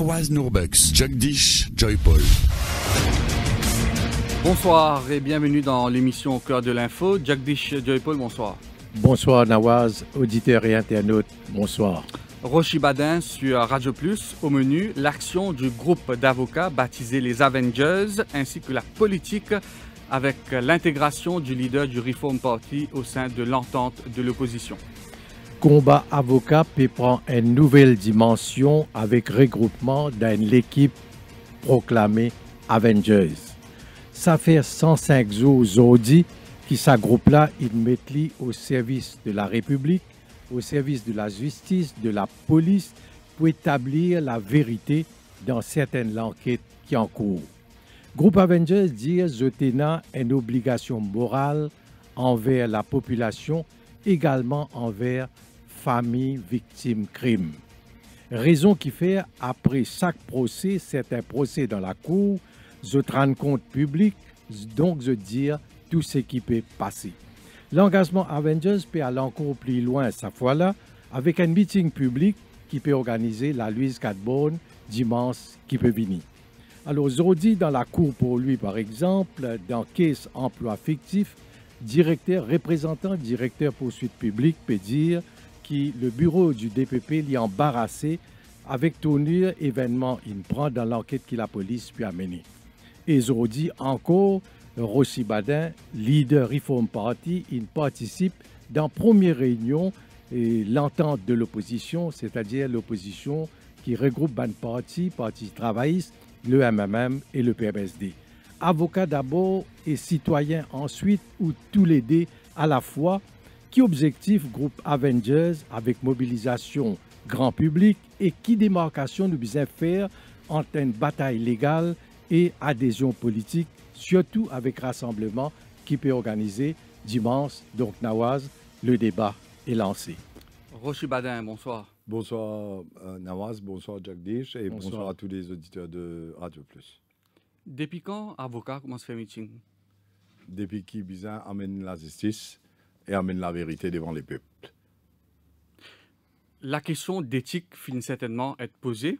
Nawaz Nourbex, Jagdish Paul. Bonsoir et bienvenue dans l'émission Au cœur de l'info. Jagdish Paul. bonsoir. Bonsoir Nawaz, auditeurs et internautes, bonsoir. Roshi Badin sur Radio Plus, au menu, l'action du groupe d'avocats baptisé les Avengers, ainsi que la politique avec l'intégration du leader du Reform Party au sein de l'entente de l'opposition combat avocat peut une nouvelle dimension avec regroupement d'une l'équipe proclamée Avengers. Ça fait 105 jours aujourd'hui qui s'agroupe là, ils mettent au service de la République, au service de la justice, de la police, pour établir la vérité dans certaines enquêtes qui en cours. Groupe Avengers dit Zotena une obligation morale envers la population, également envers Famille victime crime raison qui fait après chaque procès c'est un procès dans la cour the tran compte public, donc je dire tout ce qui peut passer. L'engagement Avengers peut aller encore plus loin cette fois-là avec un meeting public qui peut organiser la Louise Cadbourne dimanche qui peut venir. Alors Zodi dans la cour pour lui par exemple, dans Case Emploi Fictif, directeur, représentant, directeur poursuite publique peut dire le bureau du DPP l'y a embarrassé avec tournure événement prend dans l'enquête que la police puis a menée. Et dit encore, Rossi Badin, leader Reform Party, il participe dans première réunion et l'entente de l'opposition, c'est-à-dire l'opposition qui regroupe Ban Party, Parti travailliste, le MMM et le PMSD. Avocat d'abord et citoyens ensuite, ou tous les deux à la fois, qui objectif groupe Avengers avec mobilisation grand public et qui démarcation nous besoin faire entre une bataille légale et adhésion politique, surtout avec rassemblement qui peut organiser dimanche, donc Nawaz, le débat est lancé. Rochi Badin, bonsoir. Bonsoir euh, Nawaz, bonsoir Jack Dish et bonsoir. à tous les auditeurs de Radio Plus. Depuis quand, avocat, comment se fait meeting Depuis qui Bizin amène la justice et amène la vérité devant les peuples. La question d'éthique finit certainement être posée.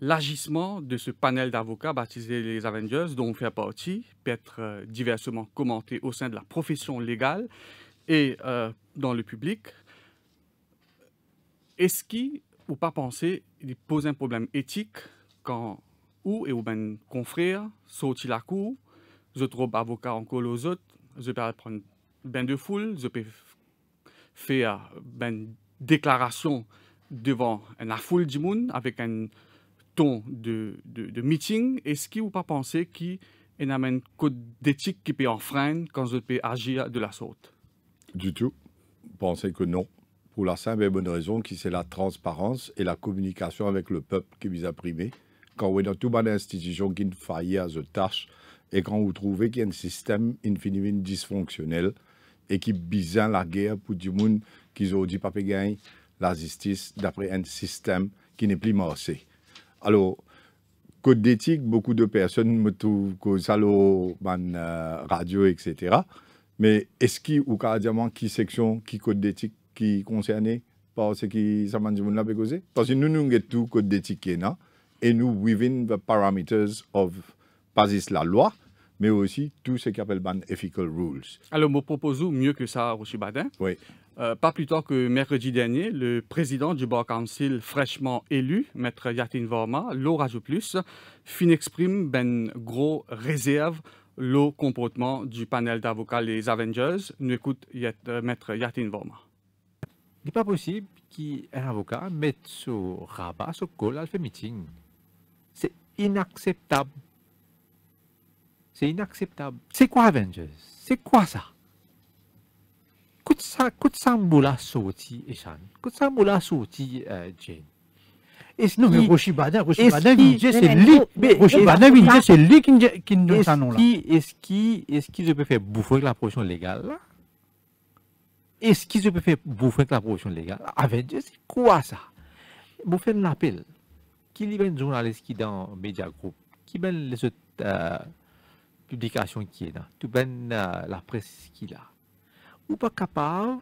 L'agissement de ce panel d'avocats baptisé les Avengers, dont on fait partie, peut être euh, diversement commenté au sein de la profession légale et euh, dans le public. Est-ce qu'il, ou pas penser, il pose un problème éthique quand ou et ou ben confrères sortent la cour, je trouve avocat encore aux autres, je vais prendre ben de foule, je peux faire ben déclaration devant la foule du monde avec un ton de, de, meeting. Est-ce que vous pas qu'il y a un code d'éthique qui peut enfreindre quand je peux agir de la sorte Du tout. Pensez que non. Pour la simple et bonne raison qui c'est la transparence et la communication avec le peuple qui vous a primer. Quand vous êtes dans toute bonne institution qui ne faillit à cette tâche et quand vous trouvez qu'il y a un système infiniment dysfonctionnel, et qui bizarre la guerre pour du monde qui aujourd'hui pas gagné la justice d'après un système qui n'est plus marché. Alors, code d'éthique, beaucoup de personnes me trouvent que ça la euh, radio, etc. Mais est-ce qui ou carrément qui section, qui code d'éthique qui est concerné par ce qui s'amène du monde Parce que nous, nous avons tout code d'éthique, Et nous, within the parameters of, pas la loi, mais aussi tous ce qu'on ban ethical rules. Alors, ah, nous proposons mieux que ça, Roshi Oui. Euh, pas plus tard que mercredi dernier, le président du Bar Council fraîchement élu, Maître Yatin Vorma, laura plus, fin exprime ben gros réserve le comportement du panel d'avocats les Avengers. Nous écoute euh, Maître Yatin Vorma. Il n'est pas possible qu'un avocat mette sur rabat, son col, fait meeting. C'est inacceptable. C'est inacceptable. C'est quoi Avengers C'est quoi ça Qu'est-ce Kutsambula sorti Eshan. Eh, Kutsambula sorti euh, Jane. Est-ce non, mais Roshibana, Roshibana Vijay, eh, c'est lui. Roshibana Vijay, c'est lui qui nous donne ce nom-là. Est-ce qu'il je peux faire bouffer avec la proposition légale là Est-ce qu'il peut faire bouffer avec la proposition légale Avengers, c'est quoi ça Vous faites un appel. Qui est le journaliste qui est dans Media Group Qui les autres publication qui est là, tout ben euh, la presse qu'il là, Ou pas capable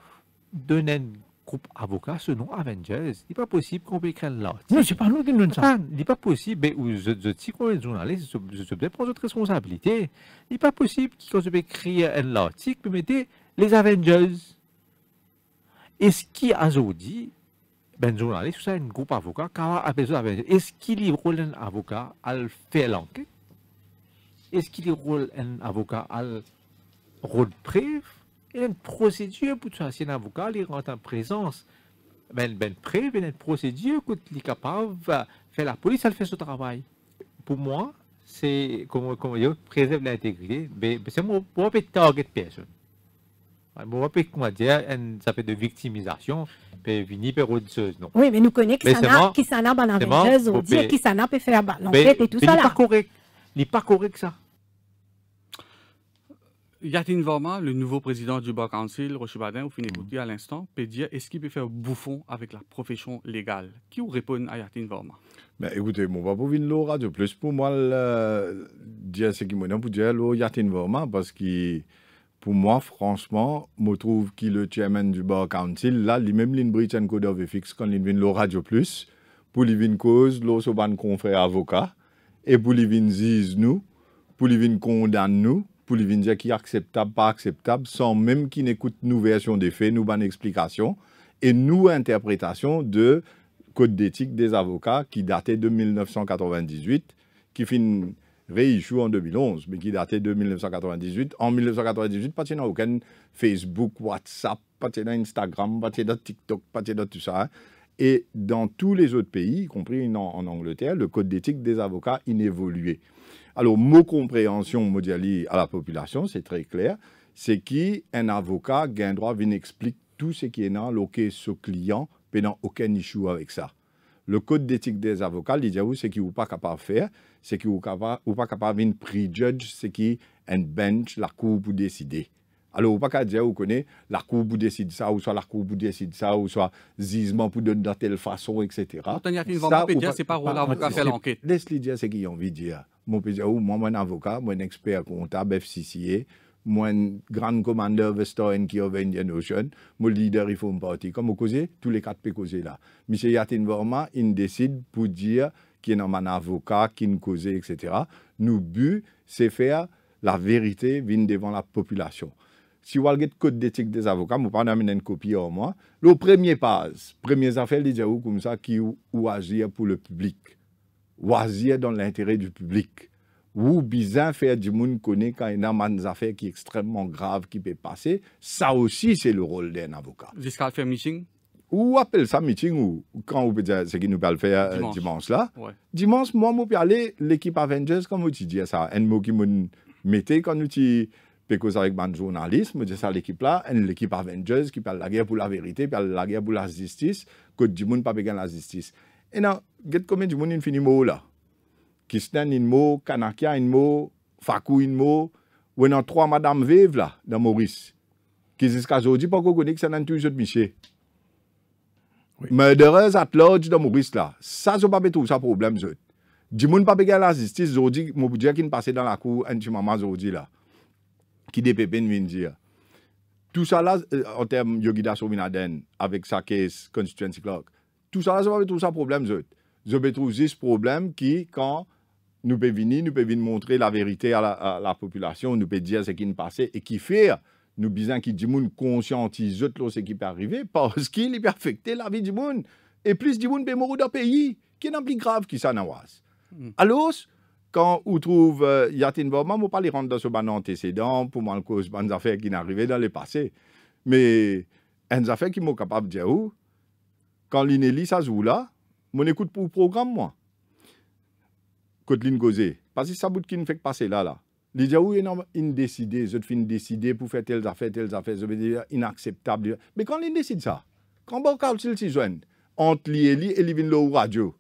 de donner un groupe avocat ce nom Avengers. Il n'est pas possible qu'on puisse écrire là. Non, c'est pas nous qui nous ça. Il n'est pas possible, mais je dis qu'on journaliste, je peux prendre votre responsabilité. Il n'est pas possible qu'on puisse écrire un article, vous mettez les Avengers. ». ce qui a dit, ben journaliste, c'est un groupe avocat, qui a besoin Avengers. Est-ce qu'il y a un avocat à faire l'enquête? est-ce qu'il y rôle un avocat à rôle privé et une procédure pour ça. Si avocat il rentre en présence, ben, ben privé il une procédure qu'il est capable de euh, faire. La police, elle fait son travail. Pour moi, c'est comme, comme je préserve l'intégrité, mais, ben, c'est ben, c'est mon propre target personne. Moi, comment dire, ça fait de victimisation, puis vini, par autre chose, non. Oui, mais nous connaissons ben, qui s'en a, qui s'en a dans dire qui s'en a peut faire l'enquête et tout ça là. C'est pas correct n'est pas correct, ça. Yatin Vorma, le nouveau président du Bar Council, Roche au vous finissez mm à l'instant, peut dire est-ce qu'il peut faire bouffon avec la profession légale Qui vous répond à Yatin Varma ben, Écoutez, mon pas pour venir là, de plus pour moi, le, dire ce qui me pour dire là, Yatin Varma, parce que pour moi, franchement, je trouve qu'il le chairman du Bar Council, là, lui-même, il en Code of Ethics, quand il vient le Radio Plus, pour lui une cause, c'est un confrère avocat et pour les nous, pour les nous, pour les qui est acceptable, pas acceptable, sans même qu'ils n'écoutent nos versions des faits, nos bonnes explications et nos interprétations de code e d'éthique des avocats qui datait de 1998, qui finit réissue en 2011, mais qui datait de 1998. En 1998, pas de aucun Facebook, WhatsApp, pas de Instagram, pas de TikTok, pas de tout ça. Hein. Et dans tous les autres pays, y compris en, Angleterre, le code d'éthique des avocats inévolué. Alors, mot compréhension mondiale à la population, c'est très clair, c'est qu'un avocat gain droit vient expliquer tout ce qui est dans au ce client, pendant aucun issue avec ça. Le code d'éthique des avocats, il dit c'est qui ou pas capable de faire, c'est qu'il n'est pas capable de prejudge, ce qui un bench, la cour pour décider. Alors, pouvez pas qu'à dire, vous connaissez, la cour pour décide ça, ou soit la cour pour décide ça, ou soit zisement pour donner de telle façon, etc. Pourtant, Yatin y a dire c'est pas où l'avocat fait l'enquête. Laisse-le dire ce qu'il a envie de dire. Mon pédia, ou moi, mon avocat, mon expert comptable FCCA, mon grand commandeur Western qui of Indian Ocean, mon leader il faut Reform Party. Comme vous causez, tous les quatre peuvent causer là. Monsieur Yatin Vorma il décide pour dire qui est un avocat, qui ne cause, etc. Nous but, c'est faire la vérité, venir devant la population si vous avez code d'éthique des avocats, vous pouvez amener une copie au moi. Le premier pas, première affaire, il dit oh, comme ça, qui ou agir pour le public, ou agir dans l'intérêt du public, ou bien faire du monde connaît quand il y a des affaires qui extrêmement graves qui peuvent passer, ça aussi c'est le rôle d'un avocat. Jusqu'à faire meeting ou appelle ça meeting ou quand vous pouvez dire ce que nous peut faire euh, dimanche, dimanche là. Dimanche, moi, je peux aller l'équipe Avengers, comme vous dites ça. Un mot qui me mettez quand vous dites parce avec un journaliste, je ça l'équipe là, l'équipe Avengers qui parle la guerre pour la vérité, qui parle la guerre pour la justice, que du monde pas gagner la justice. Et non, get combien du monde infini mot là. Kistan in mot, Kanakia in mot, Fakou in mot, ou en trois madame vive là, dans Maurice. Qui jusqu'à aujourd'hui, pas qu'on connaît que c'est un tuyau de Michel. Oui. Murderers at large dans Maurice là. Ça, c'est pas tout ça problème, je. Du monde pas gagner la justice, aujourd'hui, mon dire qui est passé dans la cour, un petit maman aujourd'hui là qui DPP vient dire. Tout ça là, euh, en termes de Yogi minaden, avec sa case constituency clock, tout ça là, ça va avec tout ça problème, je. Je vais trouver ce problème qui, quand nous pouvons venir, nous pouvons montrer la vérité à la, population, nous pouvons dire ce qui nous passait et qui fait nous besoin que les monde conscientise de ce qui peut arriver parce qu'il peut affecter la vie du monde. Et plus du monde peut mourir dans le pays, qui est un plus grave que ça s'en mm. Alors, quand on trouve euh, Yatin Borman, on ne pas les rendre dans ce banan antécédent pour mal cause des affaires qui n'arrivaient dans le passé. Mais des affaires qui m'ont capable de dire où, quand l'inéli ça là, mon écoute pour le programme moi. Côté Gozé, parce que ça bout qui ne fait que passer là là. Il dit oui, non, je fin décider pour faire telles affaires, telles affaires, je inacceptable. Mais quand il décide ça, quand Bokal s'il s'y joint, entre lui et lui, radio.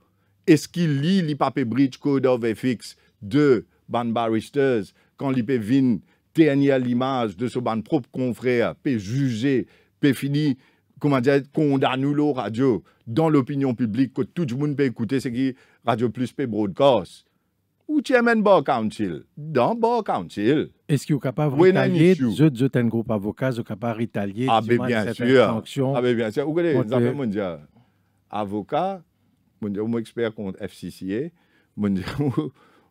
Est-ce qu'il lit l'IPAP Bridge Code of FX de ban barristers, quand peuvent venir tenir l'image de ce ban propre confrère, peut juger, peut finir, comment dire, condamner le radio dans l'opinion publique, que tout le monde peut écouter ce qui Radio Plus peut broadcast. Ou chairman board council, dans board council. Est-ce qu'il est capable de rétalier, je un groupe avocat, capable ah ben bien sûr, ah ben bien sûr, vous mon expert contre FCCA, mon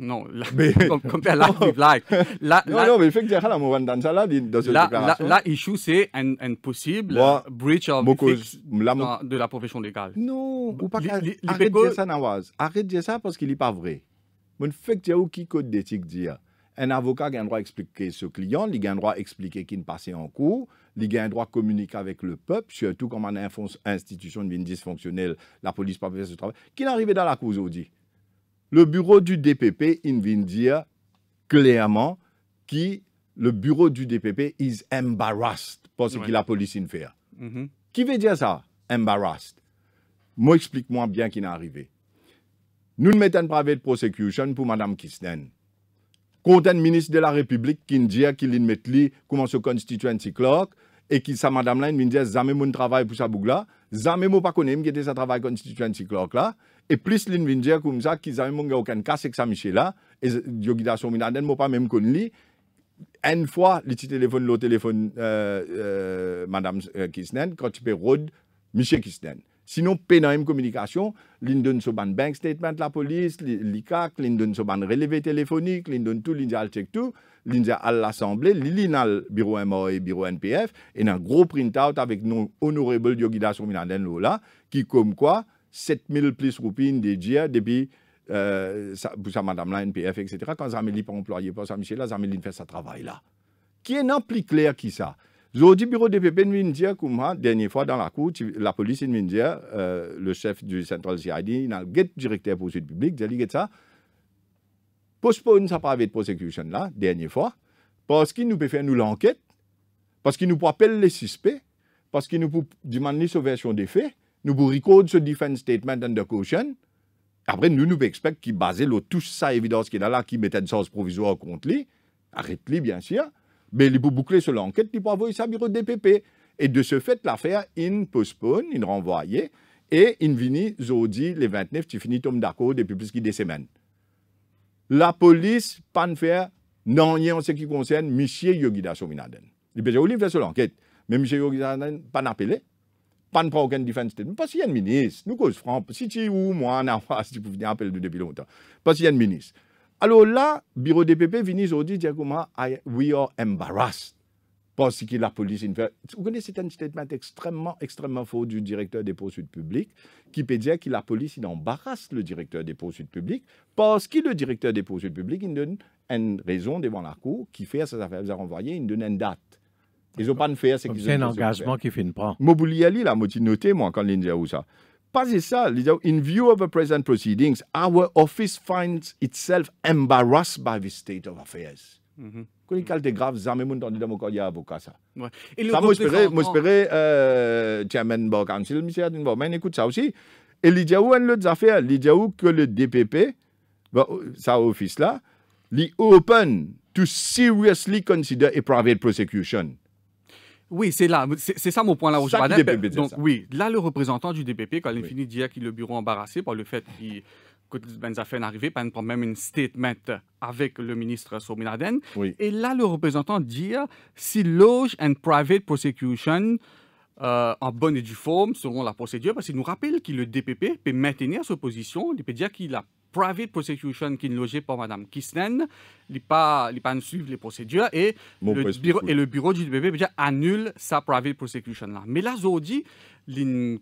Non, la, mais... comme faire La, non, non, mais il fait que à la ça. là, dans cette déclaration. La, issue, c'est un, un possible breach of de la profession légale. Non, ou pas arrête de dire ça, Nawaz. Arrête de dire ça parce qu'il n'est pas vrai. Mais fait que qui code d'éthique dire. Un avocat a un droit à expliquer ce client, il a un droit d'expliquer expliquer qu'il ne passait en cours, il a un droit de communiquer avec le peuple, surtout quand on a une institution une dysfonctionnelle, la police pas fait ce travail. Qui est arrivé dans la cause aujourd'hui le bureau du DPP, il vient dire clairement que le bureau du DPP is embarrassed parce ce que la police fait. Mhm. Qui veut dire ça, embarrassed? Moi, explique-moi bien qui n'est arrivé. Nous ne mettons pas de prosecution pour Mme Kisnen. un ministre de la République qui dit qu'il met li comment se constituency clock et qui sa madame là, il me dit jamais mon travail pour sa bougla, jamais moi pas connais qui pour sa travail constituency clock là et plus dire comme ça, qu'ils avaient mon aucun cas, c'est que ça Michel là, hein. et Dioguidation Minaden, mo pas même connu une fois, le petit téléphone, le téléphone, euh, euh, Madame euh, Kisnen, quand tu peux Michel Kisnen. Sinon, pénal communication, l'indon so ban bank statement la police, l'ICAC, l'indon so ban relevé téléphonique, l'indon tout, l'indon le check tout, l'indon al l'assemblée, l'indon al bureau MOA et bureau NPF, et un gros print-out avec nos honorable Dioguidation Minaden là, qui comme quoi, 7000 plus roupines de depuis euh, ça, pour ça, madame la NPF, etc. Quand Zameli pas employé, pour ça, monsieur là, Zameli fait sa travail là. Qui est plus clair qui ça? Aujourd'hui, bureau PP nous dit, comme dernière fois dans la cour, la police nous dit, euh, le chef du central CID, il a le directeur poursuite publique, il a dit ça. Postpone ça pas avec prosecution là, dernière fois, parce qu'il nous peut faire nous l'enquête, parce qu'il nous peut appeler les suspects, parce qu'il nous peut demander sa version des faits, nous vous recorder ce defense statement under caution. Après, nous, nous expectons qu'ils le tout ça, évidence qu'il a là, qui mettait une sens provisoire contre lui. arrête le bien sûr. Mais ils pour boucler sur l'enquête, il peut envoyer ça au bureau DPP. Et de ce fait, l'affaire, il postpone, il renvoyée. Et il vini, jeudi les 29, tu finis tombe d'accord depuis plus de deux semaines. La police, pas ne faire, non, rien en ce qui concerne M. Yogida Sominaden. Il peut dire, il fait sur l'enquête. Mais M. Yogida Sominaden, pas appelé pas de aucun défense. défense. Parce qu'il y a un ministre. Nous cause franc. Si tu es ou moi, si tu peux venir appel depuis longtemps. Parce qu'il y a un ministre. Alors là, le bureau DPP vient aujourd'hui dire comment we are embarrassed. Parce que la police. Vous connaissez, c'est un statement extrêmement, extrêmement faux du directeur des poursuites publiques qui peut dire que la police il embarrasse le directeur des poursuites publiques parce que le directeur des poursuites publiques il donne une raison devant la cour qui fait à ses affaires renvoyer, il donne une date. Ils n'ont pas de faire c'est qu'ils ont C'est un engagement qui finit pas. Mobuliali, la moitié noté, moi, quand l'India ou ça. Pas ça, in view of the present proceedings, our office finds itself embarrassed by this state of affairs. Mm -hmm. Quand il calme des graves, jamais mon temps de démocratie à avocat ça. Ça, moi, j'espérais, euh, Chairman Bar Council, monsieur mais écoute ça aussi. Et l'idée où l'autre affaire, l'idée où que le DPP, ça office là, l'open to seriously consider a private prosecution. Oui, c'est là. C'est ça mon point là Donc, oui, là, le représentant du DPP, quand il finit dire qu'il le bureau embarrassé par le fait qu'il. Ben arrivé, Ben prend même une statement avec le ministre Sominaden. Et là, le représentant dit si loge and private prosecution euh, en bonne et due forme selon la procédure, parce qu'il nous rappelle que le DPP peut maintenir sa position, il peut dire qu'il a private prosecution qui est logée par Mme Kisnen, il pas, il pas suivre les procédures et, le bureau, et le bureau du bébé annule sa private prosecution là. Mais là, aujourd'hui,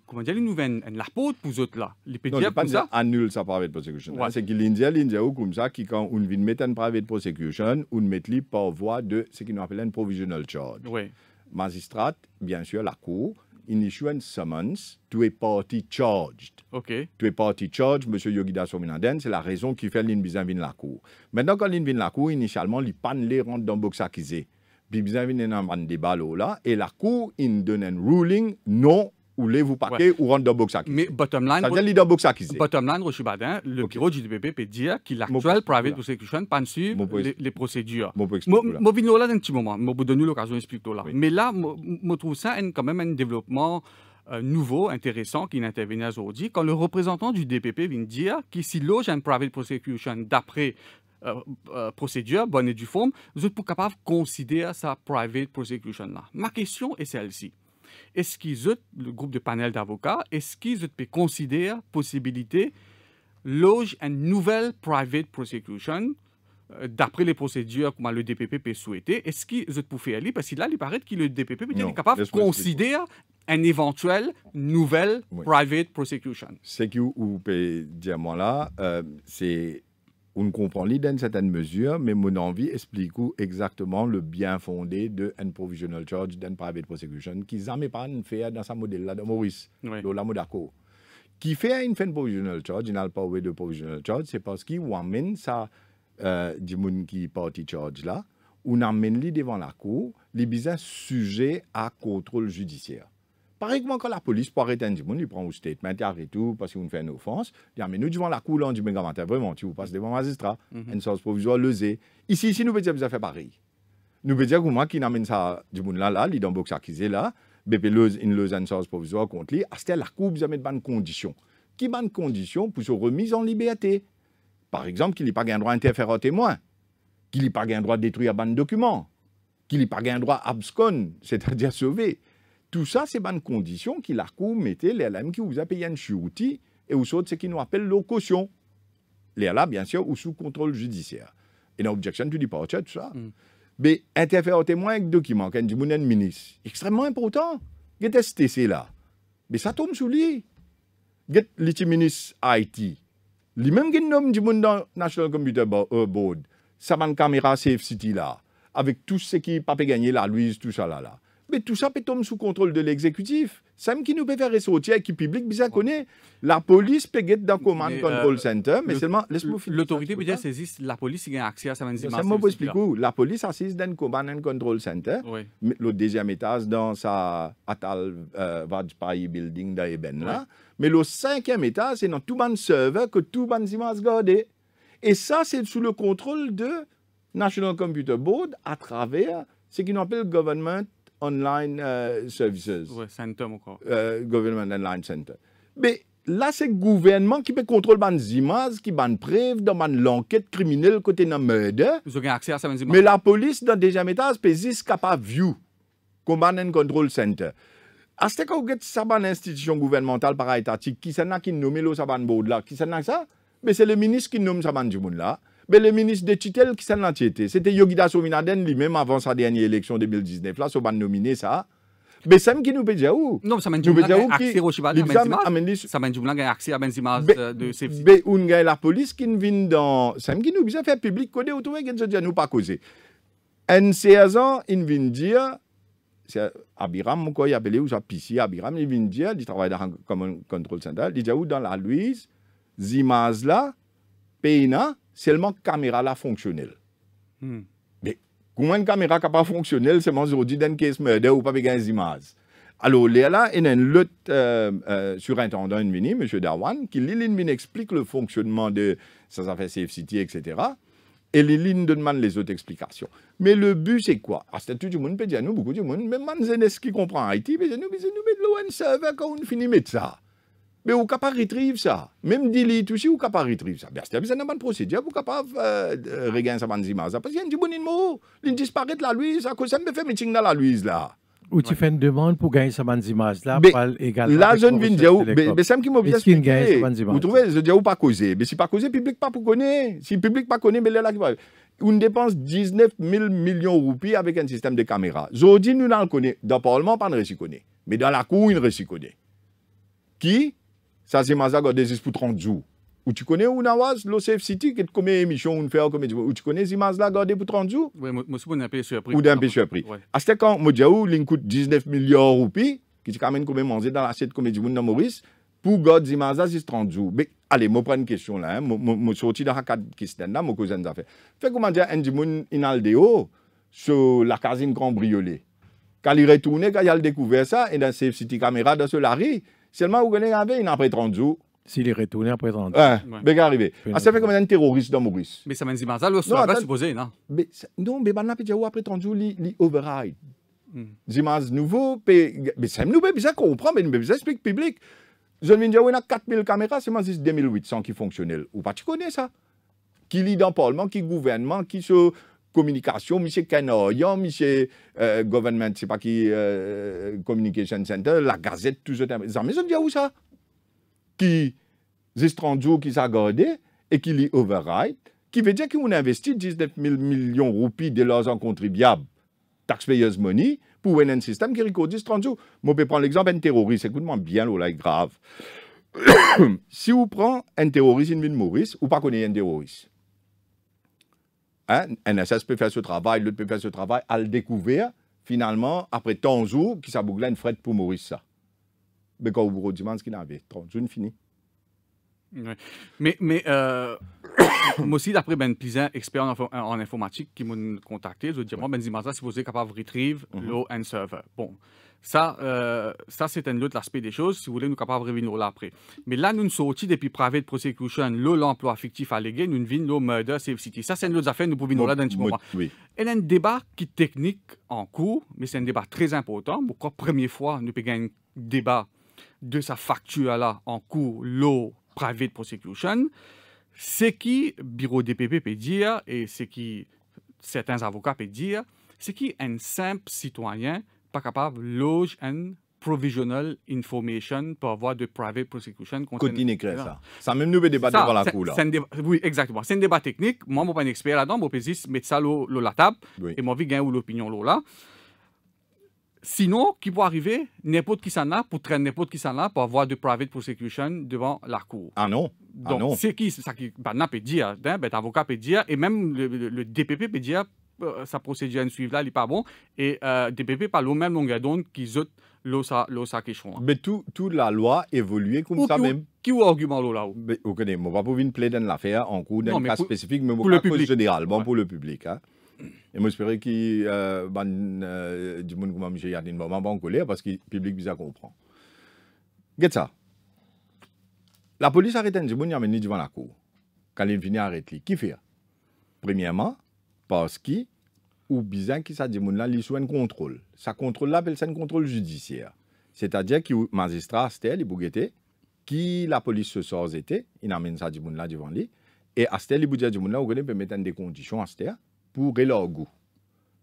comment dire, nous venons la pour autres là. Les non, pas dire annule sa private prosecution. C'est que l'India, l'India ou comme ça, qui quand on vient mettre une private prosecution, on met par voie de ce qu'ils appelle appellent une provisional charge. Oui. Magistrat, bien sûr, la cour, in issuance summons to a party charged. OK. To a party charged, M. Yogida Sominaden, c'est la raison qui fait Lin vin la cour. Maintenant, quand vin la cour, initialement, il panne les rentre dans accusé. Puis, il y a de débat là, et la cour, in donne un ruling non voulez vous parquer ou rendre dans boxac. Mais bottom line. Bottom line, le bureau du DPP peut dire qu'il l'actuel private prosecution sur les, procédures. Je vais là dans un petit moment. Je vais donner l'occasion d'expliquer là. Mais là, je trouve ça quand même un développement euh, nouveau, intéressant, qui n'intervenait aujourd'hui, quand le représentant du DPP vient dire que si loge un private prosecution d'après euh, euh, procédure, bonne et due forme, vous êtes capable de considérer sa private prosecution là. Ma question est celle-ci est-ce qu'ils le groupe de panel d'avocats, est-ce qu'ils la possibilité loge une nouvelle private prosecution euh, d'après les procédures que le DPP peut souhaiter, est-ce qu'ils peuvent faire Parce que là, il paraît que le DPP est capable de considérer un éventuel nouvelle private prosecution. Ce que vous pouvez dire, moi, là, euh, c'est on comprend l'idée d'une certaine mesure, mais mon envie explique exactement le bien fondé de un provisional charge, d'un private prosecution, qui jamais pas fait dans ce modèle-là de Maurice, de la Modaco. Qui fait une provisional charge, il n'a pas de provisional charge, c'est parce qu'il amène ça, euh, du monde party charge là, on amène lui devant la cour, les bizarres sujets à contrôle judiciaire. Pareillement, quand la police pour arrêter un monde, il prend un statement, il arrête tout parce qu'il vous fait une offense. Il dit, ah, mais nous, devant la cour, on dit, mais comment vraiment, tu vous passes devant magistrat, mhm. une sorte provisoire, lezé. Ici, ici, nous peut dire vous avez fait pareil. Nous peut dire que moi qui n'amène ça du là, là, il dans box accusé là, bébé lez une lose une sorte provisoire contre lui, à la cour, vous avez de bonnes conditions. Qui bonnes conditions pour se remise en liberté Par exemple, qu'il n'ait pas un droit d'interférer au témoin, qu'il n'ait pas un droit de détruire un document, qu'il n'ait pas un droit abscon, c'est-à-dire sauver tout ça, c'est une condition qui la cour mettez les LM qui vous a payé un chiouti et vous sortez ce qui nous appelle l'occasion. Les là, bien sûr, sous contrôle judiciaire. Et dans objection, tu dis pas, oh, tout ça. Mm. Mais interférer au témoin avec document, quand un ministre, extrêmement important. Il est là. Mais ça tombe sous lui. un ministre Haïti, lui-même qui nomme du monde dans National Computer euh, Board, Ça, sa caméra Safe City là, avec tout ce qui pas gagné la Louise, tout ça là là. Mais tout ça peut tomber sous contrôle de l'exécutif. C'est même qui nous peut faire ressortir avec public, bien connaît. La police peut être dans command control euh, center, mais seulement, L'autorité peut dire saisir la police a accès à sa manzima. Ça m'a où La police assiste dans command and control center, le deuxième étage dans sa Atal euh, building d'Eben Mais le cinquième étage, c'est dans tout le serveur que tout monde se gardé. Et ça, c'est sous le contrôle de National Computer Board à travers ce qu'on le gouvernement Online euh, Services. Oui, encore. Euh, government Online Center. Mais là, c'est le gouvernement qui peut contrôler les images, qui peut prévenir dans l'enquête criminelle côté de meurtre. Vous avez accès à Mais la police, dans le deuxième étage, peut capable view combat un control center. est ce que vous avez une institution gouvernementale par étatique qui s'en a qui nomme le saban board là, qui s'en a ça, mais c'est le ministre qui nomme saban du monde là mais le ministre de tutelle, qui s'en a été C'était Yogida Sominaden lui-même avant sa dernière élection 2019. Là, so ban nominé ça. Mais c'est qui nous peut dire où Non, ça m'a dit accès au Chibal, ça m'a dit accès à Benzimaz euh, de safety. Mais on gagne la police qui vient dans. C'est qui nous peut faire public codé autour et qui nous pas causer. En 16 il vient dire. Abiram, mon quoi, il appelé ou ça Pissi, Abiram, il vient dire, il travaille dans comme un contrôle central, il dit où dans la Louise, Zimazla, là, seulement caméra là fonctionnelle. Hmm. Mais comment une caméra qui pas fonctionnelle, c'est mon d'un case murder ou pas des images. Alors là, il y a une lutte euh, euh, surintendant M. Darwan, qui lui explique le fonctionnement de ça affaires CFCT, etc. Et il demande demande les autres explications. Mais le but, c'est quoi ah, C'est tout le monde peut dire, nous, beaucoup de monde, même ce qui comprend Haïti, mais nous, nous, nous, nous, va nous, finit avec ça. » Mais vous capable retrieve ça. Même delete aussi, vous capable retrieve ça. Ben, c'est une bonne procédure, vous capable euh, euh regagner sa bonne image. Parce qu'il y a un petit bon Il disparaît la Louise, à cause ça me fait dans la Louise là. Ou tu fais une demande pour gagner sa bonne image là, Là, je ne viens dire, mais c'est un qui m'oblige à Vous trouvez, je dis, ou pas causé. Mais si pas causer, public pas pour connaître. Si public pas connaît, mais là qui va. On dépense 19 000 millions de roupies avec un système de caméra. Aujourd'hui, nous n'en connaît. Dans le Parlement, pas ne connaît. Mais dans la Cour, il ne connaît. Qui ça, c'est gardé des pour 30 jours. Ou tu connais Nawaz, l'OCF City, qui est comme émission, une faire comme Ou tu connais Zimaz a gardé pour 30 jours Oui, moi, je suis un peu surpris. Ou d'un peu surpris. À ce quand, moi, j'ai coûte 19 millions de roupies, qui est quand même comme manger dans l'assiette comme du monde Maurice, pour garder Zimaz là, c'est 30 jours. allez, moi, prends une question là. Hein. Je sorti dans la carte question là, moi, cause une a Fait comment dire, un du monde inaldéo, sur la casine cambriolée. Quand il retourné, quand il a découvert ça, et dans ses City Camera, dans ce larry, Seulement, vous connaissez avec, il en après 30 jours. S'il est retourné après 30 jours. Ouais, est arrivé. Ah, ça fait comme un terroriste dans Maurice. Mais ça m'a dit, mais ça, pas supposé, non? Mais, non, mais maintenant, après 30 jours, il override. Zimaz hmm. nouveau, mais ça nous nouvelle, ça comprend, mais nous explique public. Je viens de dire, a 4000 caméras, c'est 2800 qui fonctionnent. Ou pas, tu connais ça? Qui lit dans le Parlement, qui gouvernement, qui se communication, monsieur Kanaoyan, monsieur euh, Government, c'est pas qui, euh, Communication Center, la Gazette, tout ça. Mais me dit où ça Qui, Zestrandio, qui s'est et qui lit override, qui veut dire qu'on investi 19 000 millions de roupies de leurs contribuables, taxpayers money, pour un système qui reconnaît 30 Moi, je prendre l'exemple d'un terroriste, écoute-moi bien, là, grave. si vous prenez un terroriste, une ville Maurice, ou pas connaît un terroriste un hein? NSS peut faire ce travail, l'autre peut faire ce travail, à le découvrir, finalement, après 10 jours, qui s'abouglent une frette pour Maurice ça. Mais quand vous demandez ce qu'il avait, 30 jours, fini. Oui. Mais, mais euh, moi aussi, d'après Ben Pisan, expert en, informatique, qui m'a contacté, je lui dit moi, Ben Dimanza, si vous êtes capable de retrieve mm-hmm. le end server. Bon. Ça, euh, ça c'est un autre aspect des choses. Si vous voulez, nous capables de revenir là après. Mais là, nous sommes sortis depuis private prosecution, l'emploi fictif allégué, nous venons le murder, safe city. Ça, c'est une autre affaire, nous pouvons là dans un petit moment. Il Et a un débat qui est technique en cours, mais c'est un débat très important. Pourquoi, première fois, nous avons un débat de sa facture là en cours, l'eau private prosecution. C'est qui, bureau DPP peut dire, et c'est qui certains avocats peuvent dire, c'est qui un simple citoyen pas capable, loge and provisional information pour avoir de private prosecution. Continue écrire ça. Ça même nous nouveau débattre devant la cour. Oui, exactement. C'est un débat technique. Moi, je ne suis pas un expert là-dedans. Je peux mettre ça sur la table oui. et je vais l'opinion là. Sinon, qui peut arriver, n'importe qui s'en a, pour traîner n'importe qui s'en a, pour avoir de private prosecution devant la cour. Ah non? Ah Donc, c'est qui, ça qui, ben, peut dire, hein, ben, l'avocat peut dire, et même le, le, le DPP peut dire, euh, sa procédure à suivre là, n'est pas bon. Et euh, DPP par même longueur d'onde qu'ils ont l'eau l'osa qui hein. Mais tout, toute la loi évolue comme ça même. Qui ou argument là haut Mais vous connaissez, pas va pas venir plaider dans l'affaire en cours d'un cas spécifique, mais pour le public général, bon pour le public. Hein. Et moi, que qu'il euh, ban, euh, du monde comme M. Maman en colère parce que le public bizarre comprend. Get ça. La police arrête un du monde, devant la cour. Quand il vient arrêter, qui fait Premièrement, parce que, ou bien qui ça dit, là, il un contrôle. Ça contrôle là, c'est un contrôle judiciaire. C'est-à-dire que le magistrat, c'était les bouguetés, qui la police se sort, était, il amène ça du là devant lui. Et à il du là, vous peut mettre des conditions à pour leur goût.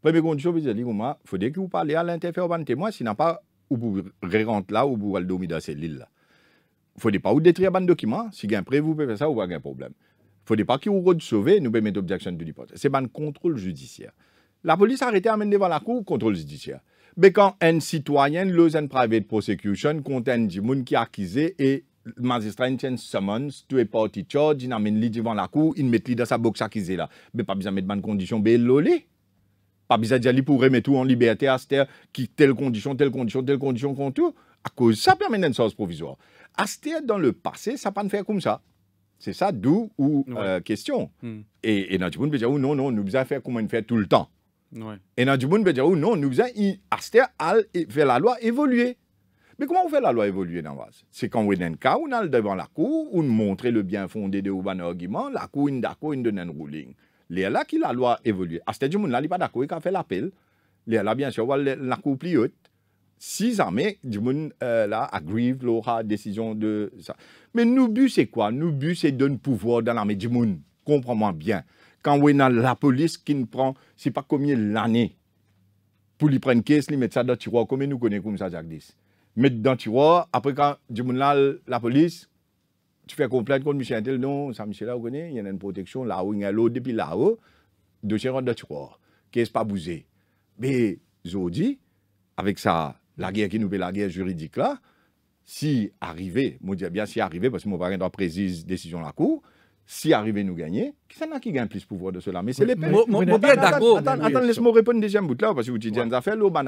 Première condition, vous dire, il faut que vous parlez à l'intérieur au témoin, n'a pas, ou vous rentrer là, ou vous allez dormir dans cette île là. Il ne faut pas vous détruire un document, si vous avez prêt, vous pouvez faire ça, vous pas un problème faut pas qui vous sauver, nous mettre objection de l'hypothèse. C'est un contrôle judiciaire. La police arrêtée amène devant la cour contrôle judiciaire. Mais quand un citoyen, lose un private prosecution, contient un monde qui est accusé et le magistrat une summons, tu est parti charge, il amène devant la cour, il met lui dans sa box accusé là. Mais pas besoin de mettre bonne condition, mais lolé. Pas besoin de dire pour remettre tout en liberté à qui telle condition, telle condition, telle condition contre tout. À cause ça permet une source provisoire. Aster dans le passé, ça pas faire comme ça. C'est ça, d'où ou euh, question. Hmm. Et, et Nadjiboun peut dire, oh non, non, nous devons faire comme on fait tout le temps. Ouais. Et Nadjiboun peut dire, oh, non, nous devons faire la loi évoluer. Mais comment on fait la loi évoluer dans base C'est quand on est un cas, on a devant la cour, on montre le bien fondé de l'argument, argument, la cour, est d'accord, une donne un ruling. Les là qui la loi évolue. À ce moment-là, il n'est pas d'accord, il a fait l'appel. Les là, bien sûr, la cour plus haute si armées, du monde euh, là agrive l'aura décision de ça. Mais nous but c'est quoi Nous but c'est de donner pouvoir dans l'armée du monde. Comprends-moi bien. Quand on a la police qui ne prend, c'est pas combien l'année pour lui prendre caisse, lui mettre ça dans le tiroir. comme nous connaissons comme ça, Jacques Mettre dans le tiroir, après quand du monde là, la police, tu fais complainte contre Michel Intel, non, ça Michel là, vous connaissez, il y a une protection là-haut, il y a l'eau depuis là-haut, oh, dossier rentre dans le tiroir. Caisse pas bousé? Mais aujourd'hui, avec ça, la guerre qui nous fait la guerre juridique là, si arrivé, moi dis bien si arrivé, parce que mon parrain doit préciser décision de la Cour, si arrivé nous gagner, qui est-ce qui gagne plus pouvoir de cela Mais c'est les pays. Je d'accord. Attends, laisse-moi répondre deuxième bout là, parce que vous dites des affaires, l'eau, ban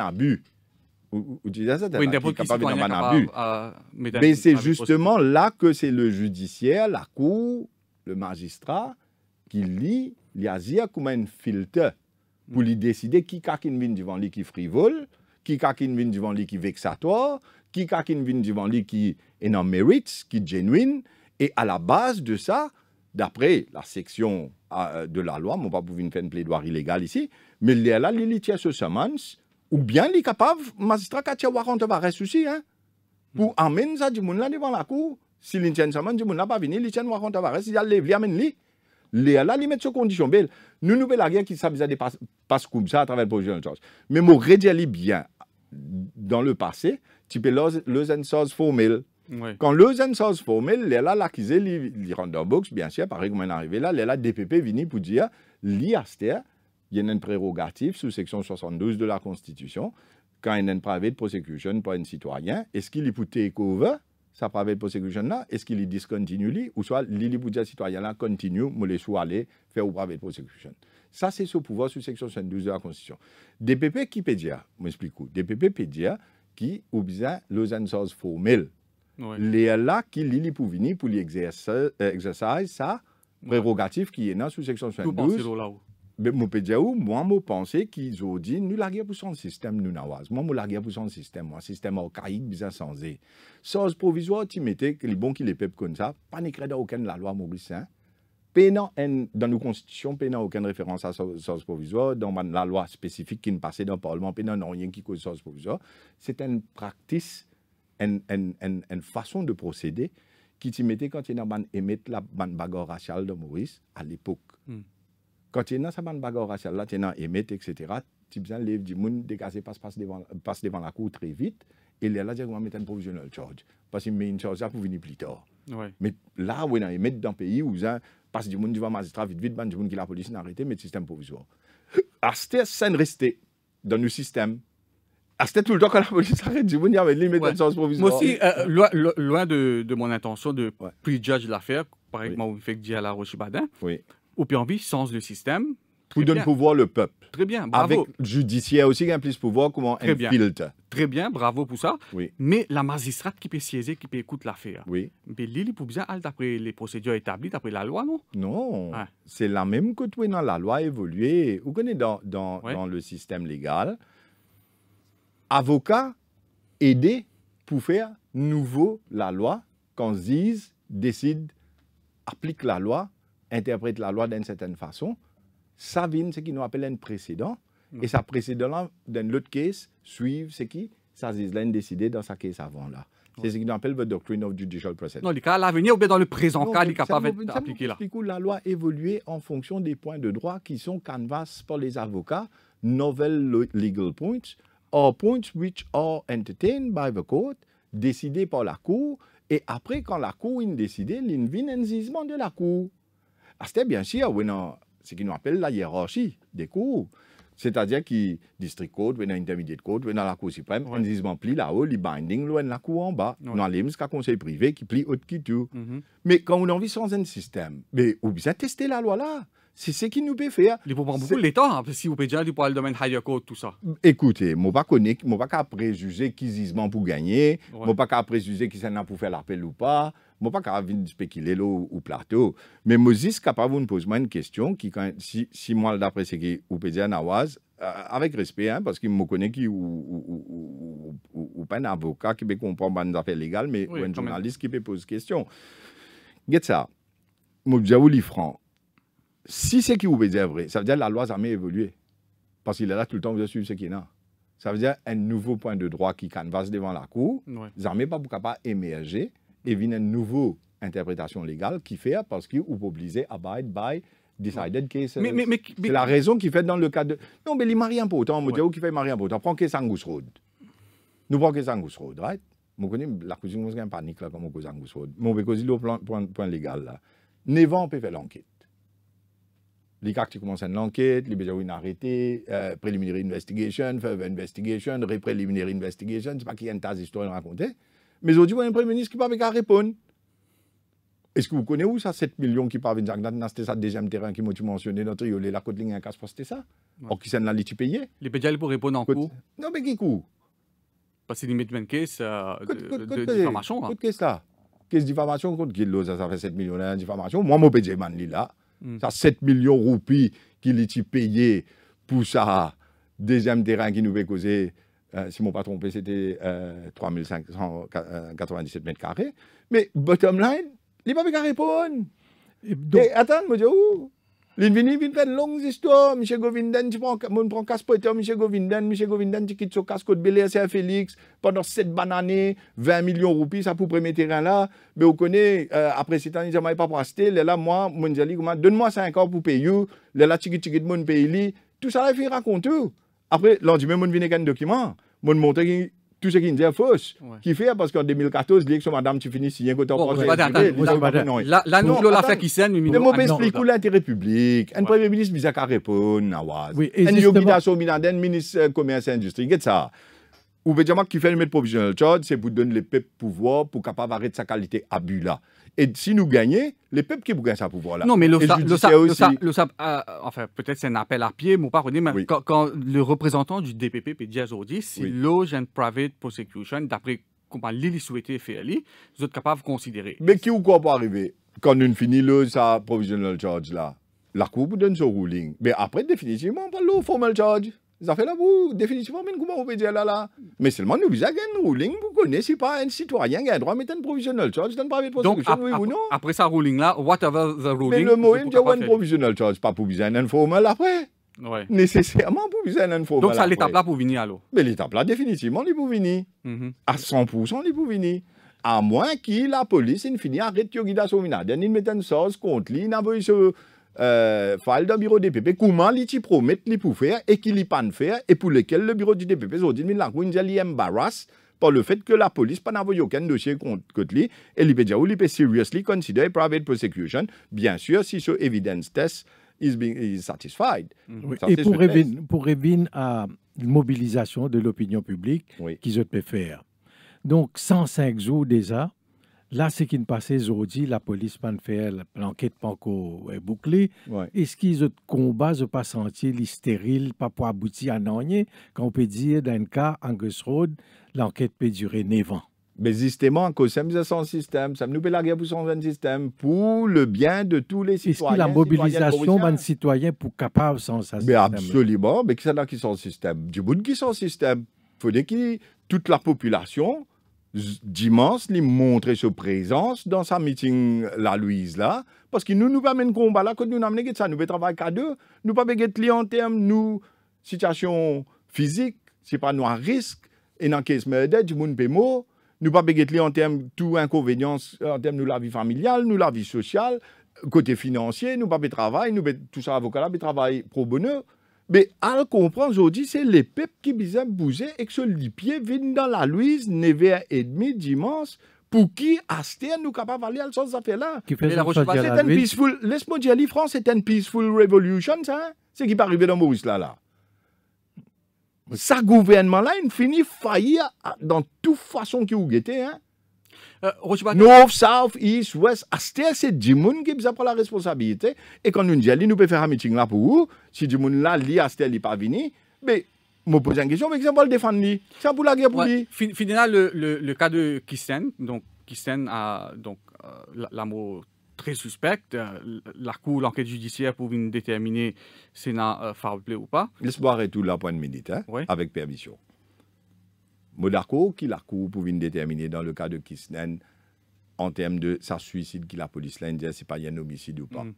Vous dites ça, c'est abus. Mais c'est justement là que c'est le judiciaire, la Cour, le magistrat, qui lit, l'Asie comme un filtre pour lui décider qui est devant lui qui frivole ki kakin vin divan qui ki vexatoire, ki vient devant lui qui ki en mérite, est genuin et à la base de ça, d'après la section de la loi, on pas pouvoir faire une plaidoirie illégale ici, mais il y a là ce semence, ou bien il est capable, magistrat Katia Warant va ressusciter, hein, pour amener ça du monde là devant la cour. Si l'intien semence du monde n'a pas venir, l'intien Warant va rester, il lève, il amène lui. Il là, il met conditions condition. Nous, nous, la rien qui s'abuse dépasser passes comme ça à travers le projet de Mais mon redire bien, dans le passé, tu peux type formel. Quand l'eusen source formel, a là l'acquisé, rend dans box, bien sûr, pareil comme on est arrivé là, les là DPP venu pour dire, l'IASTER, il y a une prérogative sous section 72 de la Constitution, quand il y a une private prosecution pour un citoyen, est-ce qu'il est pour take sa private prosecution est-ce qu'il discontinue ou soit l'île li dire citoyen-là, continue, mais le sou aller faire ou pravelle prosecution. Ça c'est ce pouvoir sous section 72 de la Constitution. DPP qui peut je m'explique où DPP peut dire qu'il ou bien le Source formel. Ouais. là là qui li pour pour venir pour exercer exercise sa qui qui est sous sous section 72. Mopediaou, moi, je pensais qu'ils ont dit, nous larguons pour son système, nous n'avons Moi, je larguons pour son système, un système archaïque, bien sensé. Sans provisoire, tu mettais les bons qui les peuples comme ça, pas n'écrit dans aucune la loi Maurice. Hein. Pénant, dans nos constitutions, pénant aucune référence à sans provisoire, dans la loi spécifique qui ne passait dans le Parlement, pénant a rien qui cause sans provisoire. C'est une pratique, une, une, une, façon de procéder qui tu mise quand il y a eu la bagarre raciale de Maurice à l'époque. Hmm. Quand tu es dans sa bande bagarre raciale, là, tu es dans etc., tu besoin livre du monde dégager passe, passe, devant, passe devant la cour très vite. Et là, directement, mettre un provisional charge. Parce qu'il met une charge là pour venir plus tard. Ouais. Mais là, où dans mettre dans le pays où ça passe du monde devant magistrat, vite, vite, ben, du monde qui la police n'a arrêté, mais le système provisoire. ce c'est rester dans le système. C'était tout le temps quand la police arrête du monde, il y avait limite ouais. de provisoire. Moi aussi, euh, euh, loin, de, de, mon intention de ouais. judge l'affaire, par exemple, fait que à la Roche-Badin, oui ou puis envie sens le système. Pour donner donne pouvoir le peuple. Très bien, bravo. Avec le judiciaire aussi qui a plus pouvoir, comment Très bien. Très bien, bravo pour ça. Oui. Mais la magistrate qui peut siéger, qui peut écouter l'affaire, oui. mais l'île peut bien d'après les procédures établies, d'après la loi, non Non, ah. c'est la même que tu dans la loi évoluée. Vous connaissez dans, dans, dans le système légal, avocat aider pour faire nouveau la loi quand ils décide, applique la loi interprète la loi d'une certaine façon, ça vient ce qui nous appelle un précédent. Et mm. ça précédent dans l'autre case, suivre ce qui, ça décidé dans sa case avant-là. C'est ce nous appelle le doctrine of judicial process. Dans le cas à l'avenir ou dans le présent cas, il est capable d'appliquer là. Du coup, la loi évolue en fonction des points de droit qui sont canvas pour les avocats, novel legal points, or points which are entertained by the court, décidés par la cour, et après, quand la cour vient un zisement de la cour. C'était bien sûr ce qu'on appelle la hiérarchie des cours. C'est-à-dire que district code, on a intermediate code, la Cour suprême, on dit on plie là-haut, les binding, a la Cour en bas. On a les conseil privé qui plie haute qui tout. Mhm. Mais quand on vit sans un système, mais on pouvez tester la loi là. C'est ce qui nous peut faire. Il faut prendre beaucoup de temps, hein, si vous pouvez déjà, aller faut le domaine higher code, tout ça. Écoutez, je ne pas connaître, je pas préjuger qui pour gagner, je ne pas préjuger qui s'en a pour faire l'appel ou pas moi pas capable de spéculer ou, plateau, mais Moses capable de poser une question qui, quand, si, si moi d'après ce qui ou peut avec respect, hein, parce qu'il me connaît qui ou, ou, pas un avocat qui peut comprendre une affaire légale, mais un journaliste qui peut poser question. Get ça. Moi, je franc. Si ce qui vous peut dire vrai, ça veut dire que la loi n'a jamais évolué. Parce qu'il est là tout le temps, vous suivre ce qu'il y a. Ça veut dire un nouveau point de droit qui canvasse devant la cour, jamais ouais. pas émerger et vient une nouvelle interprétation légale qui fait parce qu'il est obligé abide by decided case. c'est la raison qui fait dans le cas de... Non, mais les rien importants, on me dit, oh, qui fait maris important Prends que Sangus Road. Nous prenons que Angus Road, right Moi, connais la cousine, moi, en panique là, quand on Angus Road. Moi, parce que point, point, point légal là. Nevan, on peut faire l'enquête. Les cartes qui commencent l'enquête, les besoins arrêtés, euh, preliminary investigation, further investigation, re-preliminary investigation, c'est pas qu'il y a une tasse d'histoires à raconter. Mais aujourd'hui, il y a un Premier ministre qui ne peut pas répondre. Est-ce que vous connaissez où ça, 7 millions qui parviennent à C'était ça, deuxième terrain qui m'a mentionné, notre iolé, la côte ligne à casse c'était ça. Or, qui s'en a tu payé Les pédiales pour répondre en coût Non, mais qui coût Parce que limite, une caisse euh, de diffamation. Quelle Qu'est-ce ça Qu'est-ce diffamation contre qui ça, ça fait 7 millions de hein, diffamation. Moi, mon pas man, là. Hmm. Ça, 7 millions de roupies qu'il a payé pour ça, deuxième terrain qui nous fait causer. Euh, si mon patron trompé, c'était 3597 euh, mètres carrés. Mais bottom line, il n'y pas carré Et, donc... Et attends, je me dis, où il vient faire de longues histoires. M. Govindan, tu prends, un casse-poteur, M. Govindan, Monsieur Govindan, tu quittes son casque de Bélé saint c'est Félix. Pendant 7 bananes, 20 millions de roupies, ça pour premier terrain là. Mais on connaît, euh, après 7 ans, ils n'ont pas Et Là, moi, je me dis, donne-moi 5 ans pour payer. Là, tu quittes, tu quittes, mon pays. Tout ça, il faut raconter. Après, l'on du même, on vient un document mon montrer tout ce qui nous est fausse, qui fait parce qu'en 2014, l'élection, madame, tu finis que côté en Là, nous, on l'a fait qui s'en, mais nous, explique où l'intérêt public, un premier ministre, il à répondre, Nawaz. Oui, un ministre euh, commerce et industrie, qu'est-ce ça? Ou bien, qui fait le maître provisionnel, c'est pour donner le peuple pouvoir pour capable arrêter sa qualité abus et si nous gagnons, les peuples qui gagnent ça pouvoir là. Non, mais le SAP, aussi... Euh, enfin, peut-être c'est un appel à pied, mais pas mais quand, le représentant du DPP, Pédia Zordi, si loge and private prosecution, d'après comment l'île souhaitait faire, vous êtes capable de considérer. Mais qui ou quoi pas arriver quand on finit le sa provisional charge là La Cour vous donne son ruling. Mais après, définitivement, pas le formal charge fait là vous, définitivement, comment vous pouvez dire là, là. Mais seulement, nous, vous avez ruling, vous connaissez pas un citoyen qui a un droit à mettre une provisional charge, une private prosecution, pas oui ou non Après ça ruling-là, whatever the ruling. Mais le mot, il un une provisional charge, pas pour un informel après. Ouais. Nécessairement pour viser un informel. Donc, ça, l'étape là pour venir alors Mais l'étape là, définitivement, il pour venir. Mhm. À 100%, il pour venir. À moins que la police, il finit arrête Yogida son il met une sauce contre lui, il n'a pas eu euh, file dans le bureau des DPP, comment ils promettent les pour faire et qu'ils ne pas faire, et pour lequel le bureau du DPP ont dit qu'il est embarrassé par le fait que la police n'a pas aucun dossier contre lui, et il peut dire, il peut seriously consider private prosecution, bien sûr, si ce evidence test is, being, satisfait. satisfied. Mhm. Et pour revenir, pour revenir à la mobilisation de l'opinion publique qu'ils ont pu faire. Donc, 105 jours déjà, Là, ce qui ne passait aujourd'hui, la police m'a fait l'enquête pas est bouclée. Est-ce qu'ils ont combat, n'ont pas senti l'hystérile, pas pour aboutir à rien, quand on peut dire dans un cas, Angus Rhodes, l'enquête peut durer 9 ans. Mais justement, que ça un système, ça nous la guerre pour un système, pour le bien de tous les citoyens. Est-ce que la mobilisation des citoyens pour capable sans ça Mais absolument, mais qui c'est là qui sont le système Du bout qui sont le système. Il faut dire que toute la population dimanche, il montre sa présence dans sa meeting, la Louise, là, parce que nous, nous pas mener combat là, quand nous que ça, nous pouvons travailler qu'à deux, nous pas client en termes, nous, situation physique, c'est pas nous un risque, et dans le case murder, du monde mort, nous pas client en termes tout inconvénients, euh, en termes de la vie familiale, nous la vie sociale, côté financier, nous pas travail, nous tout ça, avocat là, travail pro bonheur, mais elle comprend comprendre aujourd'hui, c'est les peuples qui besoin bouger et que ce lipier vient dans la Louise, 9h30 dimanche, pour qui Astia nous capable d'aller à ces affaires-là. C'est un peaceful, laisse-moi dire, la France, c'est un peaceful revolution, ça. C'est qui va arriver dans Maurice, là, là. Sa gouvernement-là, il finit faillir dans toute façon qui vous guettait, hein. Euh, North, South, East, West, Astère, c'est Jimoun qui a pris la responsabilité. Et quand nous disons, nous pouvons faire un meeting là pour vous, si Jimoun l'a là, li n'est pas venu, mais me pose une question, mais exemple, le défendre lui. C'est pour la guerre pour lui. Finalement, le, cas de Kisten, donc Kisten a donc euh, l'amour très suspect, euh, la cour, l'enquête judiciaire pour déterminer si c'est un euh, ou pas. L'espoir est tout là, point de militaire, avec permission. Modarco, qui l'a cour pour venir déterminer dans le cas de Kisnen, en termes de sa suicide, qui la police l'a dit, c'est pas un homicide ou pas. Mm.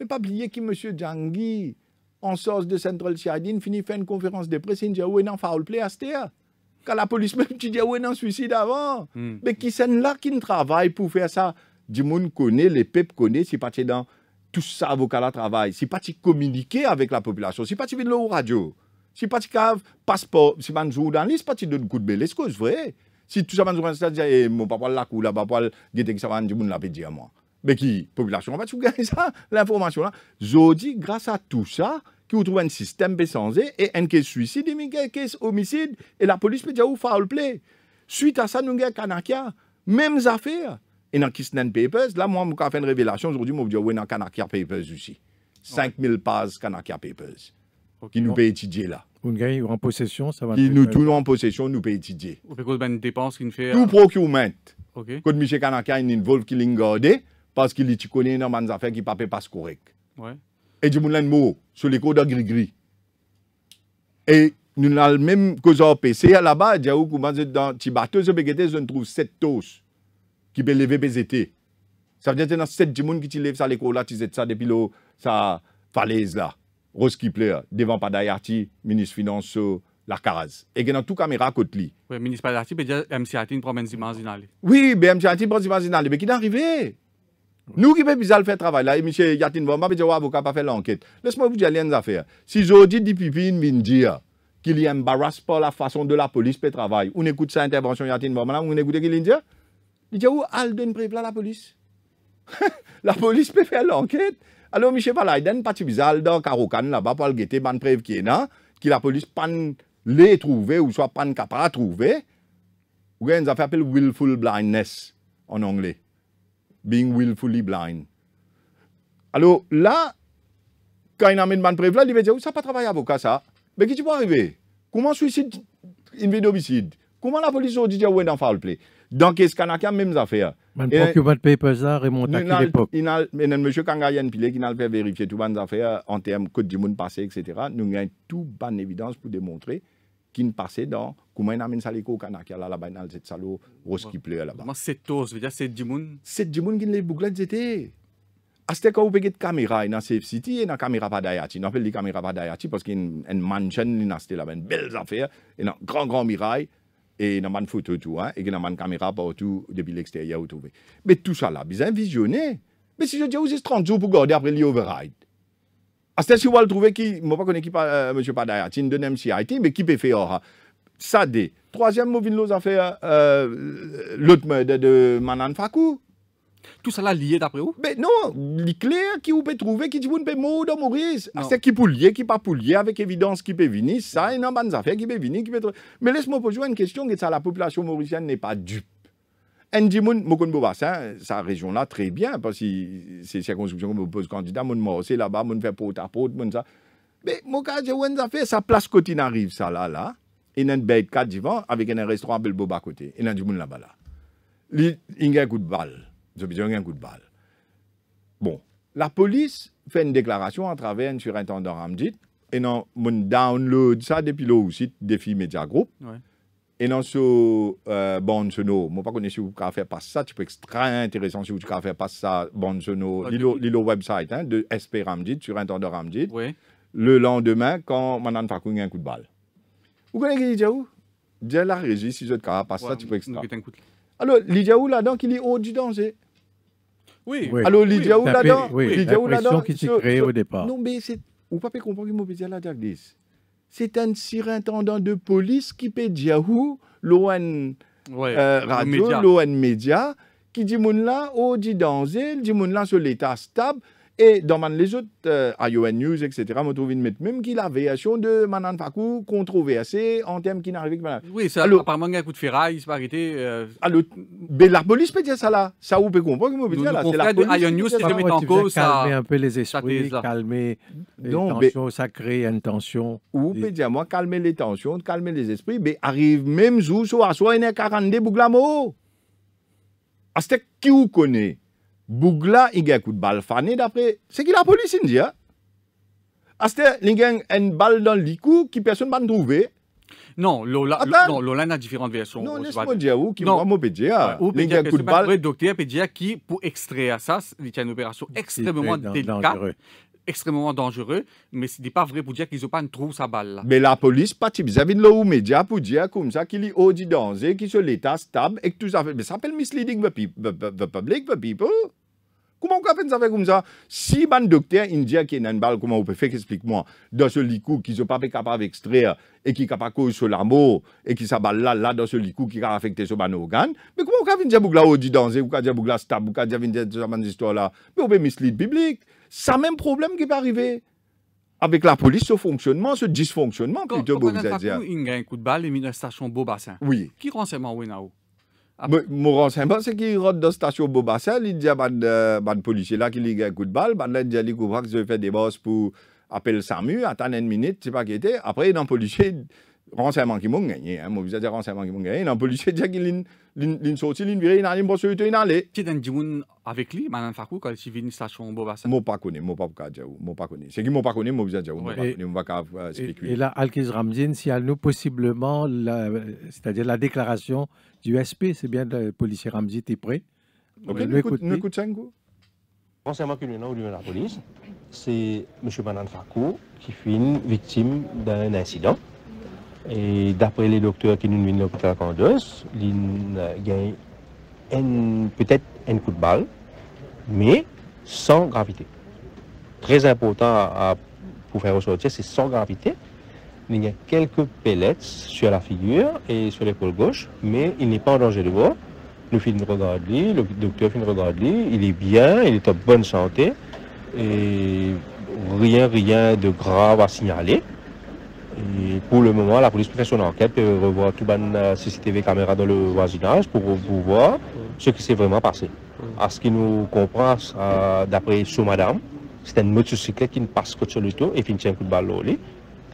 Mais pas oublier que M. Djangui, en sorte de Central Shardin, finit faire une conférence de presse, il dit, ouais, non, foul play, à Astea. Quand la police même, tu dis, ouais, non, suicide avant. Mm. Mais Kisnen là qui travaille pour faire ça? Du monde connaît, les peuples connaissent, c'est pas dans tout ça, avocat là travail. C'est parti communiquer avec la population, c'est parti l'eau au radio. Si pas de passeport, si pas journaliste, pas de coup de belle, est c'est vrai Si tout ça pas de dire eh mon papa la cour là, papa que ça va du monde la pédi à moi. Mais qui population va gagner ça, l'information là. Jodi grâce à tout ça, qui vous trouve un système Z e et un cas suicide, un cas homicide et la police peut dire faire foul play. Suite à ça, nous avons Kanakia, mêmes affaires. Et dans Kisnan Papers, là, moi, je fais une révélation aujourd'hui, je vais vous oui, dans Kanakia Papers aussi. 5000 pages Kanakia Papers qui nous peut étudier là. Une en possession, ça va. Qui nous tout en possession nous peut étudier. Ou peut ben, une dépense qui nous fait. Tout euh, procurement. OK. Quand Michel Kanaka il involve qui l'ingardé parce qu'il est connais dans man affaires qui pas pas correct. Ouais. Et du moulin mot sur les codes gris gris. Et nous avons même cause au PC là-bas, diaou comment dans Tibato ce bégueté je trouve sept tous qui peut lever BZT. Ça veut dire que dans sept du monde qui lève ça l'école là, tu sais, ça depuis le ça falaise là. Rose Kipler, devant Padayati, ministre financier, la Caraz. Et est dans tout caméra côté Oui, ministre Padayarti peut dire MCAT une promesse imaginable. Oui, M. Yatin prend une promesse imaginable, mais qui est arrivé nous qui faisons le faire travail là, Yatin M. Yatine dit je dis, avocat pas faire l'enquête. laissez moi vous dire les affaires. Si Jody Dipipi me dire qu'il y embarrasse pas la façon de la police fait travail, on écoute sa intervention Yatine Voma, on écoute qu'il dit, il dit, où Alden Prépla la police La police peut faire l'enquête. Alors, Michel pas de bizarre dans Carocan, là-bas, pour le guetter, ban preuve qui est là, qui la police pan les trouver, ou soit pas capable trouver. Ou bien, ça fait appel willful blindness, en anglais. Being willfully blind. Alors, là, quand il a mis ban preuve là, il va dire, ça pas travailler avocat, ça. Mais qu'est-ce qui tu peux arriver? Comment suicide, une vie d'homicide? Comment la police a-t-elle dit, ouais, dans foul play? Donc, Escanac a même affaire. Même document de papers là remonte à l'époque. Il y a monsieur Kangayen Pile qui a fait vérifier toutes les affaires en termes code du monde passé, etc. Nous avons tout bonne évidence pour démontrer qui ne passait dans comment il mis ça les Kanaka là là-bas dans cette salle rose qui pleure là-bas. Mais c'est tous, veux dire c'est du monde. C'est du monde qui les C'était étaient. À vous qu'on peut caméra dans Safe City et dans caméra pas On appelle les caméras pas parce qu'il y a une mansion, là-bas une belle affaire, et un grand grand mirai et dans une photo tout hein, et dans une caméra partout depuis l'extérieur tout. Mais tout ça là, bien visionner. Mais si je dis vous 30 jours pour garder après l'override. À ah, ce si vous le trouver qui moi pas connais qui pas euh, monsieur Padaya, de même si Haïti mais qui peut faire ça des troisième mobile nos affaires euh, euh, l'autre meurtre de Manan Fakou tout ça là lié d'après vous Mais ben non, les clair qui vous peut trouver, qui vous peut mourir dans Maurice. C'est qui peut lier, qui pas mourir, avec évidence qui peut venir, ça, il une non, de affaire qui peut venir, qui peut... Mais laisse-moi poser une question, que ça, la population mauricienne n'est pas dupe. Ndimoun, Mokon ça hein, sa région là, très bien, parce que c'est circonscription qu'on me pose candidat, mon c'est là-bas, mon fait pot à pot, mon ça. Mais mon cas, j'ai une affaire, sa place côté arrive, ça là, là, et un bête 4 divan avec un restaurant à beau à côté, et un gens là-bas là. Il y a un coup de balle. J'ai besoin d'un coup de balle. Bon, la police fait une déclaration à travers un surintendant Ramjit, et non, mon download ça depuis le site Défi Média Group. Et non, ce euh, bon ne moi pas connais si vous pouvez faire pas ça, tu peux très intéressant si vous pouvez faire pas ça, bon sono, l'île website hein, de SP Ramjit, surintendant Ramjit, ouais. le lendemain quand Manan Fakoun a un coup de balle. Vous connaissez qui dit où dire la régie, si je te pas ça, tu peux extraire alors, Lidjaou là-dedans, qui dit hors du danger. Oui. oui. Alors, Lidjaou là-dedans, oui. là-dedans. qui s'est créée au départ. Non, mais c'est. Vous ne pouvez pas comprendre ce que je là, C'est un surintendant de police qui paie Djaou, l'ON euh, Radio, l'ON Média, qui dit là, oh du danger, dit là, sur l'état stable. Et dans les autres, ION euh, News, etc., on trouve une même qu'il la version de Manan Fakou assez en termes qui n'arrivent pas. Oui, ça, alors, apparemment, un coup de ferraille, c'est pas arrêté. Euh... mais ben, la police peut dire ça là. Ça, vous pouvez comprendre comment vous dire là. C'est la police. ION News, c'est de mettre en cause. Calmer un peu les esprits, calmer les ben- tensions, ça crée une tension. Vous pouvez dire, moi, calmer les tensions, calmer les esprits, mais ben, arrive même sous, soit, soit, il y a 42 bouglamo. Ah, c'est qui vous connaît? Bougla, il y a coup de balle fané d'après. C'est qui la police, il dit. Hein? Parce qu'il y a une balle dans le cou qui personne ne va trouver. Non, Lola, non, a différentes versions. Non, laisse-moi dire où, qui moi, moi, PDA. coup balle. Le docteur dit qui, pour extraire ça, il y a une opération extrêmement délicate extrêmement dangereux, mais ce n'est pas vrai pour dire qu'ils n'ont pas trouvé sa balle. Mais la police, pas type, vous le média pour dire comme ça qu'il est au danger, qu'il est l'état stable et que tout ça. Mais ça s'appelle misleading the public, the people. Comment vous peut faire comme ça Si un docteur indien qui est dans une balle, comment vous pouvez faire Explique-moi. Dans ce licou qui n'est pas capable d'extraire et qui n'est pas capable de l'amour et qui s'abat là, là, dans ce licou qui a affecté ce ban organe. Mais comment vous avez fait que là, on dit danser, vous avez dire que là, pour vous avez fait que cette histoire là. Mais vous mettre mis le C'est C'est même problème qui peut arriver. Avec la police, ce fonctionnement, ce dysfonctionnement, plutôt, vous avez dire. Il y a un coup de balle, et une station Beau-Bassin. Oui. Qui renseignement, oui, là mon renseignement, c'est qu'il rentre dans la station Bobassel, il dit à un policier là qui lui a un coup de balle, il dit à lui qu'il fait des bosses pour appeler SAMU, attendre une minute, c'est pas qui était. Après, il un policier, renseignement qui m'a gagné, hein, mon visage est renseignement qui m'a gagné, il la un policier qui dit l'insorti, l'inviré, il pas celui il allait. Qui d'un djoun avec lui, madame Fakou, quand il vient station Bobassa Moi, pas connais, moi, pas connais, moi, pas connais. C'est qui moi, pas connais, moi, euh, bien moi, pas connais, moi, pas spéculer. Et là, Alkis Ramzin, si elle nous possiblement, c'est-à-dire la déclaration du SP, c'est bien le policier qui t'es prêt Ok, euh, nous écoute ça, Concernant que nous avons eu la police, c'est M. Manan Fakou qui fut une victime d'un incident. Et d'après les docteurs qui nous viennent de l'hôpital il y a peut-être un coup de balle, mais sans gravité. Très important à, pour faire ressortir, c'est sans gravité. Il y a quelques pellettes sur la figure et sur l'épaule gauche, mais il n'est pas en danger de mort. Le film regarde lui, le docteur film regarde lui, il est bien, il est en bonne santé et rien, rien de grave à signaler pour le moment, la police peut son enquête, peut revoir tout ban euh, CCTV caméra dans le voisinage pour, voir ce qui s'est vraiment passé. À ce qui nous comprend, d'après ce madame, c'est un motocyclette qui ne passe que sur le tour et finit un coup de balle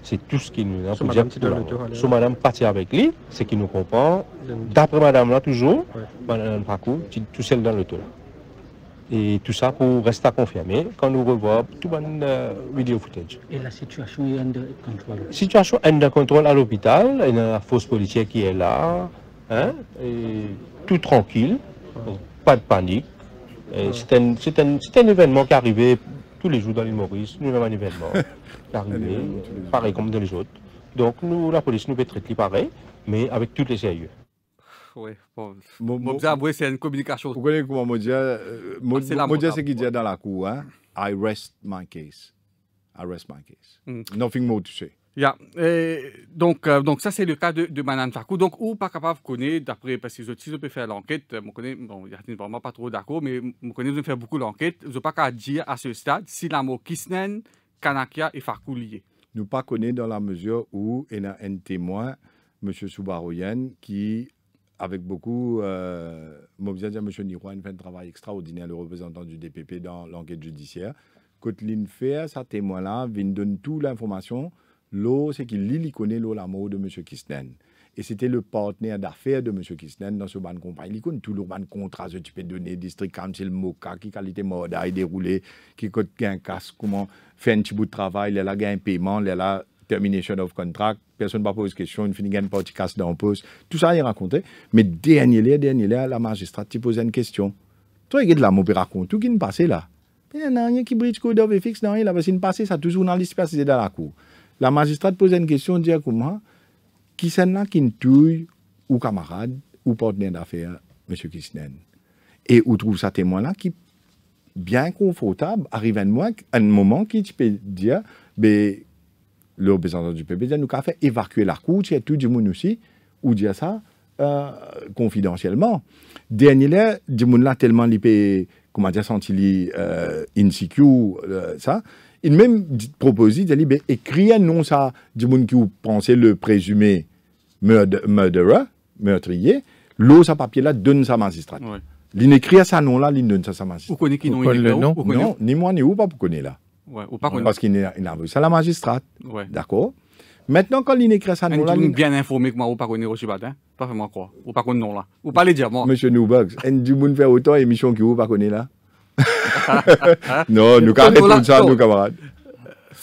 C'est tout ce qui nous a pour madame partit avec lui, ce qui nous comprend. D'après madame là toujours, madame parcours, tout seul dans le tour. Et tout ça pour rester à confirmer quand nous revoit tout bon monde euh, vidéo footage. Et la situation est under control Situation under control à l'hôpital, il y a la fausse policière qui est là, hein, tout tranquille, pas de panique. Ah. C'est un, événement qui arrivé tous les jours dans l'île Maurice, nous avons un événement qui arrivé, pareil comme dans les autres. Donc nous, la police nous fait traiter pareil, mais avec toutes les sérieux. Oui, c'est une communication. Vous connaissez comment moi dire ce qu'il dit dans la cour, hein? I rest my case. I rest my case. Hmm. Nothing more to say. Yeah. donc, euh, donc, ça, c'est le cas de, de Manan Fakou. Donc, ou pas capable de connaître, d'après, parce que si je peux faire l'enquête, je euh, connais, bon, vraiment pas trop d'accord, mais je connais, je faire beaucoup l'enquête, je pas qu'à dire à ce stade si la mot Kisnen, Kanakia et Fakou liés. Nous pas connaît dans la mesure où il y a un témoin, M. Soubaroyen, qui avec beaucoup, euh, M. Nirouane fait un travail extraordinaire, le représentant du DPP dans l'enquête judiciaire. Quand fait sa témoin-là, vient donne toute l'information. L'eau, c'est qu'il lit, connaît l'eau, l'amour de M. Kisnen. Et c'était le partenaire d'affaires de M. Kisnen dans ce ban compagnie. Il connaît tout le ban contrat, ce type de données, district council, moka, qui qualité morda il déroulé, qui coûte un casque, comment faire un petit bout de travail, il a un paiement, il a termination of contract, personne ne va poser question, une fin pas, tu casses dans poste, Tout ça, il raconté. Mais dernier, dernier, la magistrate, tu posait une question. Toi, il y a de la mauvaise raconte, tout qui est passé là. Il n'y a rien qui bridge code est fixe, non, il a passé une passé, ça, tout journaliste passé dans la cour. La magistrate pose une question, dire comment, qui c'est là qui tue, ou camarade, ou partenaire d'affaires, M. Kisnen. Et où trouve ça témoin là qui bien confortable, arrive à un moment qui tu peux dire, ben, le représentant du PPD nous a fait évacuer la cour, et tout le monde aussi, ou dire ça euh, confidentiellement. Dernier là, du monde là tellement l'IP, comment dire, senti euh, insecure, euh, ça, il même proposé d'aller ben, un nom ça du monde qui vous le présumé murder, murderer, meurtrier, l'eau ça papier là donne sa magistrate. Ouais. L'inécrit à ça nom là, il donne ça sa magistrate. Vous connaissez qui non, non, non, ni moi ni vous pas vous connaissez là. Ouais, ou pas Parce qu'il a vu ça la magistrate. D'accord Maintenant, quand il écrit ça nous là. bien informé que moi, ou pas qu'on est reçu matin. Hein. Pas quoi. Ou pas qu'on non là. Ou pas les dire moi. Monsieur Newbugs, vous du monde fait autant d'émissions que vous pas connaissez là. non, nous carrément tout ça, nos camarades.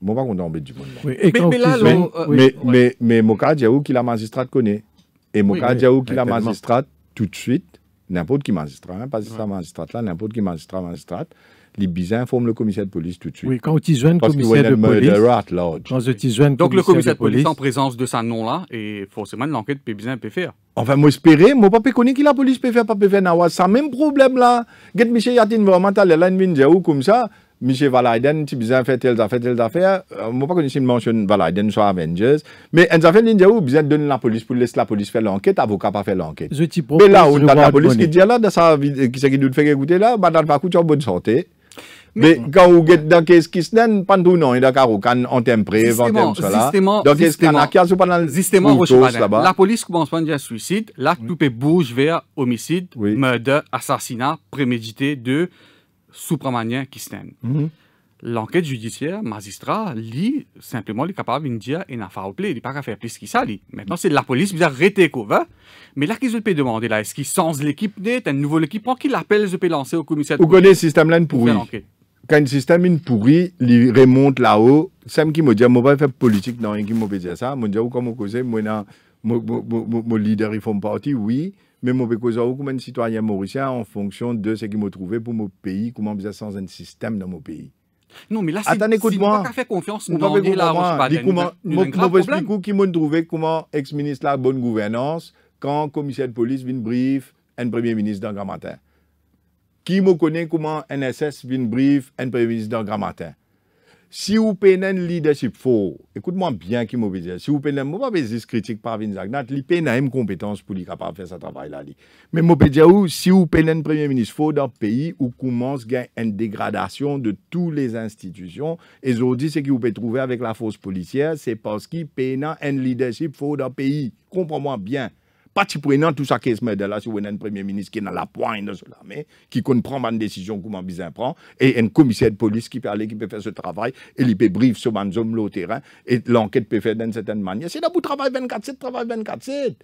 Bon, pas content en du monde. Euh, mais, mais, là, mais, mais, oui, mais, mais, Moka Diaou, qui la magistrate connaît. Et Moka oui, Diaou, qui la magistrate, tout de suite, n'importe qui magistrat, hein, pas si ouais. magistrate là, n'importe qui magistrat, magistrate, les bizarres informent le commissaire de police tout de suite. Oui, quand ils joignent commissaire de police. Quand ils Donc le commissaire de police en présence de sa nom là, et forcément l'enquête peut bien peut faire. Enfin, moi espérer, moi pas connais qui la police peut faire, pas peut faire nawa. Ça même problème là. Get Michel Yatine vraiment là, une ou comme ça. Michel Valaiden, tu besoin faire telles affaires, telles affaires. Euh, ne moi, pas connu si mentionne Valaiden soit Avengers. Mais ont fait l'india où besoin de donner la police pour laisser la police faire l'enquête, avocat pas faire l'enquête. Mais là, où la police qui dit là, dans sa vie, euh, qui c'est qui nous fait écouter là, madame pas tu as bonne santé. Mais quand vous êtes dans qu'est-ce qui se donne, pas tout non, il a en termes prêve, en termes cela. Donc, est-ce qu'il y a pas dans le hein. La police commence par dire suicide, là, tout peut bouge vers homicide, meurtre, assassinat, prémédité, de supramanien qui Mm L'enquête judiciaire, magistrat, lui, simplement, il est capable de dire qu'il n'a pas il n'a pas à faire plus que ça. Lui. Maintenant, c'est la police qui a arrêté quoi. Mais là, qu'ils peux demander, là, est-ce qu'il sans l'équipe net, un nouveau équipe, qu'il appelle, je peux lancer au commissaire Vous connaissez le système là pourri. Quand le système est pourri, il remonte là-haut. Sam qui me dit, je ne vais pas faire politique, non, qui me dit ça. Je me dit, oh, comment causer, mon leader, ils font partie, oui mais je vais comme un citoyen mauricien en fonction de ce qu'il me trouvé pour mon pays, comment je sans un système dans mon pays. Non, mais là, c'est Attends, écoute pas fait confiance, non, mais là, moi, je comment, moi, qui m'a trouvé comment ex-ministre la bonne gouvernance quand commissaire de police vient brief un premier ministre le grand matin. Qui me connaît comment NSS vient brief un premier ministre le grand matin. Si vous un leadership faux, écoute-moi bien qui m'a dit, Si vous prenez, moi pas besoin critique par Vinzagnat, il prenez une compétence pour capable faire ce travail là. Mais moi dire si vous peinez un premier ministre faux dans le pays où commence une dégradation de toutes les institutions, et aujourd'hui ce que vous pouvez trouver avec la fausse policière, c'est parce qu'il prenez un leadership faux dans le pays. Comprends-moi bien partie prenante, tout ça qui est de là, si vous avez un premier ministre qui est dans la pointe de cela, mais qui comprend une décision comment bizarre prend, et un commissaire de police qui peut aller, qui peut faire ce travail, et il peut brief sur un au terrain, et l'enquête peut faire d'une certaine manière. C'est là pour travail 24-7, travail 24-7.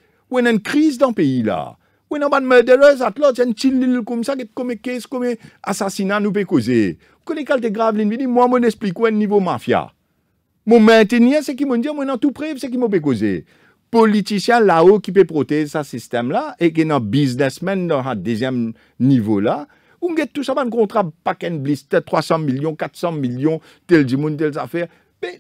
a une crise dans le pays là. Ou une bande meurdereuse, c'est une chille comme ça, qui comme case, comme assassinat nous peut causer. Vous connaissez grave, il me dit, moi, je m'explique, un niveau mafia. Mon maintenir, c'est qui me dit, moi, dans tout preuve, c'est qui m'a causer politisyen la haut qui peut protéger sa sistem la, e gen nan biznesmen nan an dezyem nivou la, ou a tout sa contrat kontra paken bliste, 300 millions, 400 millions, tel di moun, tel zafè, pe,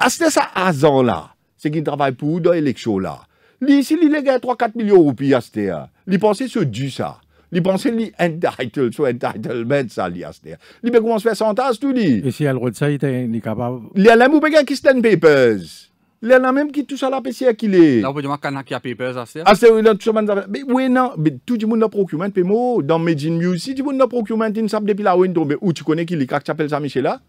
asne sa azan la, se c'est travay pou ou dan dans l'élection là si li le gen 3-4 milyon rupi asne ya, li panse se du sa, Li panse li entitled, sou entitlement sa li aste. Li pe koman se fe santas tout li. E si al il sa, li kapab... Li alem ou pe gen Kisten Papers. Il y en a même qui touchent à la PCA qui est. Ah, vous dire que vous avez des papiers, ça c'est. Ah, Mais Oui, non, tout le monde a procurement, puis moi, dans Medellin Music, tout le monde a procurement, il ne sait pas depuis la où est tombé. tu connais qui est l'ICAC, tu ça Michel là.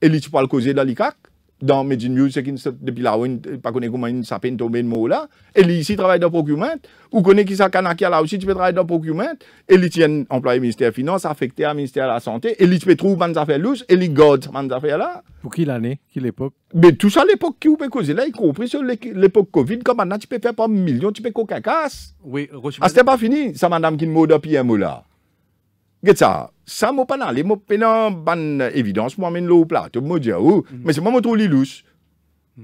Et l'ICAC, tu parles de dans l'ICAC dans Medicine Music, depuis là, pas connaît comment il s'appelle tomber de mot là. Et lui, ici, travaille dans Procurement. Ou connaît qui ça, Kanakia, là aussi, tu peux travailler dans Procurement. Et lui, tient employé ministère des Finances, affecté au ministère de la Santé. Et lui, tu peux trouver des affaires louches. Et lui, garde des affaires là. Pour qui l'année, Quelle époque Mais tout ça, l'époque qui vous peut causer là, y compris sur l'époque Covid, comme maintenant, tu peux faire par million, tu peux coca casse. Oui, Ah, c'était pas fini, ça, madame, qui me depuis un mot là. Get ça ça m'a pas là. m'a pas une bonne évidence, moi, mène l'eau au plat. Tout me dis, dit, mais c'est moi, qui le trouve.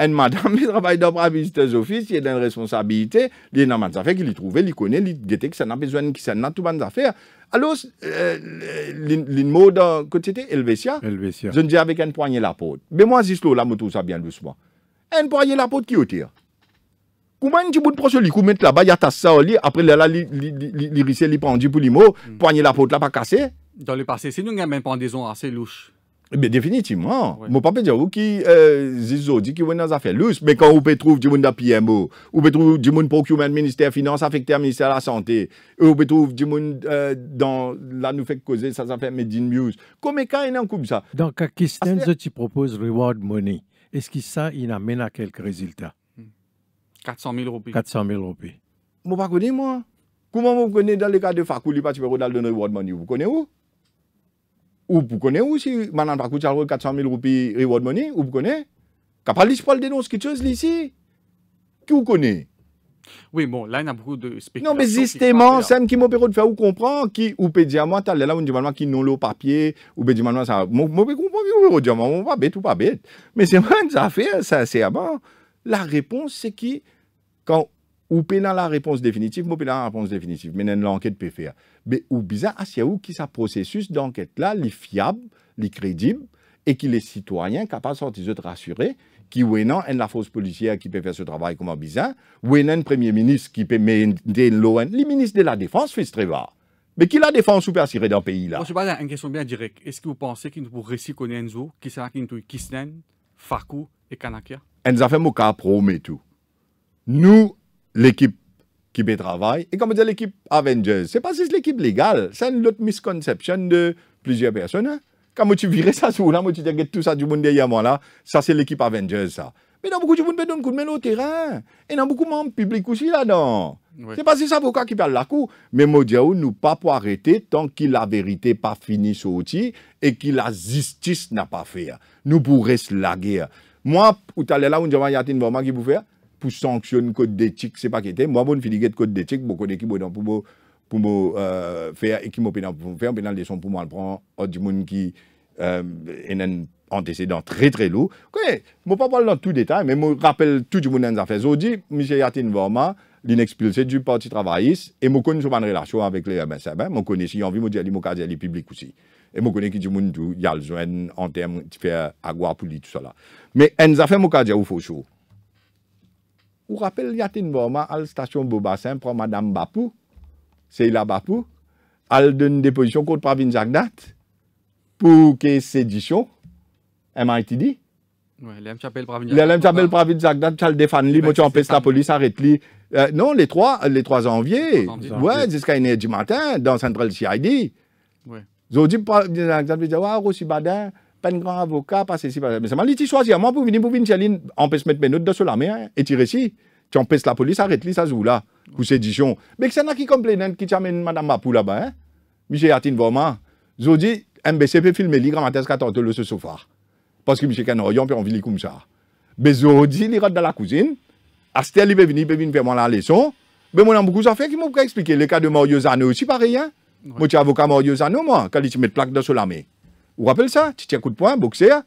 Et madame, il travaille dans la des offices il a une responsabilité, il y a une affaire qu'il trouve, il connaît, il détecte que ça n'a besoin, que ça n'a tout bonnes affaires. Alors, le mot que c'était Helvetia. Je ne dis avec une poignée la porte. Mais moi, c'est là, je trouve ça bien doucement. Une poignée la porte qui au tire. Comment tu bout de proche li, mettre là-bas, il y a ta ça après là, li, li, li, li, li, li pendu pour l'imo, hmm. poigner la porte là, pas casser. Dans le passé, c'est nous qui avons une pendaison assez louche. Mais eh définitivement. Mon papa dit, vous oh, qui, euh, Zizo, dit qu'il y a des affaires louches, mais quand vous peut trouver du monde à PMO, vous peut trouver du monde procurement ministère finance affecté à ministère de la santé, vous peut trouver du monde euh, dans, là, nous fait causer, ça fait Medine News. Comment est-ce qu'on coupe ça? Donc, à qui tu proposes reward money. Est-ce que ça, il amène à quelques résultats? 400 000 roupies. 400 000 roupies. Je ne pas connais, moi. Comment vous connaissez dans le cas de Fakouli, parce que vous donner le reward money Vous connaissez où Ou vous connaissez où si Manan Fakouli a 400 000 roupies reward money Ou vous connaissez Capalis Paul dénoncer quelque chose ici Qui vous connaît oui, bon, là, il y a beaucoup de spéculations. Non, mais justement, c'est qui m'opère de faire ou comprendre qui, ou peut dire, moi, t'as là, on dit, qui n'ont le papier, ou peut dire, ça, moi, je comprends, ou peut dire, moi, va bête ou pas bête. Mais c'est moi, ça fait, ça, c'est la réponse, c'est qui Quand ou pénal la réponse définitive, moi pénal la réponse définitive, mais l'enquête peut faire. Mais ou bizarre, c'est où qui sa processus d'enquête là, les fiable, crédible, et qui les citoyens capables de sortir de rassurer, qui ou non, la force policière qui peut faire ce travail comme un bizarre, ou un premier ministre qui peut mettre l'ON, le ministre de la Défense fait ce travail. Mais qui la défense ou peut assurer dans le pays là? Je pas une question bien directe. Est-ce que vous pensez qu'il nous pourrait s'y connaître qui sera qui Kisnen, Fakou et Kanakia? Elle nous a fait Moka promet tout. Nous, l'équipe qui travaille, et comme dit l'équipe Avengers, c'est pas juste l'équipe légale, c'est une autre misconception de plusieurs personnes. Hein? Quand tu virais ça sous là, tu que tout ça du monde derrière moi là, ça c'est l'équipe Avengers ça. Mais dans beaucoup de monde, peut donner coup de au terrain. Et dans beaucoup de monde public aussi là-dedans. C'est pas si ça qui perd la cour. Mais dis, nous pas pour arrêter tant que la vérité pas finie sortie et que la justice n'a pas fait. Nous pourrions se guerre. Moi, ou t'allais là, on dirait, yatine vraiment qui pour faire, pour sanctionner code d'éthique, c'est pas qu'il était. Moi, bon, filigrette code d'éthique, beaucoup d'équipes bon, pour pour me euh, faire et qui m'ont pénal pour faire pénal des sons pour moi le prendre oh, du monde qui euh, un antécédent très très lourd. Je ne pas parler dans tout détail, mais je rappelle tout du monde dans affaires. Aujourd'hui, Monsieur Yatin Vorma, l'inexpulsé du Parti travailliste, et je connais son relation avec les ben, Je connais si envie, dire, je dis, je public aussi. Et je connais qui dit monde il y a besoin en termes de faire agua pour tout cela. Mais nous fait mon dire ou faut chaud. Vous rappelez, il y a une moment à la station Bobassin pour Madame Bapou, c'est là Bapou, elle donne des positions contre Pravin Jagdat pour que sédition, MITD. Ouais, même appelé Pravin Jagdat. même appelé Pravin Jagdat, elle défend lui, moi tu empêches la police, arrête lui. Euh, non, les 3, les 3 janvier. Ouais, jusqu'à 1h du matin, dans Central CID. Ouais. Ils ont dit, par exemple, ouais, Rossi badin, pas de grand avocat, pas ceci, pas Mais c'est mal, tu choisis. Moi, pour venir, pour venir, on peut se mettre mes notes sur la main et tirer ici. Tu empêches la police, arrête-les, ça joue là, pour sédition. Mais c'est là qui complète, hein, qui t'amène Madame Mapou là-bas, hein. Michel Yatine, vraiment. Zodi MBC dit, MBCP filme les grands matins, le le sofa. Parce que Michel Canoyon, peut on vit comme ça. Mais Zodi il rentre dans la cuisine. Astel, il peut venir, il peut venir faire moi la leçon. Mais moi, j'ai beaucoup d'affaires qui m'ont expliqué. Le cas de Mario Zane aussi, pareil, hein. Moi, je suis avocat Mario Zano, moi, quand il met plaque dans la main. Vous rappelez ça Tu tiens coup de poing, boxeur. Hein?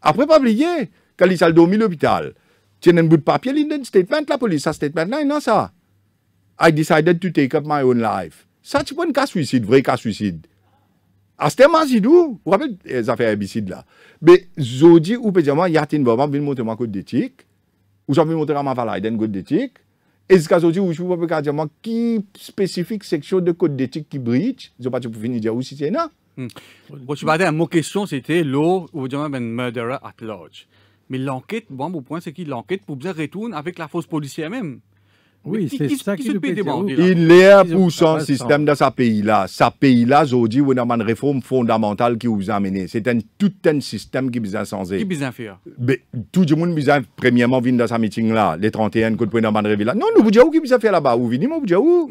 Après, pas oublier, quand il dormi l'hôpital, tu tiens un bout de papier, il a un statement, la police, ça statement là, il a ça. I decided to take up my own life. Ça, c'est pas un cas suicide, vrai cas suicide. À ce moment vous vous rappelez eh, les affaires herbicides là. Mais Zodi ou Pédiamant, Yatine Baba, vient montrer ma code d'éthique. Ou j'en vais montrer ma valide, une code d'éthique. E jiska ce jour, vous ne ka pas man qui spécifique section de qui brille Je ne sais pas si vous pouvez venir dire où c'est non? Bon, ne sais à ma question, c'était l'eau ou dire ben murderer at large. Mais l'enquête, bon, mon point, c'est que l'enquête pour bien retourne avec la fausse policière même. Oui, c'est ça qui, Il est pour son système hein. dans sa pays-là. sa pays-là, aujourd'hui, a une réforme fondamentale qui vous a amené. C'est un tout un système qui vous a changé. Qui vous a Tout le monde premièrement vient dans sa meeting-là, les 31 vous Non, nous vous qui vous a fait là-bas. Vous venez, vous vous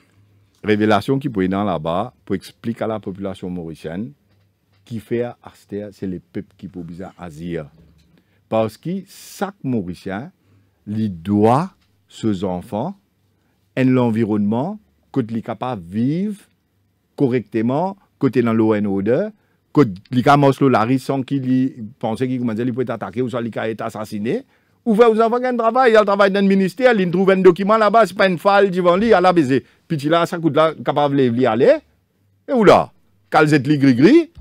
révélation qui peut dans là-bas pour expliquer à la population mauricienne qui fait Aster, c'est le peuple qui peut besoin agir. Parce que chaque Mauricien, il doit ses enfants et l'environnement qu'il est capable de vivre correctement, côté dans l'eau et odeur, qu'il soit capable de la sans qu'il pense qu'il peut être attaqué ou soit qu'il être assassiné, ou vous avez un travail, il y a le travail d'un ministère, il trouve un document là-bas, c'est pas une falle, devant lui, à la baiser. Puis là, ça coûte là, capable de y aller. Et où là Calzette li gris-gris.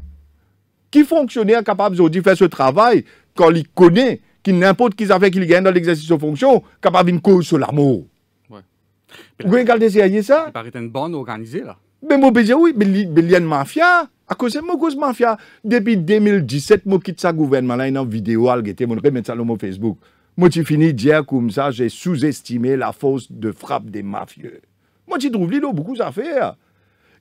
Qui fonctionnaire capable de faire ce travail quand il connaît, qui n'importe qui ça fait qu'il gagne dans l'exercice de fonction, capable de cause sur l'amour Ouais. Vous regardez ça Il paraît être une bande organisée là. Mais moi, je oui, mais il y a une mafia. À cause de moi, cause mafia. Depuis 2017, moi quitte ça gouvernement là, il y a une vidéo, il y a mon ça sur mon Facebook. Moi, tu finis dire comme ça, j'ai sous-estimé la force de frappe des mafieux. Moi, tu trouves l'île beaucoup d'affaires.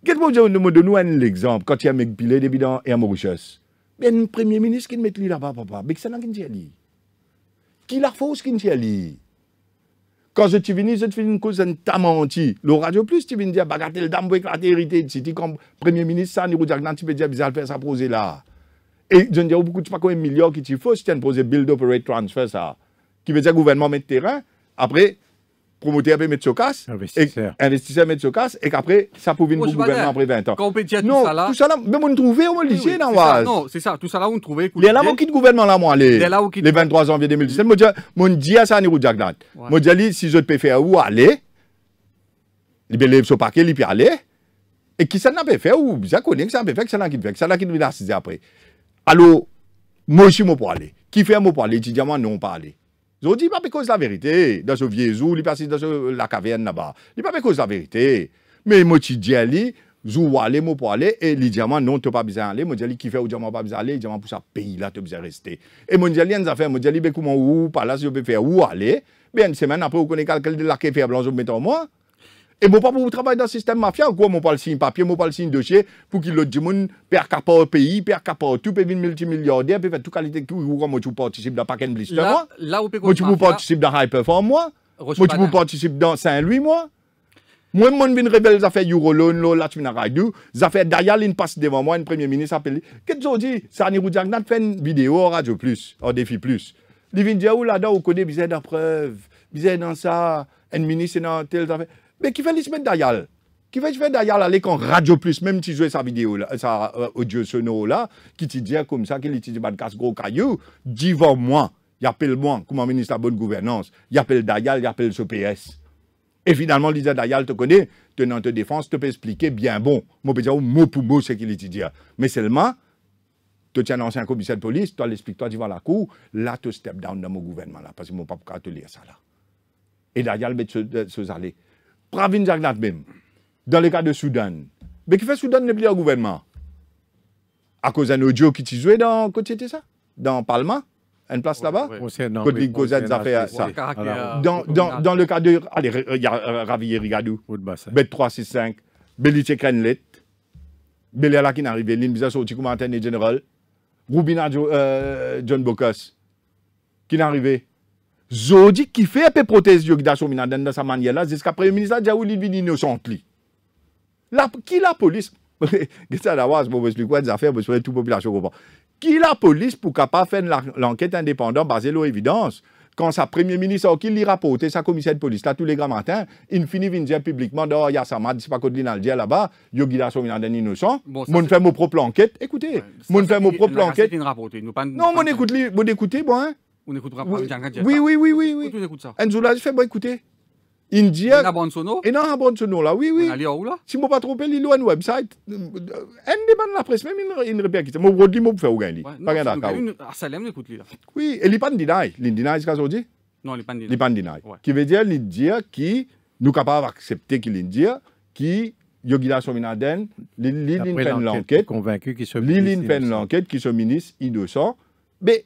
Qu'est-ce que nous donne un exemple quand il y a Megpilé, évidemment, et à Mauritius Ben, le premier ministre qui met lui là-bas, papa, mais ça n'a qu'un dit. Qui la force qui a dit Quand je suis venu, je fais une cause de ta menti. Le radio plus, tu viens dire, bagatelle dame, éclater, hérité. Si tu comme premier ministre, ça, Niro Diagnan, tu peux dire, bizarre, faire ça, poser là. Et je ne dis pas beaucoup, tu pas combien de qui tu faut, si tu as posé build-up transfer, ça qui veut dire gouvernement mettre terrain, après, promoteur peut mettre investisseur, et, et qu'après, ça pouvait le gouvernement après 20 ans. non, tout ça là. même on trouvait, c'est ça, tout ça là, on trouvait. Il y a là, gouvernement là, moi, les, 23 janvier 2017, moi, je dis à ah, ça, Moi, je dis, si je peux faire où aller, il peut sur il aller. Et qui ça n'a pas fait, ou ça que ça n'a fait, que ça fait, fait non, pas ils ont dit, pas bah, parce la vérité, dans ce vieux zoo, ils passent dans la caverne là-bas. Ils pas parce la vérité. Mais moi, tu dis, je vais aller, moi pour aller, et les diamants, non, tu pas besoin d'aller. Moi, je dis, qui fait au diamant, pas besoin d'aller, les diamants pour ça, pays là, tu besoin de rester. Et moi, je dis, les affaires, moi, je dis, ben, comment où, par là, si je peux faire où aller, bien, une semaine après, vous connaissez quelqu'un de la caverne blanche, vous mettez en moi. Et moi pas pour travailler dans le système mafia, quoi, mon pas le signe papier, mon pas le signe dossier, pour qu'il l'autre monde perd capa au pays, perd capa tout, peut devenir multimilliardaire, peut faire toute qualité, tout, moi tu participes dans Packen Blister, moi. Là où tu participer dans High Perform, moi. Moi, tu participer dans Saint-Louis, moi. Moi, je suis rebelle, ça fait Eurolone, là, tu viens Raidou, ça fait Dayal, il passe devant moi, un premier ministre appelé. Qu'est-ce que tu dis? Ça, Niroudjagnat fait une vidéo, radio plus, en défi plus. Il vient dire, oh là-dedans, on connaît, bizarre preuve, bizarre dans ça, un ministre, dans telle affaire. Mais qui fait les semaines d'Ayal Qui fait les de d'Ayal aller quand Radio Plus, même si jouait sa vidéo, là, sa euh, audio sonore là, qui te dit comme ça, qu'il utilise pas de casse gros caillou, devant moi, il appelle moi, comme ministre de la bonne gouvernance, il appelle Dayal, il appelle ce PS. Et finalement, Lisa Dayal te connaît, tenant te défense, te peux expliquer bien bon. Mon dire oh, mot pour mot, ce qu'il dit. Mais seulement, tu tiens ancien commissaire de police, toi l'expliques, toi tu vas la cour, là tu step down dans mon gouvernement là, parce que mon papa te lire ça là. Et Dayal met ce, euh, ce aller. Pravin Jagnat dans le cas de Soudan. Mais qui fait Soudan n'est plus au gouvernement À cause d'un audio qui joué dans côté ça Dans Parlement une place là-bas Côté ça Dans, dans, dans le cas de. Allez, euh, euh, Ravier Rigadou. Bet 365. Belitier Krenlet. Beliala qui est arrivé, sorti comme général, Rubina euh, John Bocas. Qui arrivé. Zodi qui fait peu prothèse Yogi Minaden dans sa manière là, jusqu'à premier ministre, a dit qu'il il est innocent. La, qui la police vous des affaires, je toute population Qui la police pour pas faire l'enquête indépendante basée sur l'évidence quand sa premier ministre, qui lui rapporte, sa commissaire de police, là, tous les grands matins, il finit de dire publiquement, il y a Samad, c'est pas le dit là-bas, Yogi Dasso, est innocent, mon fait mon propre enquête, écoutez, mon fait mon propre enquête. Non, mon écoutez, bon, écoutez, bon, hein. On n'écoutera pas oui. quelqu'un oui, Oui, oui, oui, oui. oui. écoute ça. Enzola, je fais bon écouter. India. bande sonore? Et non, sonore là, oui, oui. On où, là Si je ne pas trompé, il y a un website. Euh, elle débat de la presse, même une répercussion. Je vais vous faire gagner. Pas gagner d'accord. À Salem, écoute là. Oui, et il n'est pas deny. Il deny ce qu'on dit Non, il n'est pas deny. Il n'est pas deny. Qui veut dire dit qui nous capable d'accepter que dit qui Yogila Sominaden, Liline fait l'enquête. Convaincu qu'il se Liline fait l'enquête, qui se ministre innocent. Mais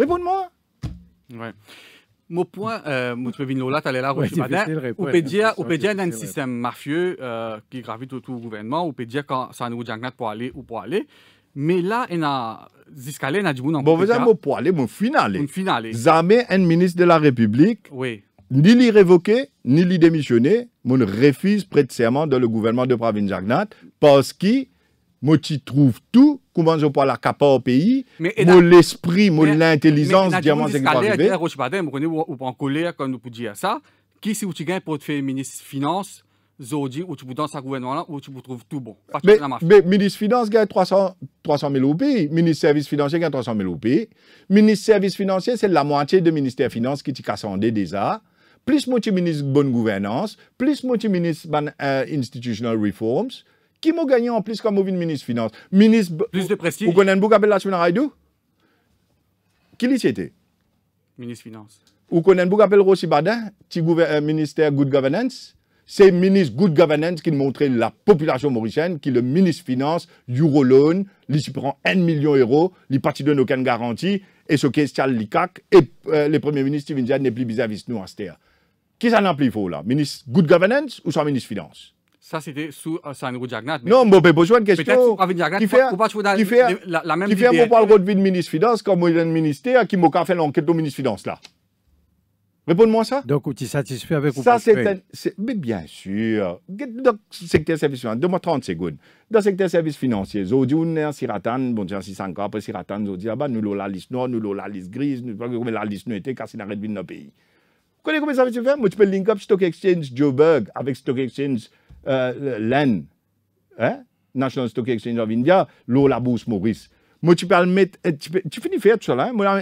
Réponds-moi. Ouais. point, euh, là, tu es là, qu'il y a un système mafieux euh, qui gravite autour du gouvernement, peut dire quand ça nous jagnat pour aller ou pour aller. Mais là, y a ziscalé, y a dit bon, Bon, vous avez pour aller, mon finale. Mon finale. Jamais un ministre de la République. Oui. Ni l'y révoquer, ni l'y démissionner, mon refuse prêt serment dans le gouvernement de Pravin Jagnat, parce qu'il moi trouve tout, comment je parle à capa au pays, mon l'esprit, moi l'intelligence, diamant c'est arrivé. Je ne vous connaissez pas en colère quand nous pouvons dire ça, qui si tu gagne pour te faire ministre finance, Zodi, où tu peux dans sa gouvernement où tu peux trouver tout bon. Mais, mais ministre finance gagne 300, 300 000 au pays, ministre service financier gagne 300 000 au pays, ministre service financier c'est la moitié de ministère finance qui t'y cassé en déjà plus moitié ministre bonne gouvernance, plus moitié ministre ban, institutional reforms, qui m'a gagné en plus comme le ministre finance Ministre. Plus de prestige. Vous connaissez beaucoup la dans Raidou Qui l'y était Ministre finance. Vous connaissez beaucoup appellation Rossi Badin, ministre euh, ministère Good Governance c'est ministre Good Governance qui montrait la population mauricienne, qui le ministre Finance, Euroloan, lui prend 1 million d'euros, il partit de aucune garantie, et ce est Charles Licac, et euh, le premier ministre Steven n'est plus vis-à-vis nous à Qui s'en plus faux là Ministre Good Governance ou son ministre Finance ça, c'était sous euh, San Jagnat. Non, mais je besoin une question. Qui fait, qui fait, la, la même qui fait, parler de ministre finance comme un ministère qui m'a fait l'enquête au ministre finance là. Réponds-moi ça. Donc, tu es satisfait avec Ça, c'est Mais bien sûr. Dans le secteur service financier, donne-moi 30 secondes. Dans le secteur service financier, aujourd'hui, on est en Siratan, bon, c'est encore 600 après Siratan, aujourd'hui, bah, nous avons la liste noire, nous avons la liste grise, nous avons la liste noire, car c'est la redvine dans le pays. Vous connaissez comment ça veut faire Moi, tu peux link up Stock Exchange Joburg avec Stock Exchange euh, l'AN, hein? National Stock Exchange of India, l'eau, la bourse Maurice. Moi, tu peux le mettre, eh, tu, peux, tu finis faire tout ça, hein? Moi,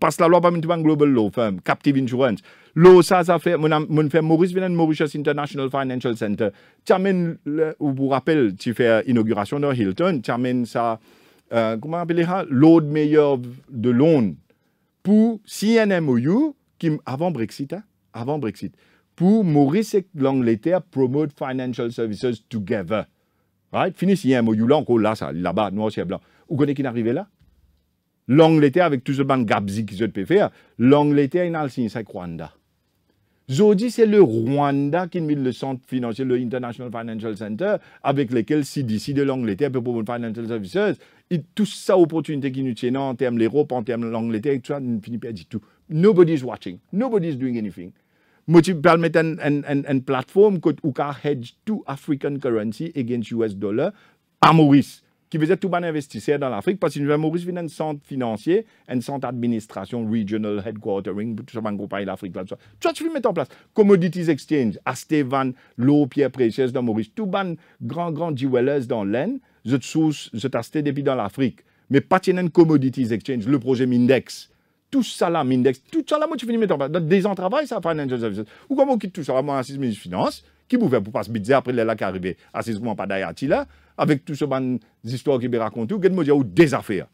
passe la loi, pas mettre global law firm, captive insurance. L'eau, ça, ça fait, moi je fais Maurice de Mauritius International Financial Center. Tu amènes, ou vous rappelle, tu fais euh, inauguration de Hilton, tu amènes ça, euh, comment appeler ça, de meilleure de Londres pour CNMOU, qui, avant Brexit, hein? avant Brexit pour Maurice et l'Angleterre promote financial services together. Right? Fini, s'il y a un mot là, encore là, ça, là-bas, noir c'est blanc. Vous connaissez qui est arrivé là? L'Angleterre, avec tout ce banques gabzi qu'ils ont faire, l'Angleterre, il a signé ça avec Rwanda. Aujourd'hui, c'est le Rwanda qui met le centre financier, le International Financial Center, avec lequel CDC de l'Angleterre peut promouvoir Financial Services. Et tout ça, opportunité qui nous tient en termes d'Europe, en termes l'Angleterre, tout ça, ne finit pas du tout. Nobody's watching. Nobody's doing anything moet je permitten une plateforme qui platform dat hedge to African currency against US dollar à Maurice. Qui faisait tout bon investisseur dans l'Afrique, parce que Maurice vient un centre financier, un centre d'administration, regional headquartering, tout ça, un groupe l'Afrique là-dessus. Tout ça, tu mettre en place. Commodities Exchange, Astevan, l'eau, Pierre précieuse dans Maurice, tout bon grand, grand jewelers dans l'Aisne, je te source, je t'acheter depuis dans l'Afrique. Mais pas tiennent Commodities Exchange, le projet Mindex tout ça là, tout ça là, moi, tu finis mettre en place. Des ans travail, ça, financial services. Ou comment qui tout ça, moi, assise ministre finance, qui pouvait pour pas se bidzer après les là qui arrivé, assise moi, pas d'ailleurs, là, avec tout ce ban histoire qui me raconte, ou qu'est-ce que des affaires.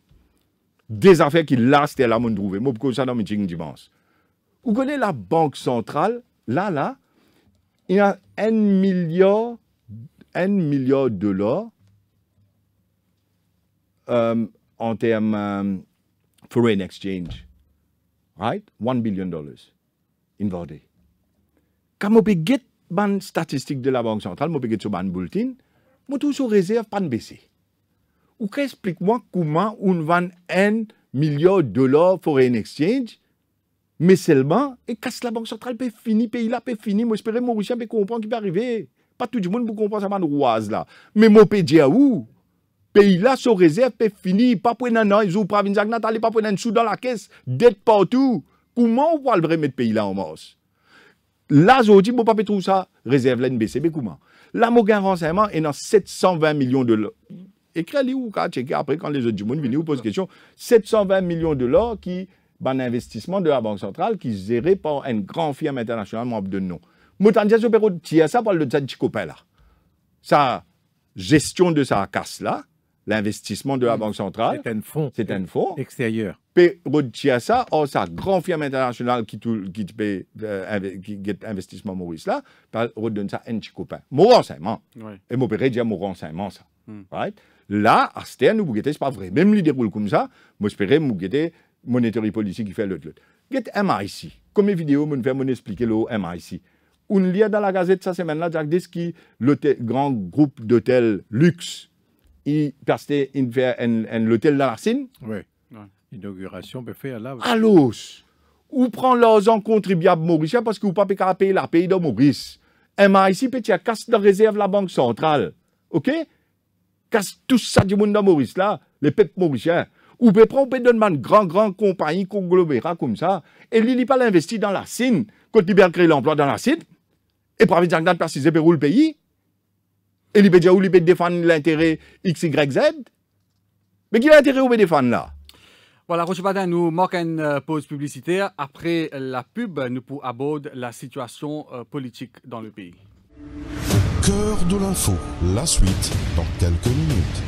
Des affaires qui là, c'était là, moi, trouvé. Moi, pourquoi ça, dans le meeting dimanche. Vous connaissez la banque centrale, là, là, il y a un milliard, un milliard de dollars euh, en termes euh, foreign exchange right? $1 billion dollars. involved. Quand je get ban statistique de la Banque centrale, je get ban bulletin, je toujours réserve pas baissé. Ou explique-moi comment on vend un milliard de dollars foreign exchange, mais seulement, et casse la Banque centrale peut finir, pays là peut finir, moi j'espère que Mauricien peut comprendre qui va arriver. Pas tout le monde peut comprendre ça, man, là. Mais mon peut dire où? pays-là, son réserve est fini. Pas pour un an, ils ont pas pas pour un sous dans la caisse, dette partout. Comment on va le mettre pays-là en masse Là, aujourd'hui, mon papa trouve ça, réserve la NBC, comment Là, mon gain renseignement est dans 720 millions de dollars. Écris-le ou checker après quand les autres du monde viennent vous poser question. 720 millions de dollars qui, ban investissement de la Banque centrale, qui est géré par une grande firme internationale, membre de nom. Moutandia Sopero tire ça par le copain là. Sa gestion de sa casse là, l'investissement de la mmh. Banque centrale. C'est un fonds. C'est un fonds. Extérieur. Perutiasa, oh, sa grande firme internationale qui, fait qui, euh, investissement Maurice là, redonne ça un petit copain. Mon renseignement. Et mon père dit mon renseignement, ça. Mmh. Right? Là, à ce nous c'est pas vrai. Même lui déroule comme ça, j'espère que que c'est Monetary politique qui fait l'autre. Get MIC. Comme vidéo, me je vais expliquer le MIC. On lit dans la gazette cette semaine-là, Jack qui le grand groupe d'hôtels luxe il un l'hôtel dans la Racine. Oui. l'inauguration peut ben, faire là. À Allô, Ou prend l'argent contribuable mauricien parce que vous pas payer la pays de Maurice. Et mais peut a casse de réserve la Banque centrale. OK? Casse tout ça du monde dans Maurice là, les peuples mauriciens. Ou peut prendre, ben, peut donner une grande, compagnie conglomérat comme ça. Et lui, il pas investi dans la Chine. Quand il créer l'emploi dans la Chine, et parmi les gens, que dans le pays. Et il peut ou il peut défendre l'intérêt XYZ. Mais quel intérêt vous peut défendre là voilà, Roche Badin nous manquons une euh, pause publicitaire. Après la pub, nous pouvons aborder la situation euh, politique dans le pays. Cœur de l'info, la suite dans quelques minutes.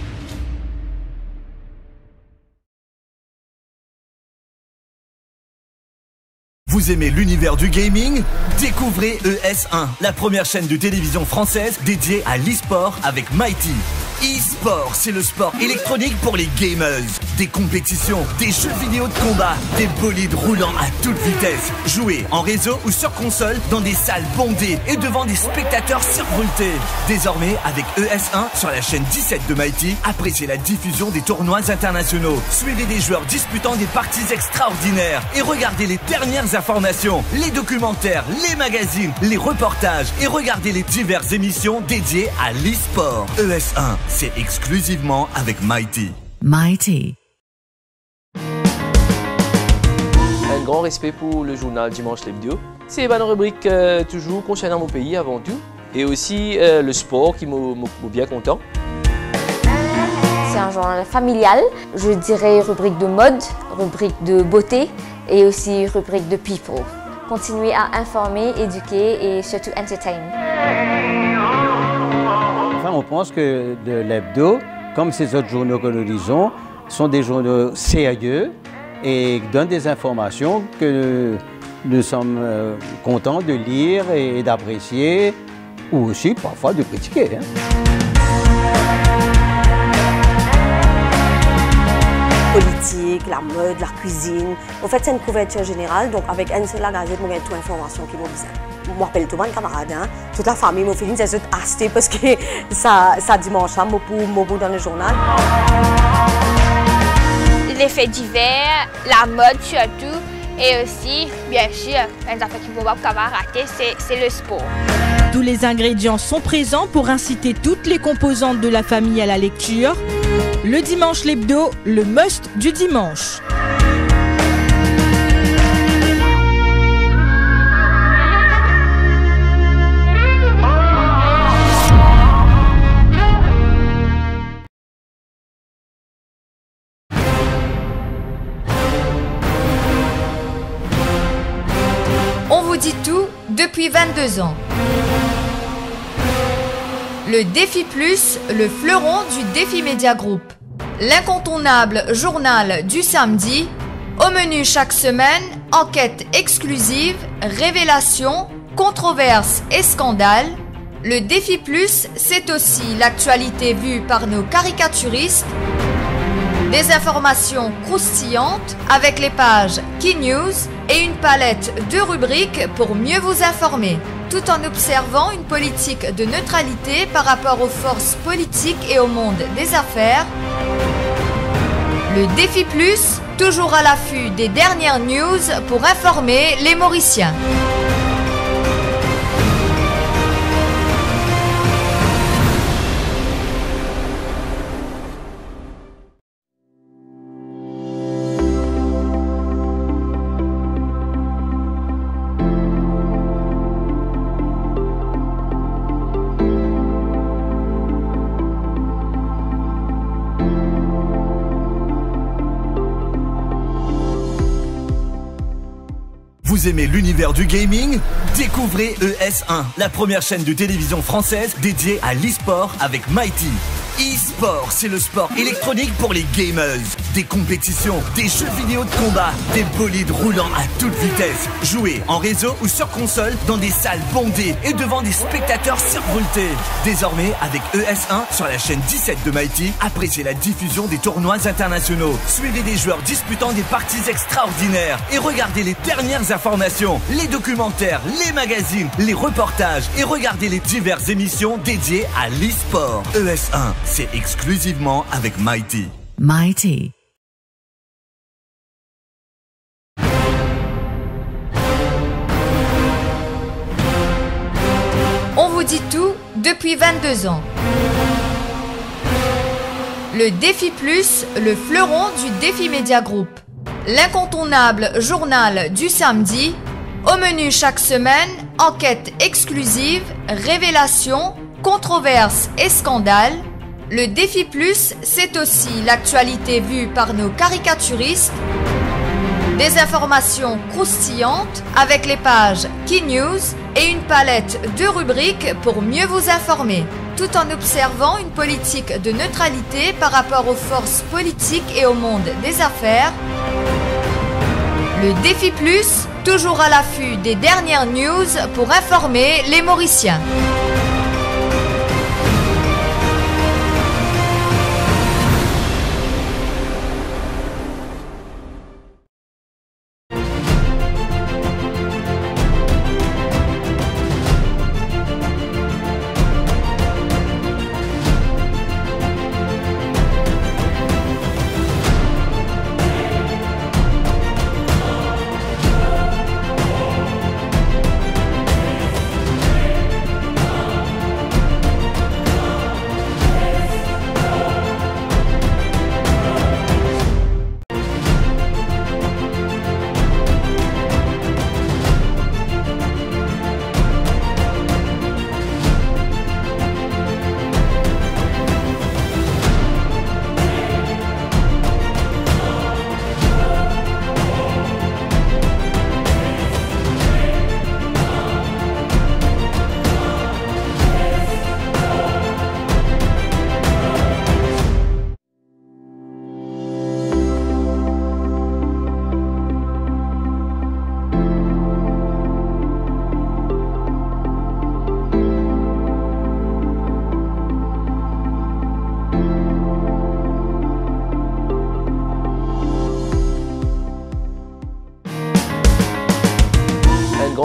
Vous aimez l'univers du gaming Découvrez ES1, la première chaîne de télévision française dédiée à l'e-sport avec Mighty. E-sport, c'est le sport électronique pour les gamers. Des compétitions, des jeux vidéo de combat, des bolides roulant à toute vitesse. Jouez en réseau ou sur console dans des salles bondées et devant des spectateurs survoltés. Désormais, avec ES1 sur la chaîne 17 de Mighty, appréciez la diffusion des tournois internationaux. Suivez des joueurs disputant des parties extraordinaires et regardez les dernières affaires les documentaires, les magazines, les reportages et regardez les diverses émissions dédiées à l'e-sport. ES1, c'est exclusivement avec Mighty. Mighty. Un grand respect pour le journal Dimanche les vidéos. C'est une rubrique euh, toujours concernant mon pays avant tout et aussi euh, le sport qui m'a bien content. C'est un journal familial, je dirais rubrique de mode, rubrique de beauté, et aussi rubrique de People. Continuer à informer, éduquer et surtout entertain. Enfin, on pense que de l'hebdo, comme ces autres journaux que nous lisons, sont des journaux sérieux et donnent des informations que nous sommes euh, contents de lire et d'apprécier ou aussi parfois de critiquer. Hein. Politique la mode, la cuisine. En fait, c'est une couverture générale, donc avec une seule gazette, on a toute l'information qui vous besoin. Je m'appelle tout le monde camarade, hein. toute la famille fais une c'est acheté parce que ça, ça dimanche, hein, pour dans le journal. Les faits divers, la mode surtout, et aussi, bien sûr, un affaires qui ne faut pas rater, c'est le sport. Tous les ingrédients sont présents pour inciter toutes les composantes de la famille à la lecture. Le dimanche l'hebdo, le must du dimanche. 22 ans. Le Défi Plus, le fleuron du Défi Média Group. L'incontournable journal du samedi, au menu chaque semaine, enquête exclusive, révélations, controverses et scandales. Le Défi Plus, c'est aussi l'actualité vue par nos caricaturistes des informations croustillantes avec les pages Key News et une palette de rubriques pour mieux vous informer, tout en observant une politique de neutralité par rapport aux forces politiques et au monde des affaires. Le Défi Plus, toujours à l'affût des dernières news pour informer les Mauriciens. aimez l'univers du gaming Découvrez ES1, la première chaîne de télévision française dédiée à l'e-sport avec Mighty e-sport, c'est le sport électronique pour les gamers. Des compétitions, des jeux vidéo de combat, des bolides roulant à toute vitesse. joués en réseau ou sur console dans des salles bondées et devant des spectateurs survoltés. Désormais, avec ES1 sur la chaîne 17 de Mighty, appréciez la diffusion des tournois internationaux. Suivez des joueurs disputant des parties extraordinaires et regardez les dernières informations, les documentaires, les magazines, les reportages et regardez les diverses émissions dédiées à l'eSport. ES1 c'est exclusivement avec Mighty. Mighty. On vous dit tout depuis 22 ans. Le Défi Plus, le fleuron du Défi Média Group. L'incontournable journal du samedi, au menu chaque semaine, enquête exclusive, révélations, controverses et scandales le défi plus, c'est aussi l'actualité vue par nos caricaturistes, des informations croustillantes avec les pages Key News et une palette de rubriques pour mieux vous informer, tout en observant une politique de neutralité par rapport aux forces politiques et au monde des affaires. Le défi plus, toujours à l'affût des dernières news pour informer les Mauriciens.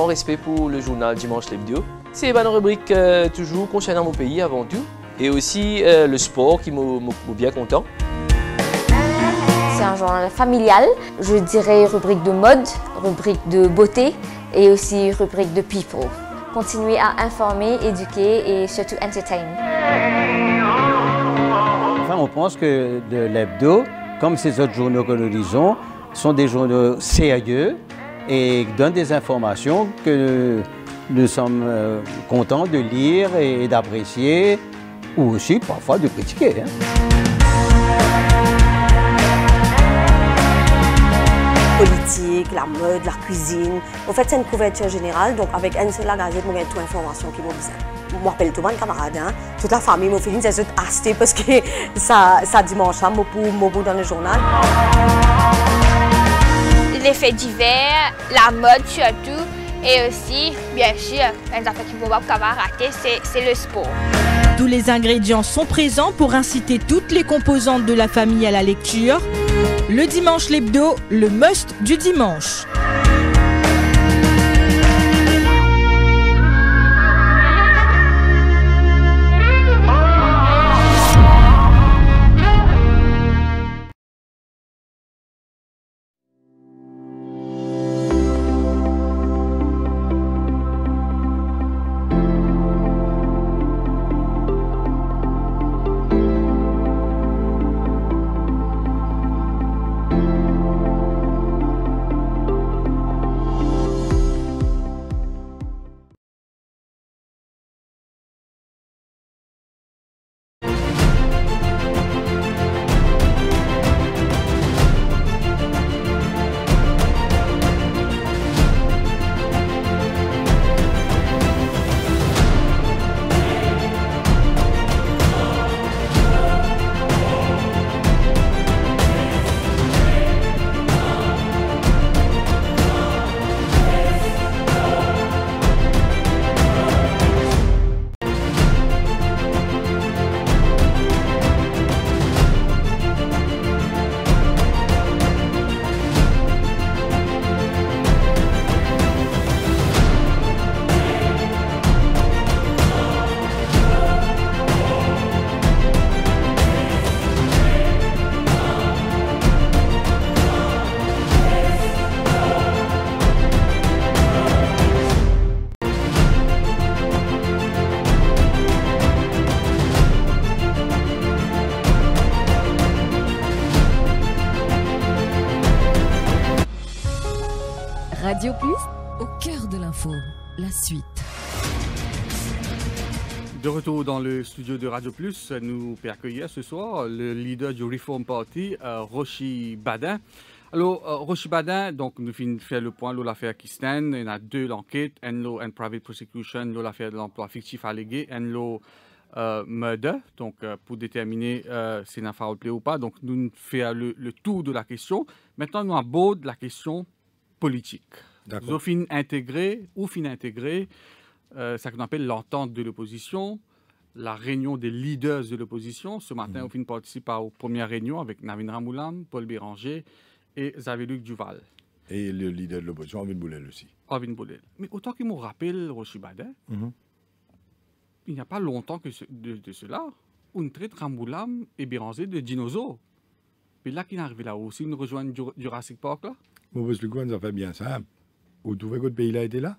respect pour le journal Dimanche Lebdo. C'est une rubrique euh, toujours concernant mon pays avant tout. Et aussi euh, le sport qui me bien content. C'est un journal familial, je dirais rubrique de mode, rubrique de beauté et aussi rubrique de people. Continuer à informer, éduquer et surtout entertain. Enfin, on pense que l'hebdo, comme ces autres journaux que nous lisons, sont des journaux sérieux, et donne des informations que nous sommes euh, contents de lire et d'apprécier, ou aussi parfois de critiquer. Hein. Politique, la mode, la cuisine. En fait, c'est une couverture générale, donc avec un seule gazette, on a toute l'information qui m'a besoin. Je m'appelle tout le monde camarade, hein. toute la famille m'a fait c'est acheté parce que ça, ça dimanche, hein, pour, bout dans le journal les faits divers, la mode surtout, et aussi, bien sûr, un affaires qu'il ne faut pas rater, c'est le sport. Tous les ingrédients sont présents pour inciter toutes les composantes de la famille à la lecture. Le dimanche l'hebdo, le must du dimanche. dans le studio de Radio Plus, nous accueillir ce soir le leader du Reform Party, euh, Roshi Badin. Alors, euh, Roshi Badin, donc, nous finissons faire le point de l'affaire Kistan. Il y a deux l'enquête, Enlo and Private Prosecution, l'affaire de l'emploi fictif allégué, Enlo euh, murder, donc euh, pour déterminer euh, si c'est une affaire ou pas. Donc, nous faisons le, tour de la question. Maintenant, nous abordons la question politique. Nous fin intégré ou fin intégré, ça qu'on appelle l'entente de l'opposition, la réunion des leaders de l'opposition. Ce matin, mhm. Oufine participe participe aux première réunion avec Navin Ramoulam, Paul Béranger et Xavier-Luc Duval. Et le leader de l'opposition, Ovin Boulel aussi. Ovin Boulel. Mais autant qu'il me rappelle Roshi mhm. il n'y a pas longtemps que de, cela, on traite Ramoulam et Béranger de dinosaures. Mais là, qu'il est arrivé là aussi, ils nous rejoignent Jurassic Park là. Mauvais nous a fait bien ça. Vous trouvez que le pays là était là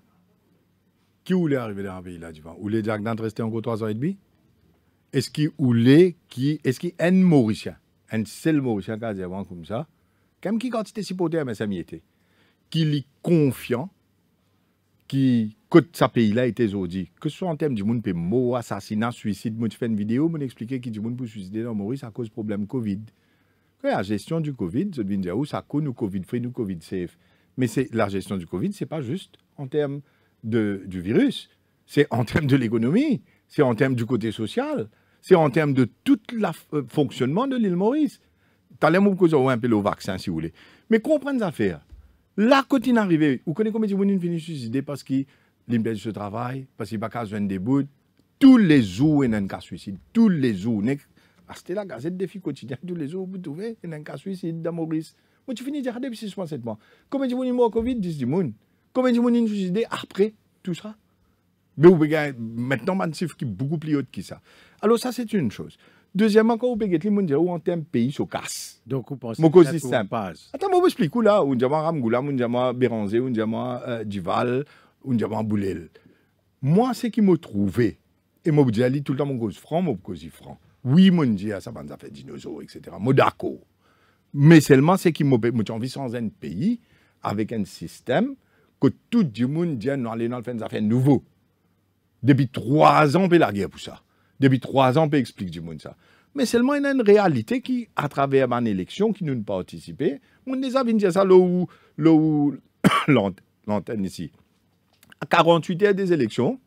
qui voulait arriver dans un pays là, du vent Ou les Jack d'entre rester encore trois ans et demi Est-ce qu'il voulait qui est-ce qu'il un Mauricien Un seul Mauricien qui a dit avant comme ça Quand qui quand il était supporté à m'y était Qui est confiant Qui côte sa pays là était aujourd'hui Que ce soit en termes du monde, mot, assassinat, suicide, moi tu fais une vidéo, moi expliquer qui du monde peut suicider dans Maurice à cause problème Covid. Que La gestion du Covid, je viens dire où ça coûte nous Covid free, nous Covid safe. Mais c'est la gestion du Covid, c'est pas juste en termes de, du virus, c'est en termes de l'économie, c'est en termes du côté social, c'est en termes de tout le euh, fonctionnement de l'île Maurice. que me cause un peu le vaccin, si vous voulez. Mais comprenez l'affaire. Là, quand il est arrivé, vous connaissez tu il gens finissent suicider parce qu'ils perdent ce travail, parce qu'il a pas besoin de Tous les jours, il y a un cas suicide. Tous les jours. C'était la gazette des défi quotidien. Tous les jours, vous trouvez un cas suicide dans Maurice. Moi, tu finis de depuis 6 mois, 7 mois. Combien de gens morts Covid 10 personnes. Comment vous nous idée après tout ça Mais vous avez maintenant un chiffre qui est beaucoup plus haut que ça. Alors ça, c'est une chose. Deuxièmement, quand vous avez dit que en un pays sur casse. Donc vous pensez que c'est passe. Attends, je vous explique là. On dit Ramgoula, on dit Béranzé, on dit euh, Dival, on dit Boulel. Moi, ce qui me trouvait, et moi, je dis tout le temps, mon cause franc, mon cause franc. Oui, mon Dieu, ah, ça va nous faire dinosaures, etc. Moi, d'accord. Mais seulement, c'est qui m'a envie sans un pays, avec un système, que tout le monde dit non, allons faire des affaires nouveaux. Depuis trois ans, on la guerre pour ça. Depuis trois ans, on explique du monde ça. Mais seulement, il y a une réalité qui, à travers une élection qui nous ne participait, on a déjà dit ça où, l'antenne ici. À 48 heures des élections,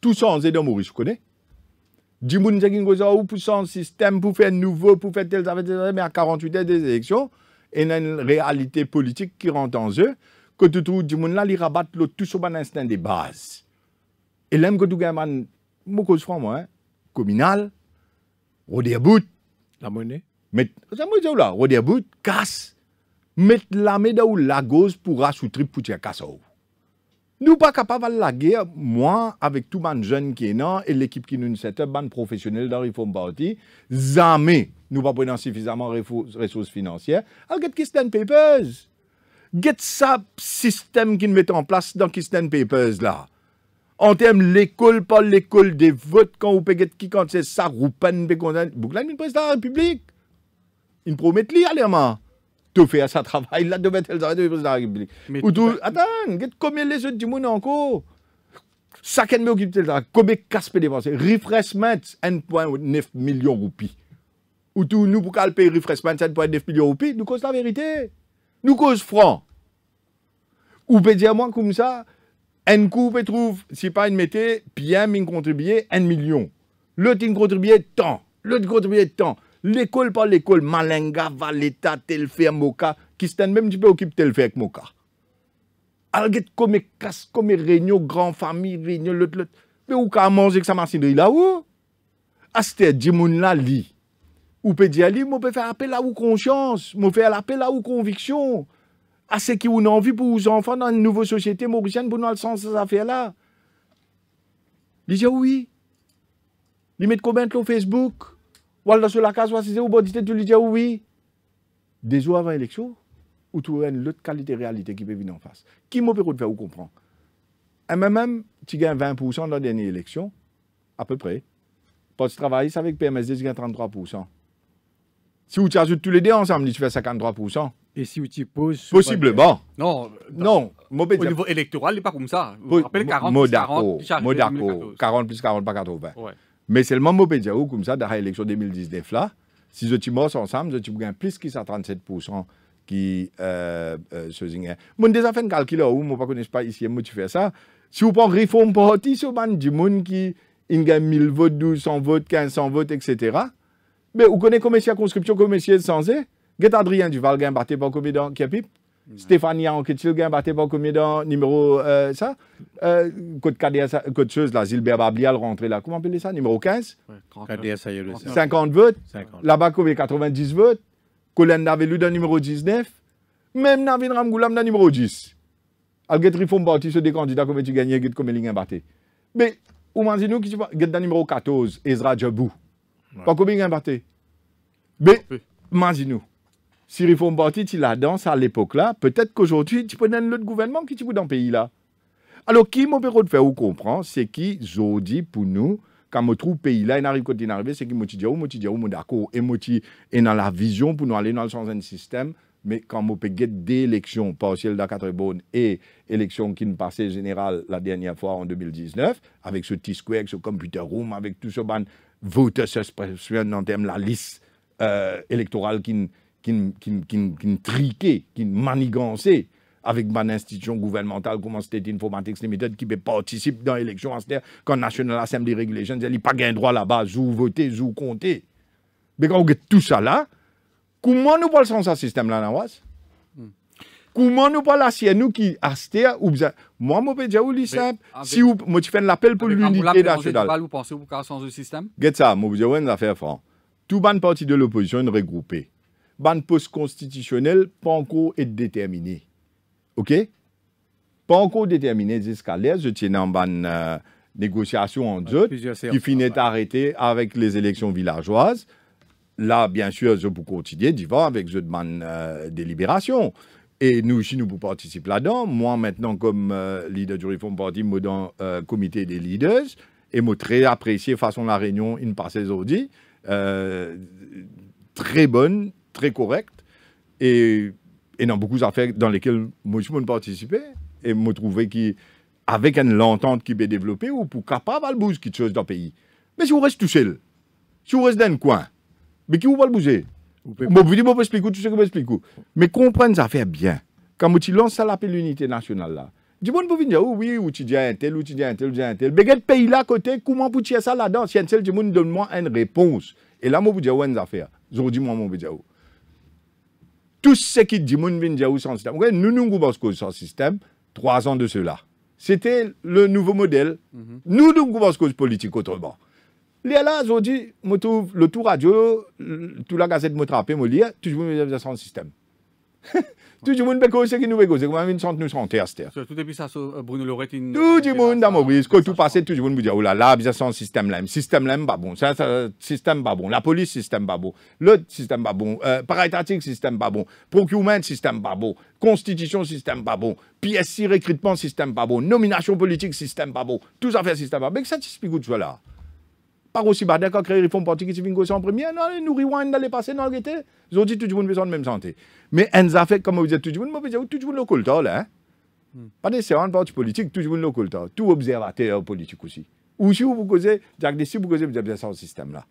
tout ça, on s'est vous je connais. Du monde qui y a un système, pour faire nouveau, pour faire telles affaires, mais à 48 heures des élections, il y a une réalité politique qui rentre en jeu que tout du monde là, il rabat le tout sur un instinct de base. Et l'aime que tu gamin, beaucoup de fois, moi, hein, communal, au à la monnaie, mais ça me dit là, au à casse, mettre la main ou la gosse pour rassoutir pour te casse au. Nous pas capable de la guerre, moi, avec tout mon jeune qui est e là, et l'équipe qui nous set up, professionnel dans le Reform Party, jamais nous pas prenons suffisamment de ressources financières. Alors, quest papers? Get ça, système qu'ils mettent en place dans Kisten Papers là. En termes l'école, pas l'école des votes, quand vous payez qui, quand c'est ça, vous payez vous payez président de la République. Ils promettent lire, les mains. Tout faire ça travail là, être le président de la République. Mais Ou tout, attends, get combien les autres du monde encore Ça, qu'est-ce occupe m'occupe de ça Combien casse les dépenses Refreshment, 1,9 million de roupies. Ou tout, nous, pour qu'elle paye refreshment, 1,9 million de roupies, nous cause la vérité nous cause franc. Ou peut dire moi comme ça, un coup peut trouver, si pas une métier, bien il contribuer un million. L'autre une contribuer tant, l'autre contribuer tant. L'école par l'école, Malenga, Valetta, Telfer, Moka, qui se même tu peux occuper Telfer avec Moka. Alget comme casse, comme réunion, grand famille, réunion, l'autre, l'autre. Mais où qu'à manger que ça signé là, où? Aster, Djimoun là, ou peut dire je peux faire appel à ou conscience, je peux faire appel à ou conviction, à ce qui ont envie pour vos enfants dans une nouvelle société mauricienne pour nous le sens ces affaires-là. Je dis oui. Il met commentaires sur Facebook, ou sur la case, ou c'est ou tu dis oui. Des jours avant l'élection, ou tu une l'autre qualité réalité qui peut venir en face. Qui m'a vous faire ou même MMM, tu gagnes 20% dans la dernière élection, à peu près. Pas de travail, ça avec PMSD, tu gagnes 33%. Si tu ajoutes tous les deux ensemble, tu fais 53%. Et si tu poses. Possiblement. Non, non. Au niveau électoral, il n'est pas comme ça. Vous rappelez 40 plus 40. Modako. 40 plus 40, pas 80. Ouais. Mais seulement mauvais Diaou, comme ça, dans l'élection 2019, là, si tu morts ensemble, tu gagnes plus que 37% qui euh, euh se signent. Mon des fait un calcul, ou moi, je ne pas ici, mais tu fais ça. Si vous prenez réforme vous c'est du monde qui gagne 1000 votes, 1200 votes, 1500 votes, etc. Mais vous connaissez comment monsieur la conscription, comment c'est censé Adrien Duval qui battu par combien qui a pip Stéphanie Anquetil qui a battu par combien numéro euh, ça Code euh, Côte KDS, Côte Chose, là, Gilbert rentré là, comment appelez ça Numéro 15 50 euh, votes. Là-bas, combien 90 votes. Colin Navelou dans numéro 19. Même Navin Ramgoulam dans numéro 10. Alget Rifon sur des candidats, comment tu gagnes, qui ont battu. Mais, ou dit nous qui tu y dans numéro 14, Ezra Djabou a Ngambate. Mais imaginez faut font partie de la danse à l'époque-là, peut-être qu'aujourd'hui, tu peux donner l'autre gouvernement qui tu dans le pays-là. Alors, qui m'a de faire ou comprendre, c'est qui, aujourd'hui, pour nous, quand on trouve pays-là, il arrive quand il arrive, c'est qui m'a dit, m'a dit, m'a d'accord, et m'a et dans la vision pour nous aller dans le sens d'un système, mais quand on peut des élections partielles dans Quatre-Bonnes et élections qui ne passaient générales la dernière fois en 2019, avec ce T-Square, ce computer room, avec tout ce ban voter sur en terme la liste euh, électorale qui qui qui qui est qui avec une institution gouvernementale comme c'était Informatics Limited qui participe dans l'élection quand National nationale assemblée il pas de droit là-bas, vous voter, vous compter. Mais quand on tout ça là, comment nous pensons à ce système-là, Comment nous parlons nous qui astère ou Moi, je peux dire c'est simple. Si vous, moi, tu fais l'appel pour l'unité nationale. Vous pensez vous sans le système? Get ça, moi, je une faire franc. Tout le parti de l'opposition est regroupé. Le post constitutionnel, pas encore est déterminé. OK? Pas encore déterminé jusqu'à l'air. Je tiens en une euh, négociation en deux qui finit arrêté avec les élections villageoises. Là, bien sûr, je peux continuer, d'y voir avec je demande euh, délibération. Et nous aussi, nous participer là-dedans. Moi, maintenant, comme euh, leader du Reform Party, moi, dans le euh, comité des leaders, et moi, très apprécié, façon la réunion, une passée aujourd'hui, euh, très bonne, très correcte, et, dans beaucoup d'affaires dans lesquelles moi aussi, moi, participé, et moi, trouvé qu'avec une entente qui peut développée, ou pour capable de bouger quelque chose dans le pays. Mais si vous reste tout seul, si vous restez dans un coin, mais qui vous va le bouger Bon, vous dites, vous expliquer, tout ce que je expliquer. Mais comprenez ça bien. Quand vous lancez ça, à l'unité nationale là. vous dites oh oui, ou tu un tel, ou tu un tel, ou tu un tel. Mais pays là côté, comment vous ça là-dedans? Si un donne-moi une réponse. Et là, vous dites, une moi, vous dites, oh. tout ce qui dit, sans système. Nous, nous, système, trois ans de cela. C'était le nouveau modèle. Mm-hmm. Nous, nous, nous, politique autrement. Lè la, zo le tout radio, tout la gazette gazet mè trape, Tout le monde mè mè san sistem. Toujou mè beko se ki nou beko, se ki mè mè nous nou à a terre. Tout depuis ça, Bruno Loret tout Toujou mè mè da tout bris, tout tou pase, toujou dire, oh là là, Système sans système là, sistem bon, ça, système bon, la police, système pas bon, Le système pas bon, paratatik système pas bon, procurement système pas bon, constitution système pas bon, PSC recrutement système pas bon, nomination politique système pas bon, tout ça fait système pas bon. Mais ça t'explique tout là. Pas aussi bas qu'à créer réforme parti qui vient en premier. Non, nous rewind dans passer passé, non, arrêtez. Ils ont dit tout le monde besoin de même santé. Mais ont fait, comme vous dites tout le monde, dit, tout le monde le culte, là. Pas de séance politiques, politique, tout le monde le culte. Tout observateur politique aussi. Ou si vous causez, si vous causez, vous avez ça ce système là.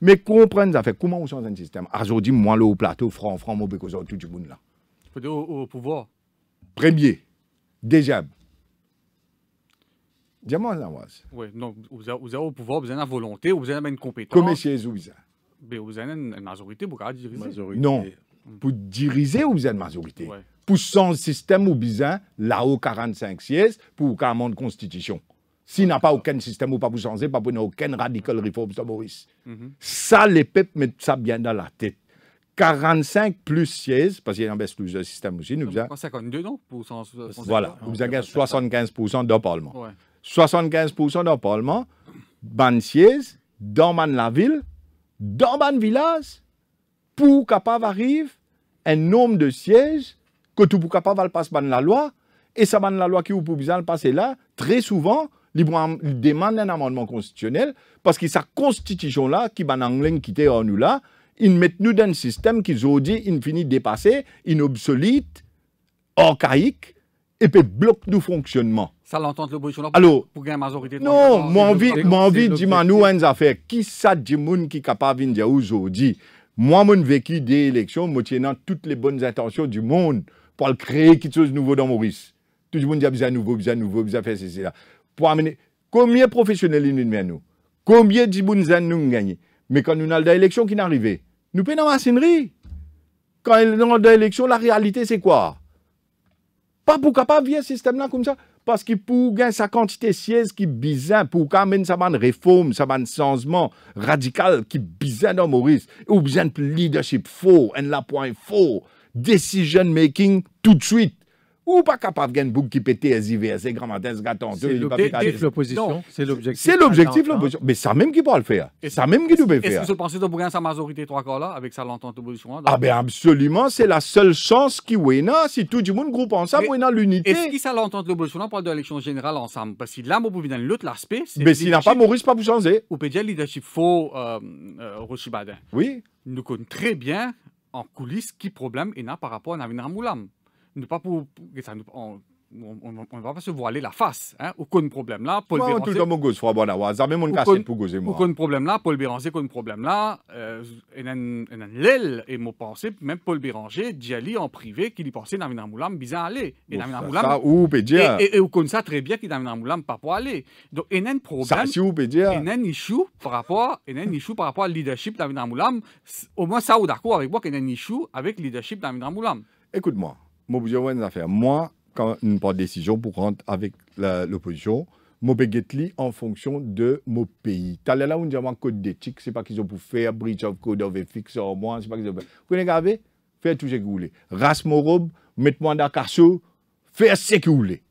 Mais comprendre ça fait comment on sent un système. Aujourd'hui, ah, moi, le plateau, franc, franc, mauvais, tout le monde là. Au pouvoir. Premier, déjà la władza. Oui, vous avez au pouvoir, vous avez la volonté, vous avez une compétence. Comme chez avez ben, Vous avez une majorité pour diriger. Majorité. Non. Hum. Pour diriger, vous avez une majorité. Pour son système ou avez là-haut 45 sièges, pour qu'un monde constitution. S'il n'y a pas aucun système ou pas vous changer, pas n'avez aucune radical réforme, ça, Maurice. Mhm. Ça, les peuples mettent ça bien dans la tête. 45 plus sièges, parce qu'il y a un baisse de système aussi. Nous 52, non Voilà, vous avez 75% de parlement. Ouais. 75% de Parlement, ban siège, dans la ville, dans ban village, pour capable arrive un nombre de sièges que tout pour capable passe ban la loi, et ça ban la loi qui vous pouvez passer là, très souvent, il demande un amendement constitutionnel, parce que sa constitution là, qui va en qui en nous là, il mettent nous dans un système qui aujourd'hui, infini dépassé, inobsolite, archaïque, et puis bloque nos fonctionnement. Ça l'entend l'opposition pour gagner majorité. Non, mon envie, mon envie dit nous une hein, affaire. Qui ça ce qui capable de dire aujourd'hui? Moi, mon vécu des élections, moi, tiens toutes les bonnes intentions du monde pour créer quelque chose de nouveau dans Maurice. Tout le monde dit, de nouveau, de nouveau, de faire ceci, là. Pour amener, combien de professionnels nous nous? Combien de bonnes nous gagné Mais quand nous avons l'élection qui n'arrivait? nous payons la machinerie. Quand nous avons l'élection, la réalité, c'est quoi? Pas pour capable système là comme ça. Parce qu'il pour gagner sa quantité de qui bizarre, pour qu'il sa une réforme, sa un changement radical qui bizarre dans Maurice, ou besoin de leadership faux, un point faux, decision making tout de suite ou pas capable de gagner bouc qui pète SIVS, ce gâteau. C'est l'objectif, l'opposition. C'est l'objectif. C'est l'objectif, l'opposition. Hein. Mais ça même qui peut le faire. C'est ça même qui doit le faire. Est-ce que vous pensez que vous sa majorité trois corps là, avec sa l'entente opposition Ah ben absolument, c'est la seule chance qui est si tout le monde groupe ensemble, il y l'unité. Est-ce que ça l'entente l'opposition là parle de l'élection générale ensemble Parce que là, on peut dans l'autre aspect. Mais s'il n'a pas Maurice, pas vous changer. Ou peut le leadership faux, euh, euh, Oui. Nous connaissons très bien en coulisses qui problème il y a par rapport à Navin Ramoulam ne pas pour, ça, on, on on va pas se voiler la face. Hein. Aucun problème là. Paul Moi, tout cas, mon gosse, faut avoir mon casse pour gauche moi. Aucun problème là, Paul Béranger, aucun problème là. Euh, et un l'aile et mon pensée, même Paul Béranger, Djali en privé, qu'il y pensait Namina Moulam, bizarre aller. Et Namina Moulam. ou Pédia. Et on connaît ça très bien que Namina Moulam pas pour aller. Donc, il y a un problème. Ça, ou Pédia. un issue par rapport, il un issue par rapport au leadership Namina Moulam. Au moins, ça, ou d'accord avec moi, qu'il y a un issue avec le leadership Namina Moulam. Écoute-moi. Moi, quand je affaire. Moi, quand une décision pour rentrer avec l'opposition, je vais en fonction de mon pays. Tu là où un code d'éthique, ce n'est pas qu'ils ont pour faire breach of code of ethics, au moins, c'est pas qu'ils ont pour Vous regardez, faire tout ce que vous voulez. Rasse mon robe, mettez-moi dans le faire ce que vous voulez.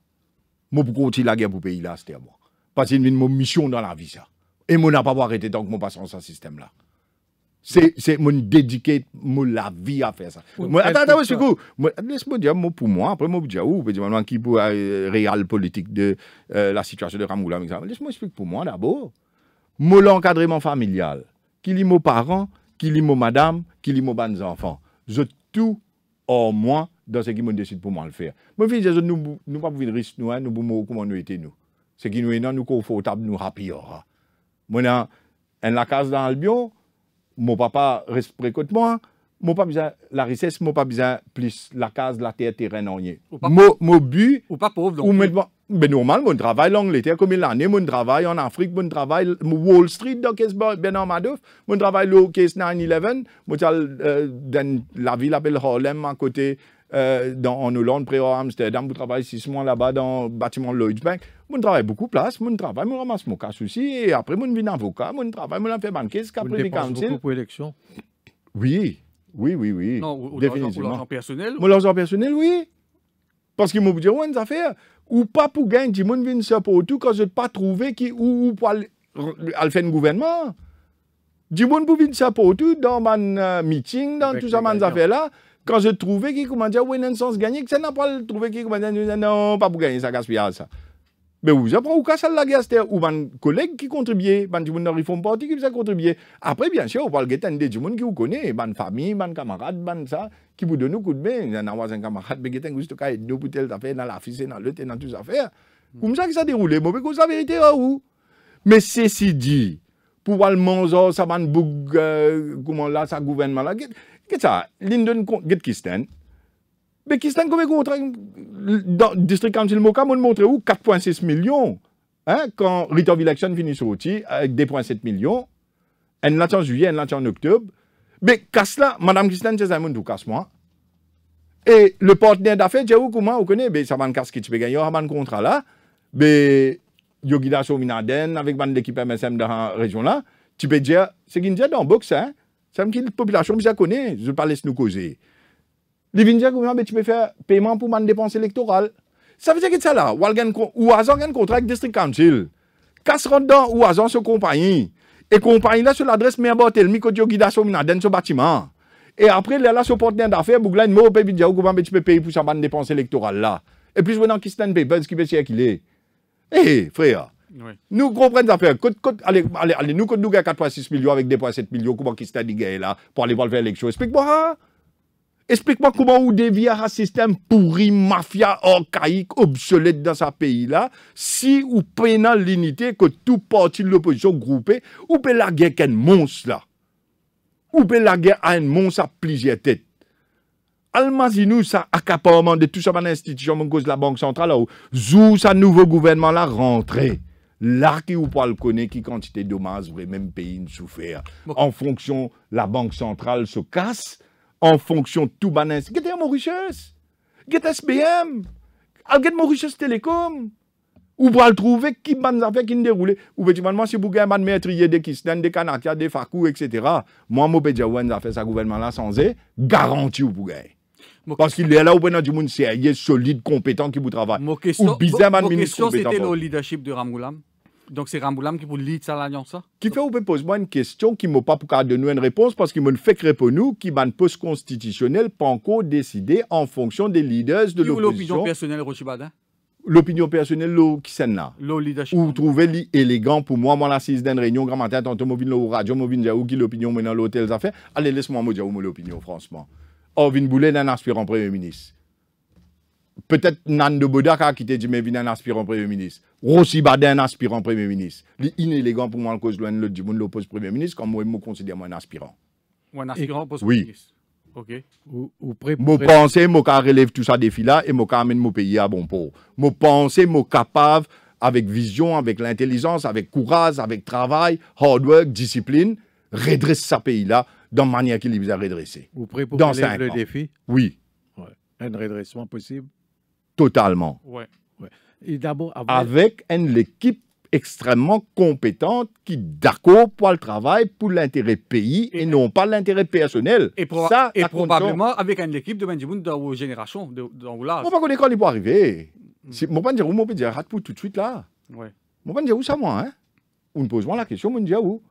Je vais continuer la guerre pour le pays là, c'était à moi. Parce que c'est une mission dans la vie, ça. Et je n'a pas arrêté tant que je passe dans ce système là. C'est mon dédicace, mon la vie à faire ça. attends, attends, monsieur laisse-moi dire moi, pour moi, après, moi, je dire, ou, peut maintenant qui pour euh, réel politique de euh, la situation de Ramoula, laisse-moi expliquer pour moi d'abord. Mon l'encadrement familial, qui lit mes parents, qui lit mes madame, qui lit mes enfants. Je tout, hors moi, dans ce qui me décide pour moi le faire. Moi, je dis, nous ne pas venir risque, nous, hein, nous, nous, comment nous étions nous. Ce qui nous est, nous, nous, confortable, nous, rapide. Hein. Moi, en la case dans le bio mon papa respecte moi. Mon la richesse, mon pas besoin plus la case, la terre, terrain, non. Mon, mon but. Ou pas pauvre, donc. Ou maintenant, normal, mon travail Angleterre, comme l'année, mon travail en Afrique, mon travail Wall Street, donc Ben bien mon travail au case 9-11, mon travail euh, dans la ville appelée Harlem à côté euh, en Hollande, près à Amsterdam, vous travaillez six mois là-bas dans le bâtiment de Lloyds Bank. je travaille beaucoup de place, vous travaillez, vous ramasse mon cas aussi, et après, vous devenez avocat, vous travaillez, vous fait banquer, ce qu'après, vous dépensez beaucoup pour l'élection Oui, oui, oui, oui. Non, ou, ou l'argent personnel Pour L'argent personnel, oui. Parce qu'ils m'ont dit, ouais, une affaire. Ou pas pour gagner, du monde vient se pour tout, quand je n'ai pas trouvé qui, ou, ou pour aller faire un gouvernement. Du monde pour venir se pour tout dans mes euh, meeting, dans tout ça, mon là. Quand je trouvais qui comment dire, oui, non, sens gagner, c'est n'a pas trouvé qui comment dire, non, pas pour gagner, ça gaspillage, ça. Mais vous apprenez au cas la guerre, ou un collègue qui contribue, du monde dans réforme parti qui contribuer. Après, bien sûr, vous parlez de monde qui vous connaît, ben famille, ben camarade, ban ça, qui vous donne un coup de main. Vous avez un camarade, mais vous juste qu'à aider pour telle dans la fille, dans l'autre, dans toutes les affaires. Comme ça que ça déroule, mais comme ça, la vérité, hein, où Mais ceci dit, pour le monde, ça va un boug, euh, comment là, ça gouvernement la Kesa, Lyndon get Kisten. Mais Kisten, comme dans le district council Moka, on montre où 4,6 millions. Hein, quand Ritorville Action finit sur outil, avec 2,7 millions, elle l'attend en juillet, elle l'attend en octobre. Mais casse là, Madame Kisten, c'est un monde casse moi. Et le partenaire d'affaires, j'ai comment vous connaissez, ben, ça va casse qui tu peux gagner, ça va un contrat là, ben, Yogida Sominaden, avec bande d'équipe MSM dans la région là, tu peux dire, c'est qu'il y a dans boxe, hein. Ça me dit, la population, je ne je pas laisser nous causer. Les vignes gouvernement, mais tu peux faire paiement pour ma dépense électorale. Ça veut dire que ça là, ou Azan a un contrat avec le District Council. Casse dedans, ou Azan se compagnie. Et compagnie là sur l'adresse mais Mère Barthelmy, côté Guidation Minaden, ce bâtiment. Et après, là, là, ce partenaire d'affaires, Bougla, il m'a que tu peux payer pour sa bande dépense électorale là. Et puis, je vais dans Kistan ce qui veut dire qu'il est. Hé, eh, frère. Oui. Nous comprenons l'affaire. Allez, allez, allez, nous, nous gagnons 4,6 millions avec 2,7 millions, comment qu'est-ce qui s'est dit là pour aller voir l'élection Explique-moi. Hein. Explique-moi comment vous déviez un système pourri, mafia, archaïque, obsolète dans ce pays-là, si ou peinant l'unité que tout parti de l'opposition groupée, vous peut la guerre qu'un monstre là. Ou peut la guerre à un monstre à plusieurs têtes. Almazinou, ça accaparement de tout ça dans l'institution, cause la Banque centrale, où zou, ça nouveau gouvernement là rentré là qui ou pas le connaît qui quantité de dommages vrai même pays une souffert en fonction la banque centrale se casse en fonction tout banes get mon richesse get SBM get mon richesse télécom ou pour le trouver qui ban affaire qui déroulé ou effectivement si vous gagnez man maîtrier des Kisten, des Kanakia des Fakou etc. moi mon pédia ou a fait ça gouvernement là sans garantie ou pour gagner Parce qu'il est là où on a du monde sérieux, solide, compétent qui vous travaille. ou bizarre, Mon question, c'était le leadership de Ramoulam. Donc c'est Ramboulam qui vous lit ça l'alliance ça Qui fait ou peut poser moi une question qui ne m'a pas pour de nous une réponse parce qu'il me fait que répondre nous qui ban poste constitutionnel pas encore décidé en fonction des leaders de l'opposition. L'opinion personnelle Rochibada l'opinion personnelle l'eau qui s'en a. l'eau leadership ou trouver li élégant pour moi moi la assise d'une réunion grand matin tantôt mobile le radio mobile ou qui l'opinion maintenant l'hôtel ça fait allez laisse-moi me dire où l'opinion franchement Orvin Boulet un aspirant premier ministre Peut-être Nando Bodaka qui t'a dit, mais un aspirant Premier ministre. Rossi Baden, un aspirant Premier ministre. C'est inélégant pour moi, cause de du monde l'oppose Premier ministre, comme moi, je considère moi un aspirant. un aspirant poste Premier ministre. Ok. Ou, pensée, relève tout ça défi là et je amène mon pays à bon port. que pensée, suis capable avec vision, avec l'intelligence, avec courage, avec travail, hard work, discipline, redresse ce pays là dans la manière qu'il les a redressé. Vous prêt pour dans le défi Oui. Un redressement possible totalement. Ouais, Et d'abord, avec une équipe extrêmement compétente qui d'accord pour le travail, pour l'intérêt pays et, non pas l'intérêt personnel. Et, pro ça, et probablement avec une équipe de 000 dans vos générations, de, dans vos larges. On va bah, connaître quand il va arriver. Mon Mandjiboun, moi peut dire, rate pour tout de suite là. Ouais. dire où ça moi, hein. On me pose moi la question, mon où.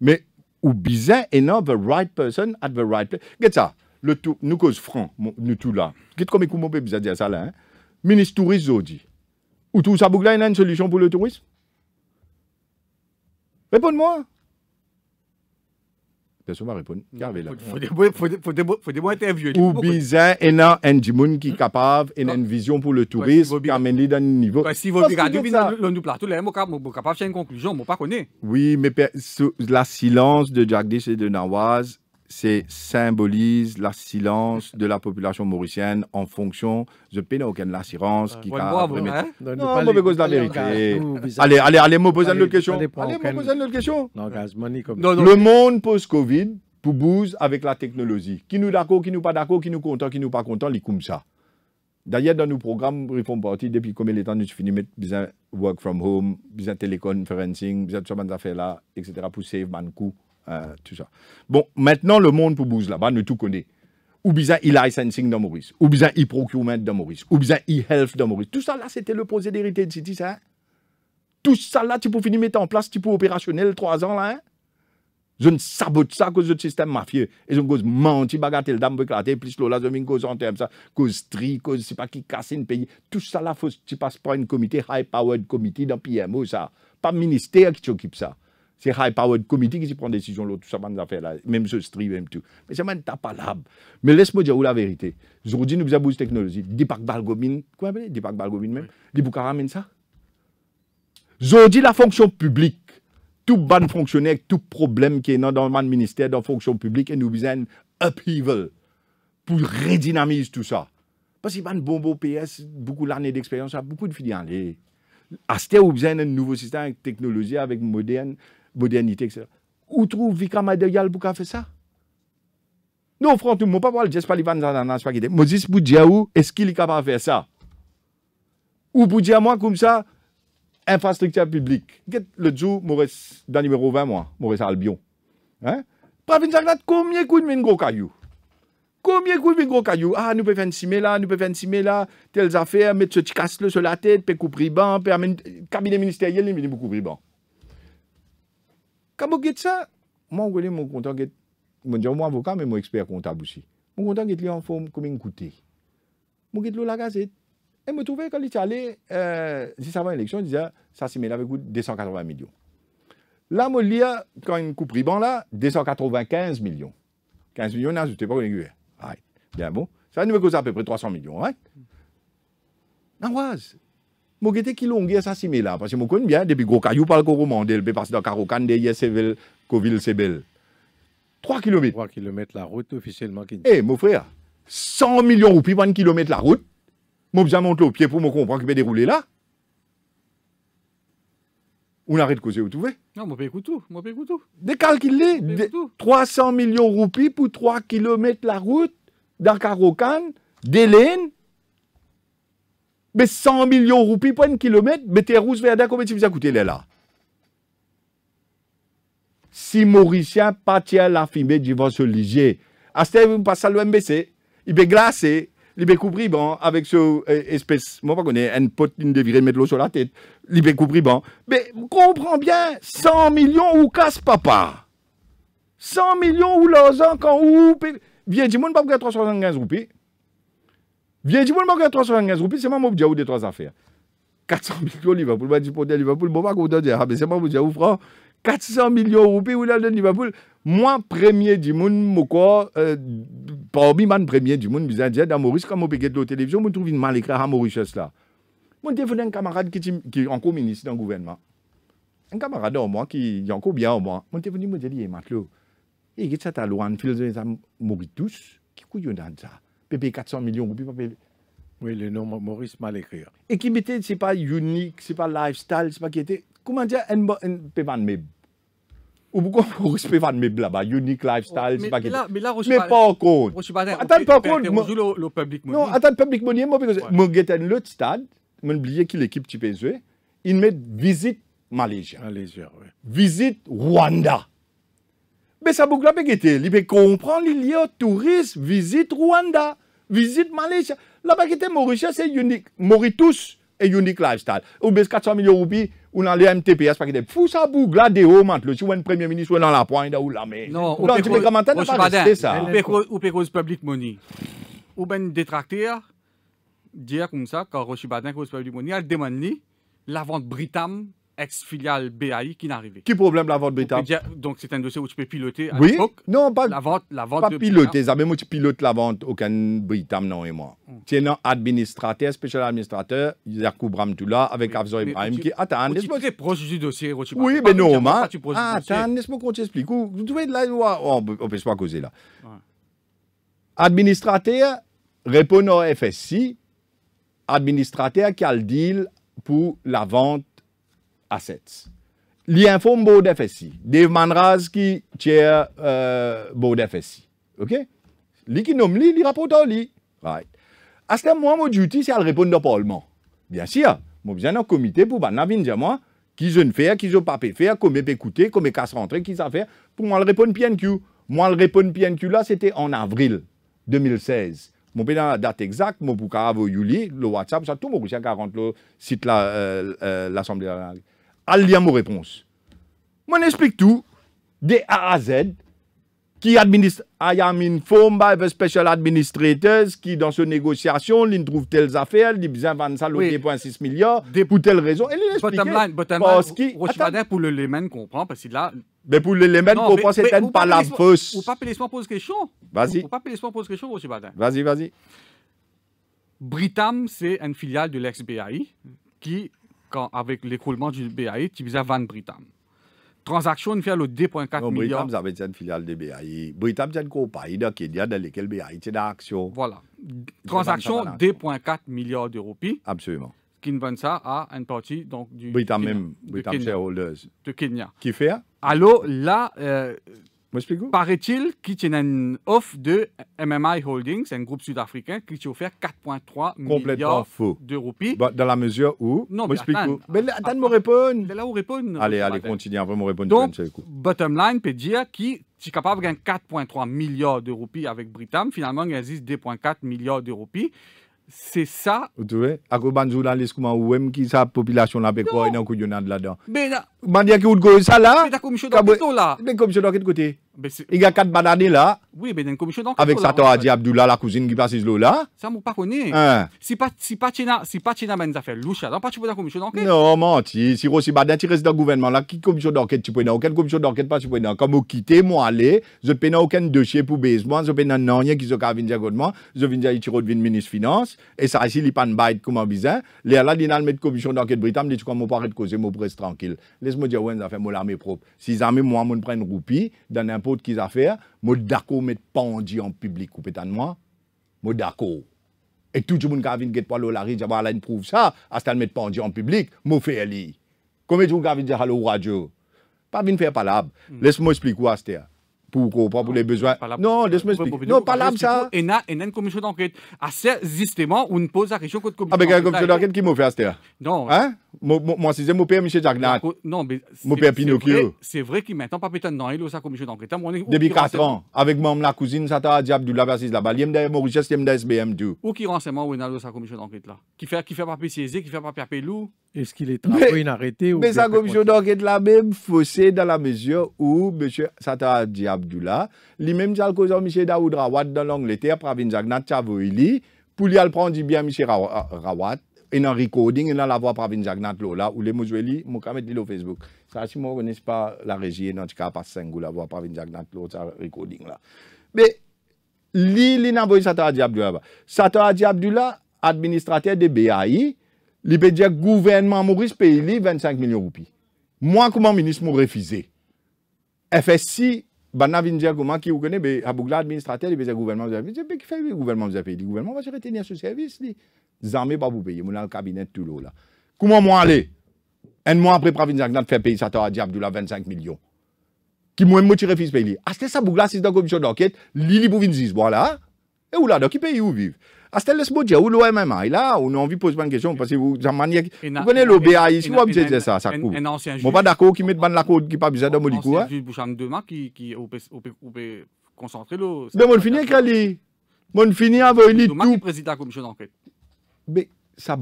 Mais ou bizarre et non the right person at the right place. Get ça. Le tout, nous cause franc, nous tout là. Get comme écoute, mon bizarre dire ça là, hein ministre touriste aujourd'hui. Ou tout ça, il a une solution pour le tourisme Réponds-moi. Personne ne va répondre. Faut des bons interviews. Ou bien, il y a un monde qui est capable, il une vision pour le tourisme, qui amène les dans le niveau. Si vous regardez le plateau, là, je suis capable de faire une conclusion, mais pas connaître. Oui, mais la silence de Jagdish et de Nawaz c'est symbolise la silence de la population mauricienne en fonction de peine la l'assurance qui a hein. Non, non, cause la vérité. Allez, allez, allez, me poser une autre question. Allez, me posez une autre question. Le monde pose Covid pour avec la technologie. Qui nous d'accord, qui nous pas d'accord, qui nous content, qui nous pas content, les comme ça. D'ailleurs, dans nos programmes, ils font partie depuis combien de temps nous finissons mettre besoin work from home, besoin téléconferencing, besoin de ce faire là, etc. pour sauver man coût. Euh, tout ça. Bon, maintenant, le monde pour bouge là-bas, ne tout connaît. Ou bien il licensing dans Maurice, ou bien il procurement dans Maurice, ou bien il health dans Maurice. Tout ça là, c'était le procédé d'héritage City, ça. Hein. Tout ça là, tu peux finir mettre en place, tu peux opérationnel trois ans là. Hein. Je ne sabote ça que cause système mafieux. Et je cause menti, bagatelle, dame, éclater, plus là, je viens cause en termes ça, cause tri, cause, c'est pas qui casse une pays. Tout ça là, faut, tu passes par une comité, high-powered committee dans PMO, ça. Pas ministère qui t'occupe ça. C'est High Powered Committee qui prend des décisions, l'autre, tout ça, man, affaires là, même ce stream, même tout. Mais c'est tas pas lab. Mais laisse-moi dire où la vérité. Aujourd'hui, nous avons de technologie. Dipak Balgobin, quoi appelez Dipak Balgobin même. Oui. ramène ça. Aujourd'hui, la fonction publique, tout ban fonctionnaire, tout problème qui est dans le ministère, dans la fonction publique, et nous besoin upheaval pour redynamiser tout ça. Parce qu'il y a un bon PS, beaucoup d'années d'expérience, beaucoup de filles. Acheter, vous besoin un nouveau système de technologie, avec moderne modernité, etc. Où trouve Vikram Aderial pour faire ça Non, franchement, mon papa, je ne pas l'Ivan Zananas, pas Moses, pour dire où est-ce qu'il est capable de faire ça Ou pour dire moi comme ça, infrastructure publique. Le jour, Maurice, dans le numéro 20, moi, Maurice Albion. Hein Pas venir combien coûte un gros caillou Combien coûte un gros caillou Ah, nous pouvons faire une là, nous pouvons faire une là, telles affaires, mettre ce petit casse-le sur la tête, puis couper cabinet ministériel, il beaucoup couper quand vous dites ça, moi, je suis mon que. Je suis avocat, mais mon expert comptable aussi. Je suis content que en forme combien une coûté. dit suis la gazette. Et me trouvais quand il est allé, euh, juste avant l'élection, il disait ça c'est mêlé avec 280 millions. Là, je lis, quand il coupe ruban là, 295 millions. 15 millions, là, je pas connu. Ah, Bien bon. Ça nous coûte à peu près 300 millions. Right? Hein. Nawaz, moi, j'étais qui longue assassiné là, parce que je connais bien, depuis gros caillou, par le commande, il peut passer dans Carocan, derrière Sevel, Coville, Sebel. 3 km. 3 km la route officiellement. Eh, mon frère, 100 millions roupies pour un km la route. Moi, je monter au pied pour me comprendre qu'il peut dérouler là. On arrête de causer où tout Non, je paye tout. Moi, paye tout. Des calculés, de 300 millions roupies pour 3 km la route dans des d'Hélène mais 100 millions de roupies pour un kilomètre, mais t'es rousse Regardez combien ça coûter là Si Mauricien partait à la fumée ce liger, à ce moment passe à l'OMBC, il peut glacé, il peut couvert bon avec ce espèce, moi pas connais, un pote, il devrait mettre l'eau sur la tête, il peut couvert bon. Mais comprends bien, 100 millions ou casse papa. 100 millions ou l'argent quand ou... Viens, dis-moi, pas 375 roupies. Viens du monde, 375 roupies, c'est moi qui ai des trois affaires. 400 millions Liverpool, je dis pour Liverpool, bon, pas content de dire, mais c'est moi qui ai franc. 400 millions roupies, ou là, de Liverpool. Moi, premier du monde, moi, euh, parmi man premier du monde, je disais, dans Maurice, quand je paye de la télévision, je trouve une mal écrit à Maurice, là. Mon téléphone, un camarade qui, est encore ministre dans le gouvernement. Un camarade au moins qui est encore bien moins. moi. Je suis venu me dit, il est matelot. il dit, ça, t'as loin, ils est mouru tous. Qui couillon dans ça? payer 400 millions, Oui, le nom Maurice mal écrit. Hein. Et qui mettait, c'est pas unique, c'est pas lifestyle, c'est pas qui était. Comment dire, un paiement Ou pourquoi Maurice Pévan meb là-bas Unique lifestyle, c'est pas qui était. Mais là, mais pas Attends, pas encore. le public Non, attends, public monier, moi, parce que je suis dans l'autre stade, je oublié que l'équipe tu peux jouer. il met visite Malaisie. Malaisie, oui. Visite Rwanda. Mais ça, beaucoup là, il peut comprendre, il y a touristes, visite Rwanda. Visite Malaysia. Là-bas, Mauritius, c'est unique. Mauritius est unique lifestyle. Ou bien 400 millions de roupies, ou dans les MTPS, parce que c'est fou ça Si vous premier ministre, ou dans la pointe, ou la mer. Non, tu peux pas ça. Ou public money. Ou bien détracteur, dire comme ça, quand Rochibadin public money, elle demande la vente Britam ex-filiale BAI qui n'arrivait. Quel Qui problème la vente britannique Donc, c'est un dossier où tu peux piloter à oui? Non, pas, la vente, la vente pas de piloter. Ça, même tu pilotes la vente, aucun Britannique non et moi. Mm. Tu es un administrateur, spécial administrateur, Yacou Bramtoula, avec Avzor Ibrahim qui attend. Tu es proche du dossier. Oui, mais non, man. Attends, laisse-moi qu'on t'explique. Vous la loi? on ne peut pas causer là. Administrateur répond au FSI, administrateur qui a le deal pour la vente assets. L'info mbo de FSI. Dave Manraz qui chair euh, bo de FSI. OK? Li qui nomme li, li rapporte li. Right. Aste moi, mon duty, c'est à répondre au Parlement. Bien sûr. Moi, j'ai un comité pour ben, avoir une moi, qui je ne quest qui je ne pas faire, comment écouter, comment casse rentrer, qui ça fait, pour moi, le répondre PNQ. Moi, le répondre PNQ là, c'était en avril 2016. Mon pédant la date exacte, mon boucave au juillet, le WhatsApp, ça tout moi boucher qui le site là, euh, euh, l'Assemblée nationale al mon réponse. Moi, explique tout, de A à Z, qui administre, I am informed by the special administrators, qui dans ce négociation, ils trouve telles affaires, ils disent vendre ça, oui. 2,6 milliards, pour telle raison. Et l'explique. Bottom line, bottom line, pour le Léman comprend, parce que là... Mais pour le Léman comprend, c'est pas la fausse. Ou pas poser pose question. Vas-y. Ou pas laisse-moi pose question, Rochvader. Vas-y, vas-y. Britam, c'est une filiale de l'ex-BAI, qui avec l'écroulement du BAI, tu faisais Van Britam. Transaction fait le 2,4 milliards. Britam, c'est une filiale de BAI. Britam, c'est une compagnie dans Kenya dans laquelle BAI est dans action. Voilà. Transaction 2,4 milliards d'euros. Absolument. Qui vend ça à une partie donc, du. Britam Kenya, même. Britam shareholders. De Kenya. Qui fait Alors là, euh, Paraît-il qu'il y a une offre de MMI Holdings, un groupe sud-africain, qui t'a offert 4,3 milliards de roupies. Bah, dans la mesure où Non, mais attends. Mais attends, me réponds. Mais là, où Allez, allez, continue, avant me répondre. Donc, bottom line, peut dire qu'il est capable de gagner 4,3 milliards de roupies avec Britam. Finalement, il existe 2,4 milliards de roupies. Se sa? Ou touwe? Ako banjou dan lis kouman ouwem ki sa popilasyon la pekwa inan non. kou jounan dladan. Ben a... Man diya ki oud goye sa la? Ben a komjou do akit kote? Ben komjou do akit kote? Ben, il y a quatre bananes là. Oui, mais ben, une commission d'enquête. Avec Sator Adi Abdullah, la cousine qui passe l'eau là. Ça, je ne pas connaître. Hein. Si pas si pas China, si pas China mène fait. louche, alors pas tu peux la commission d'enquête. Non, menti. Si Rossi Badin, tu restes dans le gouvernement là, qui commission d'enquête tu peux dans Quelle commission d'enquête pas tu peux dans Comme vous quittez, moi aller, je peux dans aucun dossier pour baisser moi, je peux non rien qui se de moi. je viens dire tu ministre finance et ça ici il pas de bite comment bizarre. Les là dinal mettre commission d'enquête britannique, tu comment pas de causer moi presse tranquille. Laisse-moi dire ouais, ça fait mon armée propre. Si jamais moi mon prendre roupie dans un n'importe qui affaire, suis d'accord mettre pas en en public Je Moi d'accord. Et tout le monde qui a get pas la rue, bah, il prouve ça, à le mettre pas en en public, moi faire li. Combien de gens qui dire à radio? Pas venir faire palabre. Mm. Laisse-moi expliquer quoi pour pas pour les besoins. Non, laisse-moi expliquer. Non, pas là, ça. Il y a une commission d'enquête. À ce justement, on pose la question contre commission d'enquête. Ah, mais commission d'enquête qui m'a fait à ce Non. Hein? Moi, c'est mon père, Michel Jagnat. Non, mais. Mon père Pinocchio. C'est vrai qu'il maintenant pas pétain dans il sa commission d'enquête. Depuis 4 ans, avec moi, la cousine, ça t'a dit Abdullah Bassis là-bas. Il y a Mauritius, il y a SBM, Ou qui renseignement, ou il sa commission d'enquête là? Qui fait, qui fait pas saisir qui fait pas Perpelou? Est-ce qu'il est trappé, inarrêté? Mais sa commission d'enquête là même faussée dans la mesure où M. Sata Diab Abdullah, Li même dit monsieur Daoud Rawat dans l'Angleterre, Pravin Jagnat Chavoli, pour lui prendre du bien monsieur Rawat, et dans recording, et dans la voix Pravin Jagnat là, ou les Mouzoueli, mon il dit au Facebook. Ça, si moi, connais pas la régie, en tout cas, pas 5 la voix Pravin Jagnat Lola, ça recording là. Mais, li, li n'a pas Satan Adi Abdullah. Satan Abdullah, administrateur de BAI, li peut gouvernement Maurice paye 25 millions roupies. Moi, comment ministre, mou refusé. FSI banna vin dire comment qui vous connaît ben abougla administrateur il dire gouvernement vous avez ben qui fait gouvernement vous avez dit gouvernement va se retenir ce service li armées pas vous payer mon dans le cabinet tout l'eau là comment moi aller un mois après Pravin Zagnat fait payer ça à Abdullah 25 millions qui moi me tire fils payer ah c'est ça bougla c'est dans commission d'enquête li li pour dire, voilà et où là donc qui paye où vivre ah, le là, on a envie de une question, parce que vous, vous connaissez ici, vous avez ça, ça pas d'accord qui met la cour, qui pas besoin de mon Mais avec avec tout. Mais ça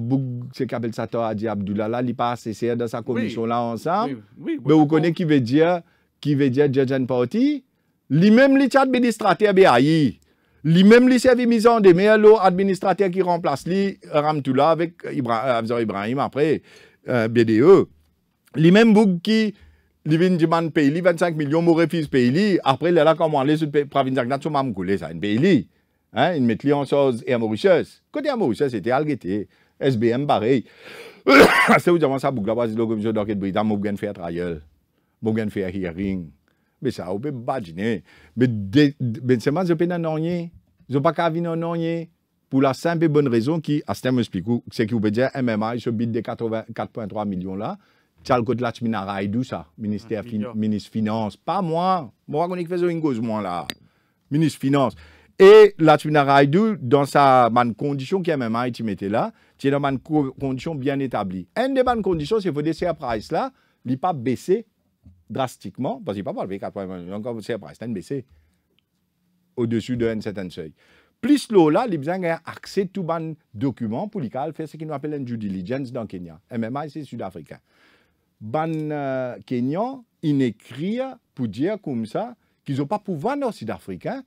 c'est a dit Abdullah, là, il pas dans sa commission là ensemble. Mais vous connaissez qui veut dire, qui veut dire Party. Lui-même, il est lui-même, lui servi mis en mais L'administrateur qui remplace lui, Ramtoula avec euh, Ibrahim, après euh, BDE. Lui-même, Boug qui, lui vient du man 25 millions, mon refuse paye après il a commandé sur le province d'Agnat, sur Mamkoulé, ça, une paye Hein, il met lui en chose et à Mauritius. Côté à Mauritius, c'était Algueté, SBM pareil. C'est où j'avance à Boug, la base de la commission d'enquête britannique, faire fait trial, faire fait hearing. Mais ça, on peut pas dire. Mais Benzema, je pas n'en rien. Je pas qu'à venir pour la simple et bonne raison qui, à ce explique c'est qui peut dire MMI, ce bid de 84,3 millions là, c'est le côté là, tu m'as ça, ministère ministre Finance. Pas moi. Moi, je fais une chose moi là. Ministre Finance. Et la tu m'as dans sa condition qui est MMI, tu mettais là, tu es dans une condition bien établie. Une des bonnes conditions, c'est que ces prix là, il n'est pas baissé drastiquement, parce qu'il pas le 80 encore c'est après, c'est baissé au-dessus de un certain seuil. Plus l'eau là, les besoin a accès à tout bon document pour lesquels faire ce qu'on appelle une due diligence dans le Kenya. MMA, c'est sud-africain. Ban euh, Kenyan, il écrit pour dire comme ça qu'ils n'ont pas pouvoir dans le sud-africain.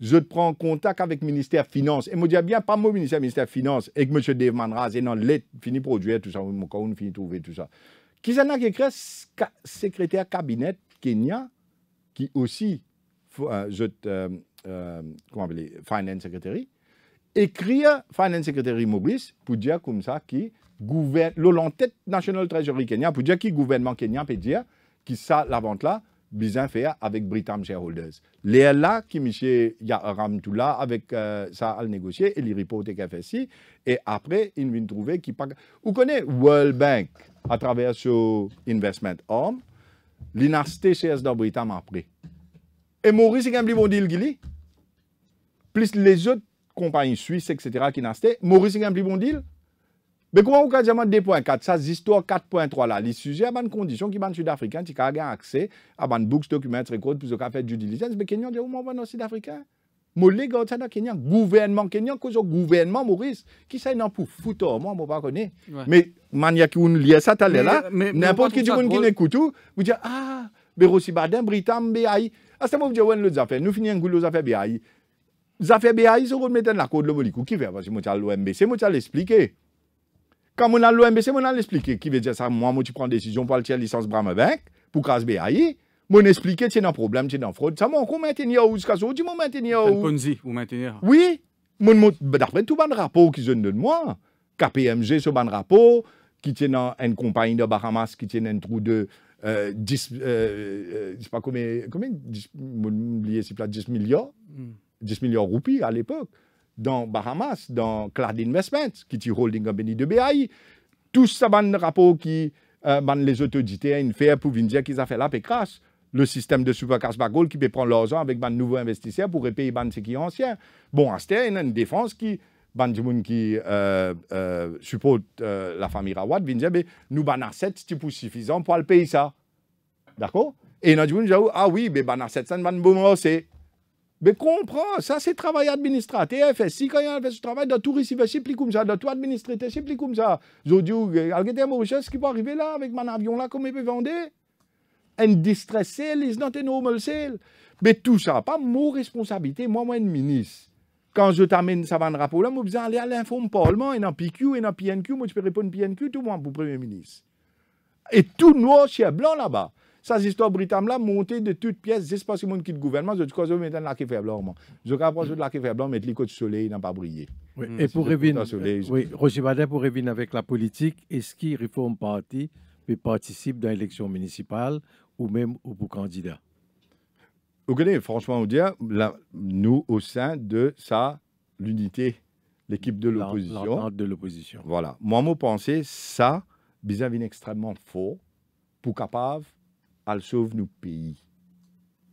Je prends contact avec le ministère Finance. Et me dit bien, pas mon ministère, ministère Finance. Et que M. Dave Manraz, et non, l'aide, fini produire tout ça. Mon cas, fini finit trouver tout ça. Kizana Kekres, secrétaire cabinet Kenya, qui aussi, je, euh, euh, comment appeler, Finance Secretary, écrit Finance Secretary Maurice pour dire comme ça qui gouverne, le tête National Treasury Kenya, pour dire qui gouvernement Kenya peut dire qui ça la vente là, Bizin faire avec Britam Shareholders. Les là qui monsieur ram tout là avec euh, ça à le négocier et les fait si et après ils viennent trouver qui pas vous connaissez World Bank à travers ce investment arm l'inasté chez dans Britam après. Et Maurice c'est quand bon deal Plus les autres compagnies suisses etc qui nasté Maurice c'est quand bon deal. Mais comment vous avez 2.4 Ça, histoire 4.3 là, les sujets à bonne condition qui ban sud-africain, qui a accès à ban books, documents, records, plus qu'à faire due diligence, mais Kenyan, j'ai au ban sud-africain. Molé c'est ça Kenya, gouvernement Kenyan, cause gouvernement Maurice, qui ça n'en pour foutre, moi, je pas connais. Mais maniaque qui une lié ça t'as là, n'importe qui dit qui écoute tout, vous dites ah, mais aussi badin Britam BAI. À ah, ce moment vous dites ouais nous finissons les affaires BAI. Les affaires BAI sont remettre la code le bolico qui fait parce que moi à l'OMB, c'est moi t'as l'expliquer. Quand on a l'OMBC, on a l'expliqué. Qui veut dire ça Moi, moi, tu prends une décision pour le licence Bank, pour KSBAI. Mon expliquer, c'est un problème, c'est une fraude. Ça, moi, on maintenir ou jusqu'à ce que tu m'en maintenir ou. Ponzi, vous maintenir. Oui. D'après tout le rapport qu'ils ont de moi, KPMG, ce bande rapport, qui tient une compagnie de Bahamas, qui tient un trou de. Euh, 10, euh, euh, je sais pas combien, combien 10, oublié, c'est 10 millions, 10 hmm. millions roupies à l'époque dans Bahamas, dans Cloud Investment, qui est holding company de BAI. Tout ça, un rapport qui, euh, les autorités ont une pour venir dire qu'ils ont fait la pécrasse. Le système de supercasse bagol qui peut prendre l'argent avec un nouveaux investisseurs pour répayer ban ce qui est ancien. Bon, à il y a une défense qui, ban du qui euh, euh, supporte euh, la famille Rawat, vient dire, mais nous ban asset pour suffisant pour le payer ça. D'accord? Et nous dit, ah oui, mais ban asset, ça, ban bon, c'est. Mais comprends, ça c'est travail administratif. Si quand il y a ce travail, doit tout recevoir, c'est plus comme ça, doit tout administrer, c'est plus comme ça. Je dis, regardez mon choses qui peut arriver là, avec mon avion là, comme il peut vendre. Un distress sale is not a normal sale. Mais tout ça, pas mon responsabilité, moi, moi, un ministre. Quand je t'amène ça va rapport là, moi, je aller à l'info parlement, et dans PQ, et dans PNQ, moi, je peux répondre PNQ, tout le monde pour Premier ministre. Et tout noir, chez blanc là-bas. Ces histoires britanniques-là montées de toutes pièces, c'est parce que monde qui le gouvernement, je dis qu'il je vais un lac faible. Je vais mm. de un lac faible, mais l'école du soleil, n'a pas brillé. Oui. Mm. Et pour revenir, oui, Roger Badin, pour revenir avec la politique, est-ce qu'il réforme parti et participe dans l'élection municipale ou même au pour candidat? Vous connaissez, franchement, on dit, hein, nous, au sein de ça, l'unité, l'équipe de l'opposition. de l'opposition. Voilà. Moi, mon que ça, vis-à-vis, extrêmement faux, pour capable elle sauve nos pays.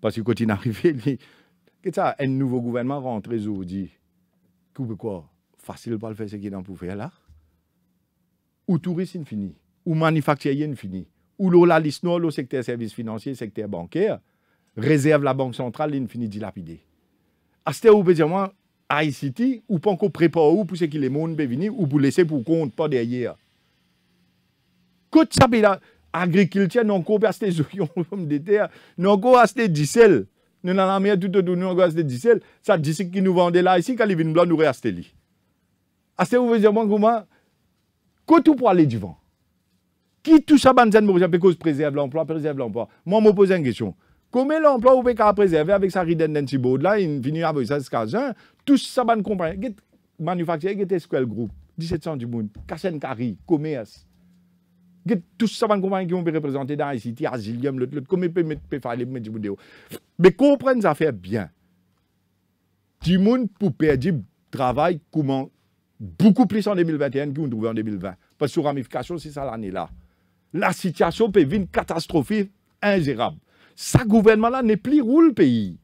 Parce que quand il est arrivé, un nouveau gouvernement va entrer Coupe quoi? Facile pas le faire ce qu'il a pour faire là. Ou touristes infini, ou manufacturiers infini, ou l'eau la le secteur services financiers, secteur bancaire, réserve la banque centrale l'infini dilapidé. À ce ou dire moi, ICT, ou pas encore préparé ou pour ce que les monde venir, ou pour laisser pour compte, pas derrière. que ça, ben agriculture, nous avons acheté des acheter de terre, nous avons acheter du sel. Nous avons mis tout autour, nous avons acheter du Ça dit qui nous vendait là, ici, quand ils viennent blanc, nous restons là. Assez, vous voyez, comment Quand tout pour aller du vent. Qui touche à pour vous préserve l'emploi, préserve l'emploi Moi, je me pose une question. Comment l'emploi vous pouvez préserver avec sa ride là, il finit avec ça, c'est Tout ça, bonne compagnie. Manufacturier, qui était Group, 1700 du monde, Kassen Kari, commerce tout ça va comprendre qui vont représenter dans ICT, Asilium, l'autre, l'autre, comme ils faire les vidéos. Mais comprenez ça fait bien. Du monde pour perdre du travail, comment beaucoup plus en 2021 qu'on trouvait en 2020. Parce que ramification, c'est ça l'année-là. La situation peut une catastrophe ingérable. Ce gouvernement-là n'est plus roule le pays.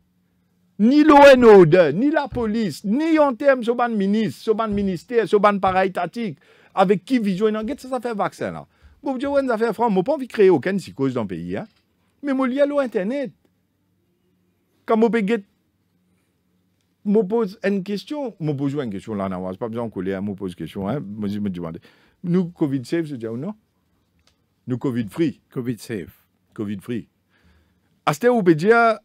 Ni l'ONU, ni la police, ni en termes de ministre, de ministère, de para étatique, avec qui vision que ça fait vaccin là je je une affaire franche, franc, moi pas envie de créer aucune psychose dans le pays, hein? mais moi lié à l'Internet. Quand je peux me pose une question, me pose une question là, n'avance pas besoin de coller, hein, me pose une question, hein, me me demande, nous Covid safe, c'est déjà ou oh, non? Nous Covid free. Covid safe. Covid free. À ce vous pouvez dire,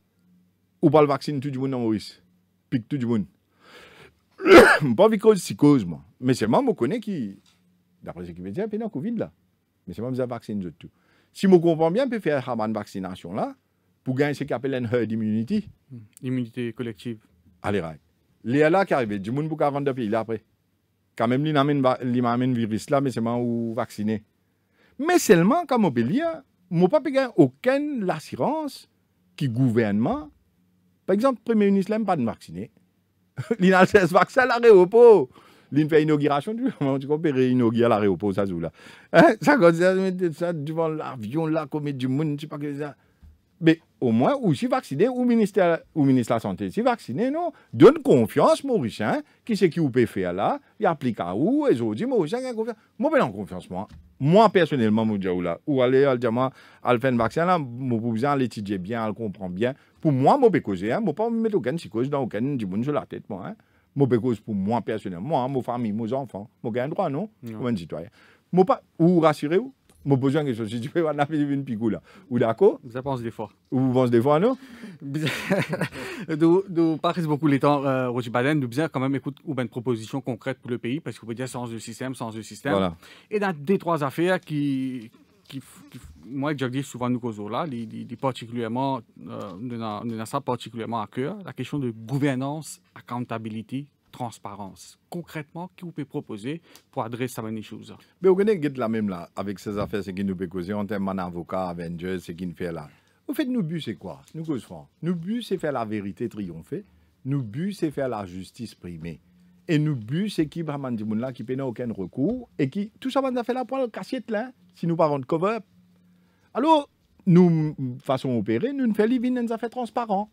ou pas le vaccin tout le monde dans Maurice, pique tout le monde. pas envie de cause psychose, moi. Mais seulement, je connais qui, d'après ce qui me dit, il y a Covid là. Mais c'est pas besoin de vacciner tout. Si je comprends bien, on peut faire une vaccination là pour gagner ce qu'on appelle une herd immunity. Hmm. Immunité collective. Allez, right. Les là qui arrivent, du monde pour 42 pays là après. Quand même, ils amènent le virus là, mais seulement ou vacciner. Mais seulement, comme on peut dire, je ne pas gagner aucune assurance qui gouvernement. Par exemple, le Premier ministre n'aime pas de vacciner. L'inalcès vaccin à l'aéroport. L'une fait inauguration, tu comprends, réinaugurer la l'aéroport, ça, là. Hein? Ça, quand ça, devant l'avion, là, comme du monde, tu sais pas que ça. Mais au moins, ou si vacciné, ou ministère, ou ministre de la Santé, si vacciné, non, donne confiance, Mauricien, qui c'est qui vous peut faire là, il applique à où, et je dis, Mauricien, il a confiance. Moi, ben, en confiance, moi. Moi, personnellement, je dis, oh là, ou aller, à diamant, à faire un vaccin, là, je vais l'étudier bien, elle le bien. Pour moi, je ben, vais causer, je hein, ne pas me mettre aucun psychose dans aucun du monde sur la tête, moi. Hein mon cause pour moi personnellement, ma famille, mes enfants. J'ai un droit, non Je suis citoyen. moi pas, ou rassurer, mon besoin que je suis situé Picoula. Ou d'accord Vous pensez des fois. vous pensez des fois, non Nous pas beaucoup les temps, euh, Roger Baden, nous bien quand même écoute ou une proposition concrète pour le pays, parce vous pouvez dire sens le système, sens le système. Et dans des trois affaires qui, moi je dis souvent nous causons là, les, les, particulièrement, euh, ça particulièrement à cœur, la question de gouvernance, accountability, transparence. Concrètement, qui vous peut proposer pour adresser à choses Mais vous connaissez la même là, avec ces affaires, ce qui nous peut causer en termes d'avocat, Avengers, ce qui nous fait là. Au fait, nous but, c'est quoi Nous causons. Nous but, c'est faire la vérité triompher. Nous but, c'est faire la justice primer et nous bu c'est qui Brahman là qui n'a aucun recours et qui tout ça a fait la poêle cassette là si nous parlons de cover alors nous façon opérer nous ne fait livine nous a fait transparent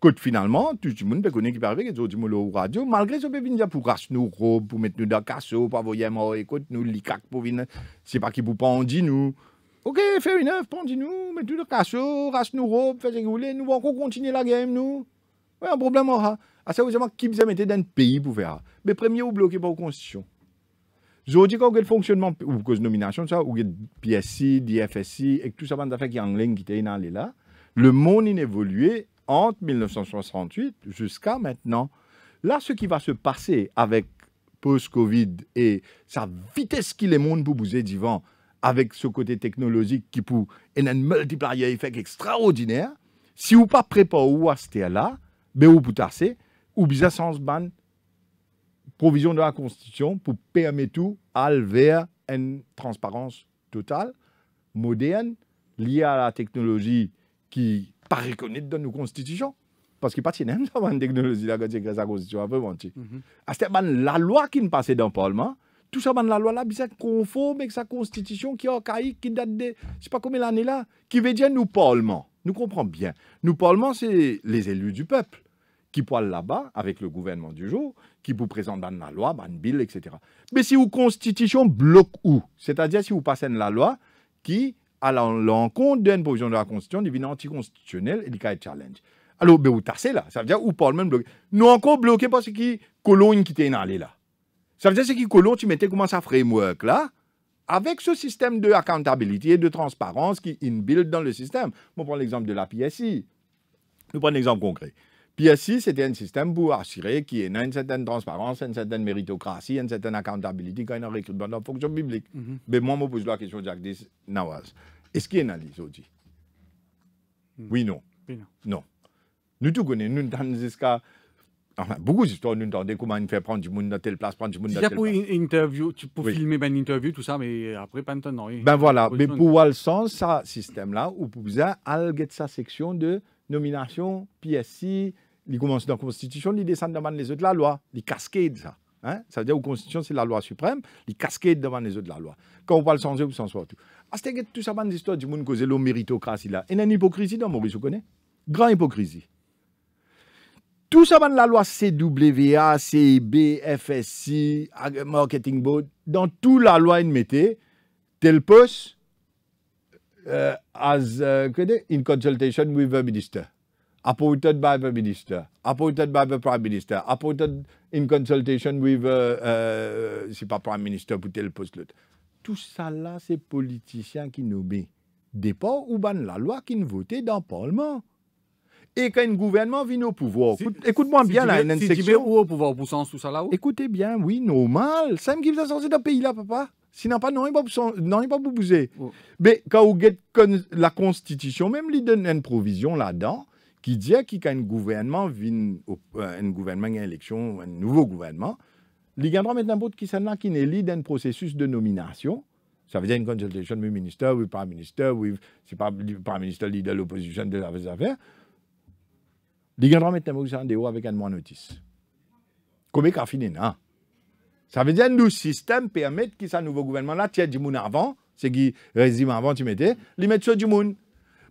que finalement tout le monde peut connaître qui parle avec autres au radio malgré ce bébé pour nos nous pour mettre nous dans casso pour voyer moi écoute nous licac pour venir c'est pas qui vous dit nous OK, fait une œuvre, pendis-nous, mettez-nous le casso, rasse nous robes, faites ce que vous voulez, nous, on continue la game, nous. Ouais, un problème, aura qui vous dans ki pays vous pays mais premier fè a. Be premye ou bloke Vous ou dit Jodi kan ou le fonctionnement, ou cause nomination, ça, ou le PSI, DFSI, et tout ça, bande fait, fèk y a un est qui là. le monde a évolué entre 1968 jusqu'à maintenant. Là, ce qui va se passer avec post-Covid et sa vitesse qu'il est monde pour bouger devant, avec ce côté technologique qui peut un multiplier effet extraordinaire, si vous pas préparé ou à ce là mais vous pouvez bien sans ban provision de la Constitution pour permettre tout à vers une transparence totale, moderne, liée à la technologie qui pas reconnue dans nos constitutions. Parce qu'il n'y a pas de la technologie là, grâce à la constitution, un peu mhm. ah, la loi qui ne passait dans le Parlement, tout ça, la loi là, c'est conforme avec sa constitution qui a archaïque, qui date de, je ne sais pas combien d'années là, qui veut dire nous Parlement. Nous comprenons bien. Nous Parlement, c'est les élus du peuple qui parle là-bas avec le gouvernement du jour, qui vous présente dans la loi, dans bill, etc. Mais si vous constitution bloque où C'est-à-dire si vous passez la loi qui, à l'encontre d'une provision de la Constitution, devient anticonstitutionnelle et qui un challenge. Alors, ben, vous tassez là. Ça veut dire, vous parle même bloqué. Nous encore bloqué parce que Cologne qui était allé là. Ça veut dire, c'est que Cologne, tu mettais comment ça framework là, avec ce système de accountability et de transparence qui inbuilt dans le système. On prend l'exemple de la PSI. Nous un l'exemple concret. PSI, c'était un système pour assurer qu'il y ait une certaine transparence, une certaine méritocratie, une certaine accountability quand il y a un recrutement dans la fonction publique. Mhm. Mais moi, je me pose la question, Jacques Nawaz. Est-ce qu'il y a une analyse aujourd'hui mm. Oui, non. Oui, non. Non. Nous tout connaissons, nous entendons jusqu'à. beaucoup d'histoires, nous entendons comment il fait prendre du monde dans telle place, prendre du monde dans telle pour ça pour une interview, pour filmer une ben, interview, tout ça, mais après, pas de temps. Ben voilà, mais pour voir le sens, ce système-là, où vous avez sa section de nomination, PSI, il commence dans la Constitution, il descend devant les autres de la loi, il cascade ça. Hein? Ça veut dire que la Constitution, c'est la loi suprême, il cascade devant les autres de la loi. Quand on parle sans eux, on s'en ce que tout ça, bande d'histoire du monde cause la méritocratie là. Il y a une hypocrisie dans Maurice, vous connaissez Grande hypocrisie. Tout ça, dans la loi CWA, CIB, FSI, Marketing Board, dans toute la loi, ils mettaient tel poste, euh, une euh, consultation with the minister appointed by the ministre, appointed by the prime minister, appointed in consultation with, le Premier ministre pas prime minister pour tel poste. Tout ça là, c'est politiciens qui met. pas ou ban la loi qui ne votait dans le Parlement. Et quand un gouvernement vient au pouvoir, écoute-moi si bien là, une si section. veux au pouvoir pour sens tout ça là Écoutez bien, oui, normal. C'est même qui vous a sorti d'un pays là, papa. Sinon, pas, non, il n'y pas, pas bouger. Oh. Mais quand vous avez la Constitution, même lui donne une provision là-dedans, qui dit qu'il y a un gouvernement, euh, un gouvernement, une élection, un nouveau gouvernement, il gagnera maintenant un qui s'en qui n'est dans d'un processus de nomination. Ça veut dire une consultation du ministre ou premier ministre ou c'est pas le ministre ministre leader de l'opposition de la affaires. Il gagnera mettre pour s'en avec un mois notice. Comment ça fini, non? Ça veut dire que le système permet que ce nouveau gouvernement-là tienne du monde avant, c'est qui résumé avant, tu mettais, il met sur du monde.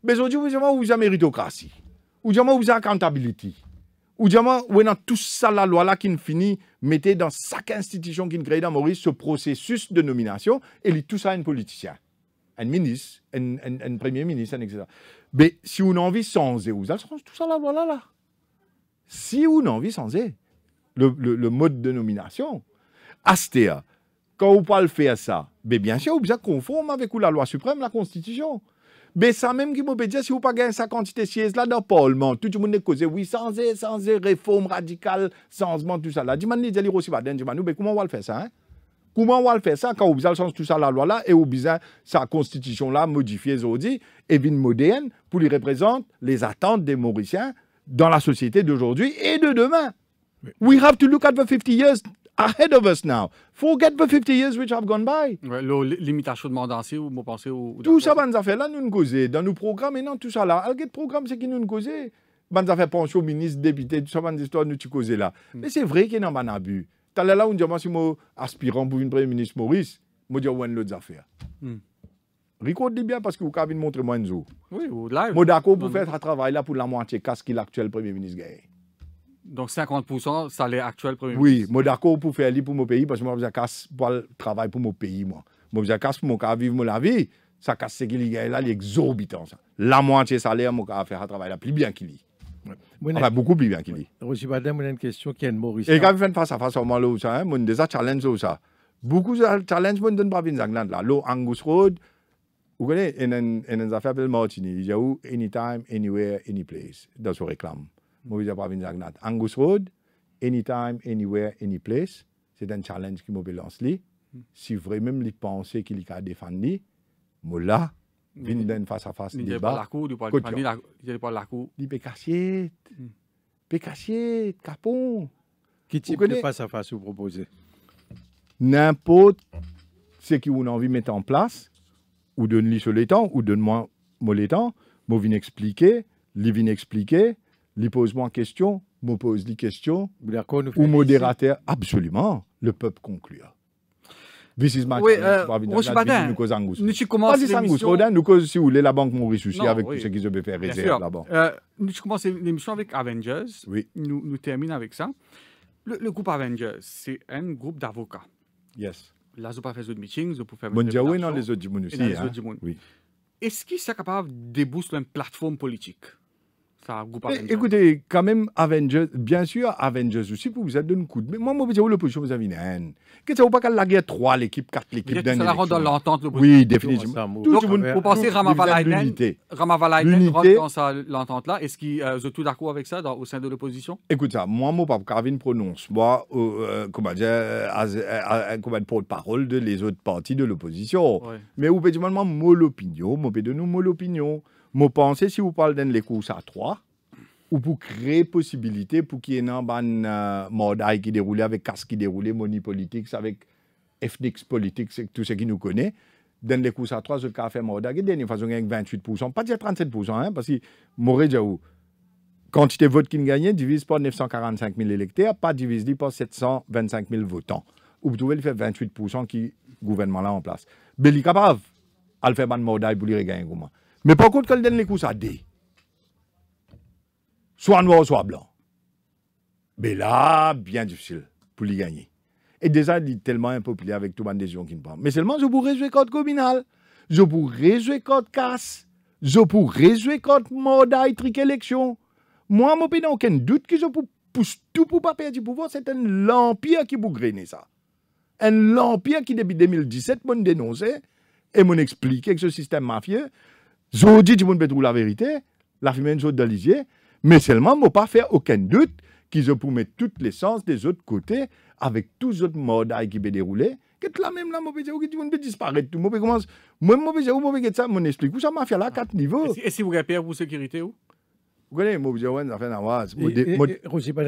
Mais aujourd'hui, vous avez une méritocratie vous Oudjama ou accountability. Oudjama ou dans tout ça la loi là qui finit mettez dans chaque institution qui crée dans Maurice ce processus de nomination et lit tout ça un politicien, un ministre, un, premier ministre, etc. Mais si vous a envie sans et vous tout ça la loi là là. Si vous a envie sans et le, mode de nomination, Astea, quand vous parlez faire ça, mais bien sûr, vous êtes conforme avec la loi suprême, la constitution. Mais ça même qui dit, si vous pas sa quantité de sièges là dans le Parlement, tout le monde est causé, oui, sans, sans réforme radicale, sans tout ça. Là, dis-moi, dis-moi, aussi, mais comment on va le faire ça hein? Comment on va le faire ça quand on a le sens tout ça, la loi là, et on a sa constitution là, modifiée aujourd'hui, et bien moderne, pour lui représenter les attentes des Mauriciens dans la société d'aujourd'hui et de demain. We have to look at the 50 years ahead of us now. Forget the 50 years which have gone by. Ouais, L'imitation de au. Tout ça, nous affaires là, nous nous causons. Dans nos programmes, et non, tout ça là. le programme, c'est qui nous nous causer. fait affaires au ministre, député, tout ça, ben, histoire nous nous causons là. Hmm. Mais c'est vrai qu'il y a un abus. Tu là, là, on dit, moi, si moi, aspirant pour une premier ministre Maurice, moi, je dis, ouais, l'autre affaire. Hmm. Rico bien parce que vous avez montré moi jour. Oui, live. Moi, d'accord pour faire un travail là pour la moitié casse qu'il l'actuel premier ministre gagne. Donc 50 salaire actuel premier ministre. Oui, je suis d'accord pour faire pour mon pays parce que moi, je casse pour le travail pour mon pays. Moi, je casse pour mon cas vivre la vie. Ça casse ce qu'il y a là, l'exorbitant. La moitié salaire, mon cas faire un travail là, plus bien qu'il y. Enfin, beaucoup plus bien qu'il y. Roger Badin, a une question qui est de Maurice. Et quand vous faites face à face au mal, ça, hein, déjà challenge ça. Beaucoup de challenges, je ne donne pas bien là. L'eau, Angus Road, vous connaissez, il y a une affaire de Martini. Il y a où, anytime, anywhere, anyplace, dans son réclame pas venir à Angus Road, anytime, anywhere, any place. C'est un challenge qui m'a lancé. lui. Si vraiment il penser qu'il a défendu, moi là, vin face à face débat. Il n'y a pas la cour. Il la la Il capon. Qui type de face à face vous proposez N'importe ce vous a envie de mettre en place, ou donne-lui sur le temps, ou donne-moi le temps, je vais expliquer, lui vin expliquer, les pose-moi en question, me pose des questions, ou modérateur, absolument, le peuple conclure. This is my oui, euh, Roche Badin, nous commençons l'émission... Rodin, nous cause si vous voulez la banque Maurice aussi avec oui. tout ce qu'ils ont fait réserve là-bas. Euh, nous commençons l'émission avec Avengers. Oui. Nous, nous terminons avec ça. Le, le groupe Avengers, c'est un groupe d'avocats. Yes. Là, ils n'ont pas fait d'autres meetings, ils ont faire... Bon, oui, oui, non, les autres du monde aussi. Hein? Est-ce qu'ils sont capables de déboucher une plateforme politique ça vous pas Écoutez, quand même, Avengers, bien sûr, Avengers aussi, pour vous êtes un coup Mais moi, moi, je oh, le position, vous avez une haine. Que ne vous pas qu'à la guerre 3, l'équipe 4, l'équipe d'un. Ça la rend dans l'entente, le Oui, définitivement. Donc, vous Vous pensez Ramavalainen Ramavalainen rentre dans l'entente-là. Est-ce qu'ils sont tout d'accord avec ça au sein de l'opposition Écoutez, ça, moi, moi, pas Carvin prononce. Moi, euh, euh, comment dire, euh, comment parole de autres partis de l'opposition. Mais vous pouvez dire, moi, moi, l'opinion, moi, de nous, moi, opinion. Je pense si vous parlez dans les courses à 3, ou pour créer possibilité pour qu'il y ait un ban euh, qui déroule avec casque qui déroule, money politics, avec ethnics politics, tout ce qui nous connaît. Dans les courses à 3, ce qu'a fait a une façon, gagner 28%, pas dire 37%, hein, parce que Moré la oh, quantité de votes qu'il gagne divise par 945 000 électeurs, pas divisé par 725 000 votants. Ou pouvez faire 28% qui gouvernement là en place. Belli capable, elle faire ban Mordaï pour lui regagner gouvernement. Mais par contre, quand donne les coups ça dit, soit noir, soit blanc. Mais là, bien difficile pour lui gagner. Et déjà, il est tellement impopulaire avec tout le monde des gens qui ne parlent. Mais seulement, je pourrais jouer contre communal, je pourrais jouer contre casse, je pourrais jouer contre Mordaille, modalité élection. Moi, mon n'ai aucun doute que je pousse tout pour ne pas perdre du pouvoir. C'est un empire qui vous grainer ça. Un empire qui, depuis 2017, m'a dénoncé et m'a expliqué que ce système mafieux, que tout le monde peut trouver la vérité, la fumée de l'isier, mais seulement, pour ne pas faire aucun doute qu'ils ont pour mettre les l'essence des autres côtés avec tous les autres modes qui peuvent dérouler. Que la même là, mauvais tout le monde peut disparaître, tout le monde peut commencer. Moi, mauvais que ça, mon explique. Où ça m'a fait la quatre niveaux. Et si vous rappelez pour sécurité, où Gwenè mou bidjawen nan Roger euh,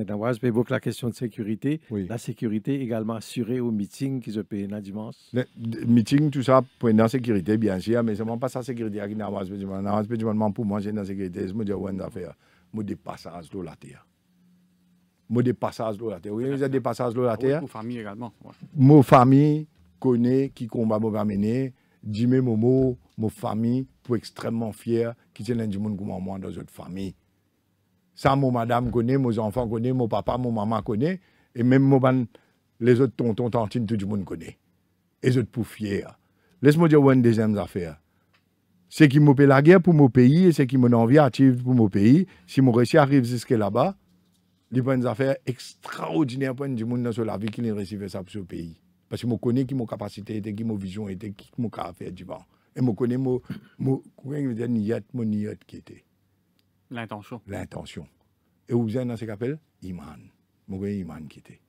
euh, la question de sécurité. La sécurité également assurée au meeting qui se paye la dimanche. Le, meeting, tout ça, pour la sécurité, bien sûr, mais c'est pas sa sécurité sécurité, euh, la terre. de la terre. Oui, des passages la terre. famille également. Mon famille, connaît qui combat mon Momo, famille, pour extrêmement fier qui c'est l'un du monde comme moi dans notre famille. Ça, mon madame connaît, mes enfants connaissent, mon papa, mon maman connaît, et même mon les autres tontons, tantes tout le monde connaît. Et je autres pour fier. Laisse-moi dire une deuxième affaire. Ce qui m'a la guerre pour mon pays et ce qui m'a envie active pour mon pays, si mon récit arrive jusqu'à là-bas, il y affaires extraordinaires, affaire pour du monde dans la vie qui reçu ça pour ce pays. Parce que je connais qui mon capacité était, qui mon vision était, qui mon caractère du vent. Et je connais mon, mon, mon qui était. L'intention. L'intention. Et vous avez dans ce qu'appelle Iman. Je connais Iman qui était.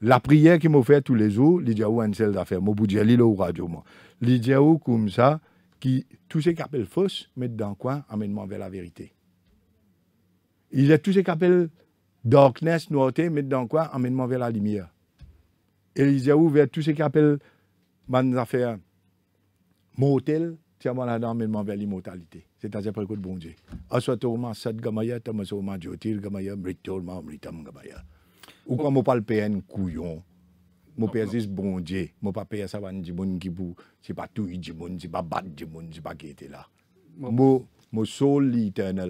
La prière qui m'a fait tous les jours, je dis une seule affaire. Je vous dis, au radio. Les dis comme ça, qui, tout ce appelle fausse, mettre dans quoi Amène-moi vers la vérité. Il y a tout ce appelle darkness, noirté, mettre dans quoi Amène-moi vers la lumière. Et il y a ouvert tout ce appelle bonnes affaires motel, tiens-moi la dame, il l'immortalité. C'est-à-dire pour le bon Dieu. Aswatourma, sad gamaya, tamasourma, jotir gamaya, mritorma, mritam gamaya. Ou quand on le PN couillon, mon père dit bon Dieu, mon papa ça va dire bon qui pour, c'est pas tout, dit bon, c'est pas bad, dit bon, c'est pas qui était là. Mon mon sol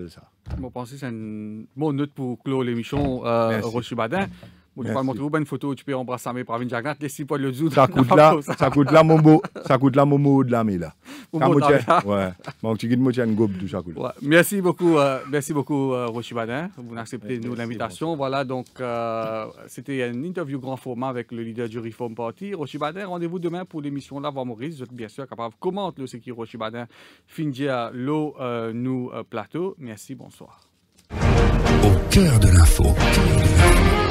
ça. Mon pensée c'est mon mot note pour clore l'émission euh, Rochibadin te montrer ben, une photo où tu peux embrasser mes Pravin Jagnat, laissez pas le Ça coûte là, ça coûte là, ça coûte là, Momo, de la là. Ouais. Donc, tu Merci beaucoup, merci beaucoup, euh, euh Vous acceptez nous l'invitation. Voilà, donc, euh, c'était une interview grand format avec le leader du Reform Party, Rochibadin, Rendez-vous demain pour l'émission La Voix Maurice. Vous êtes bien sûr capable commente-le, ce qui Rochibadin, Badin finja l'eau, euh, nous, plateau. Merci, bonsoir. Au cœur de l'info.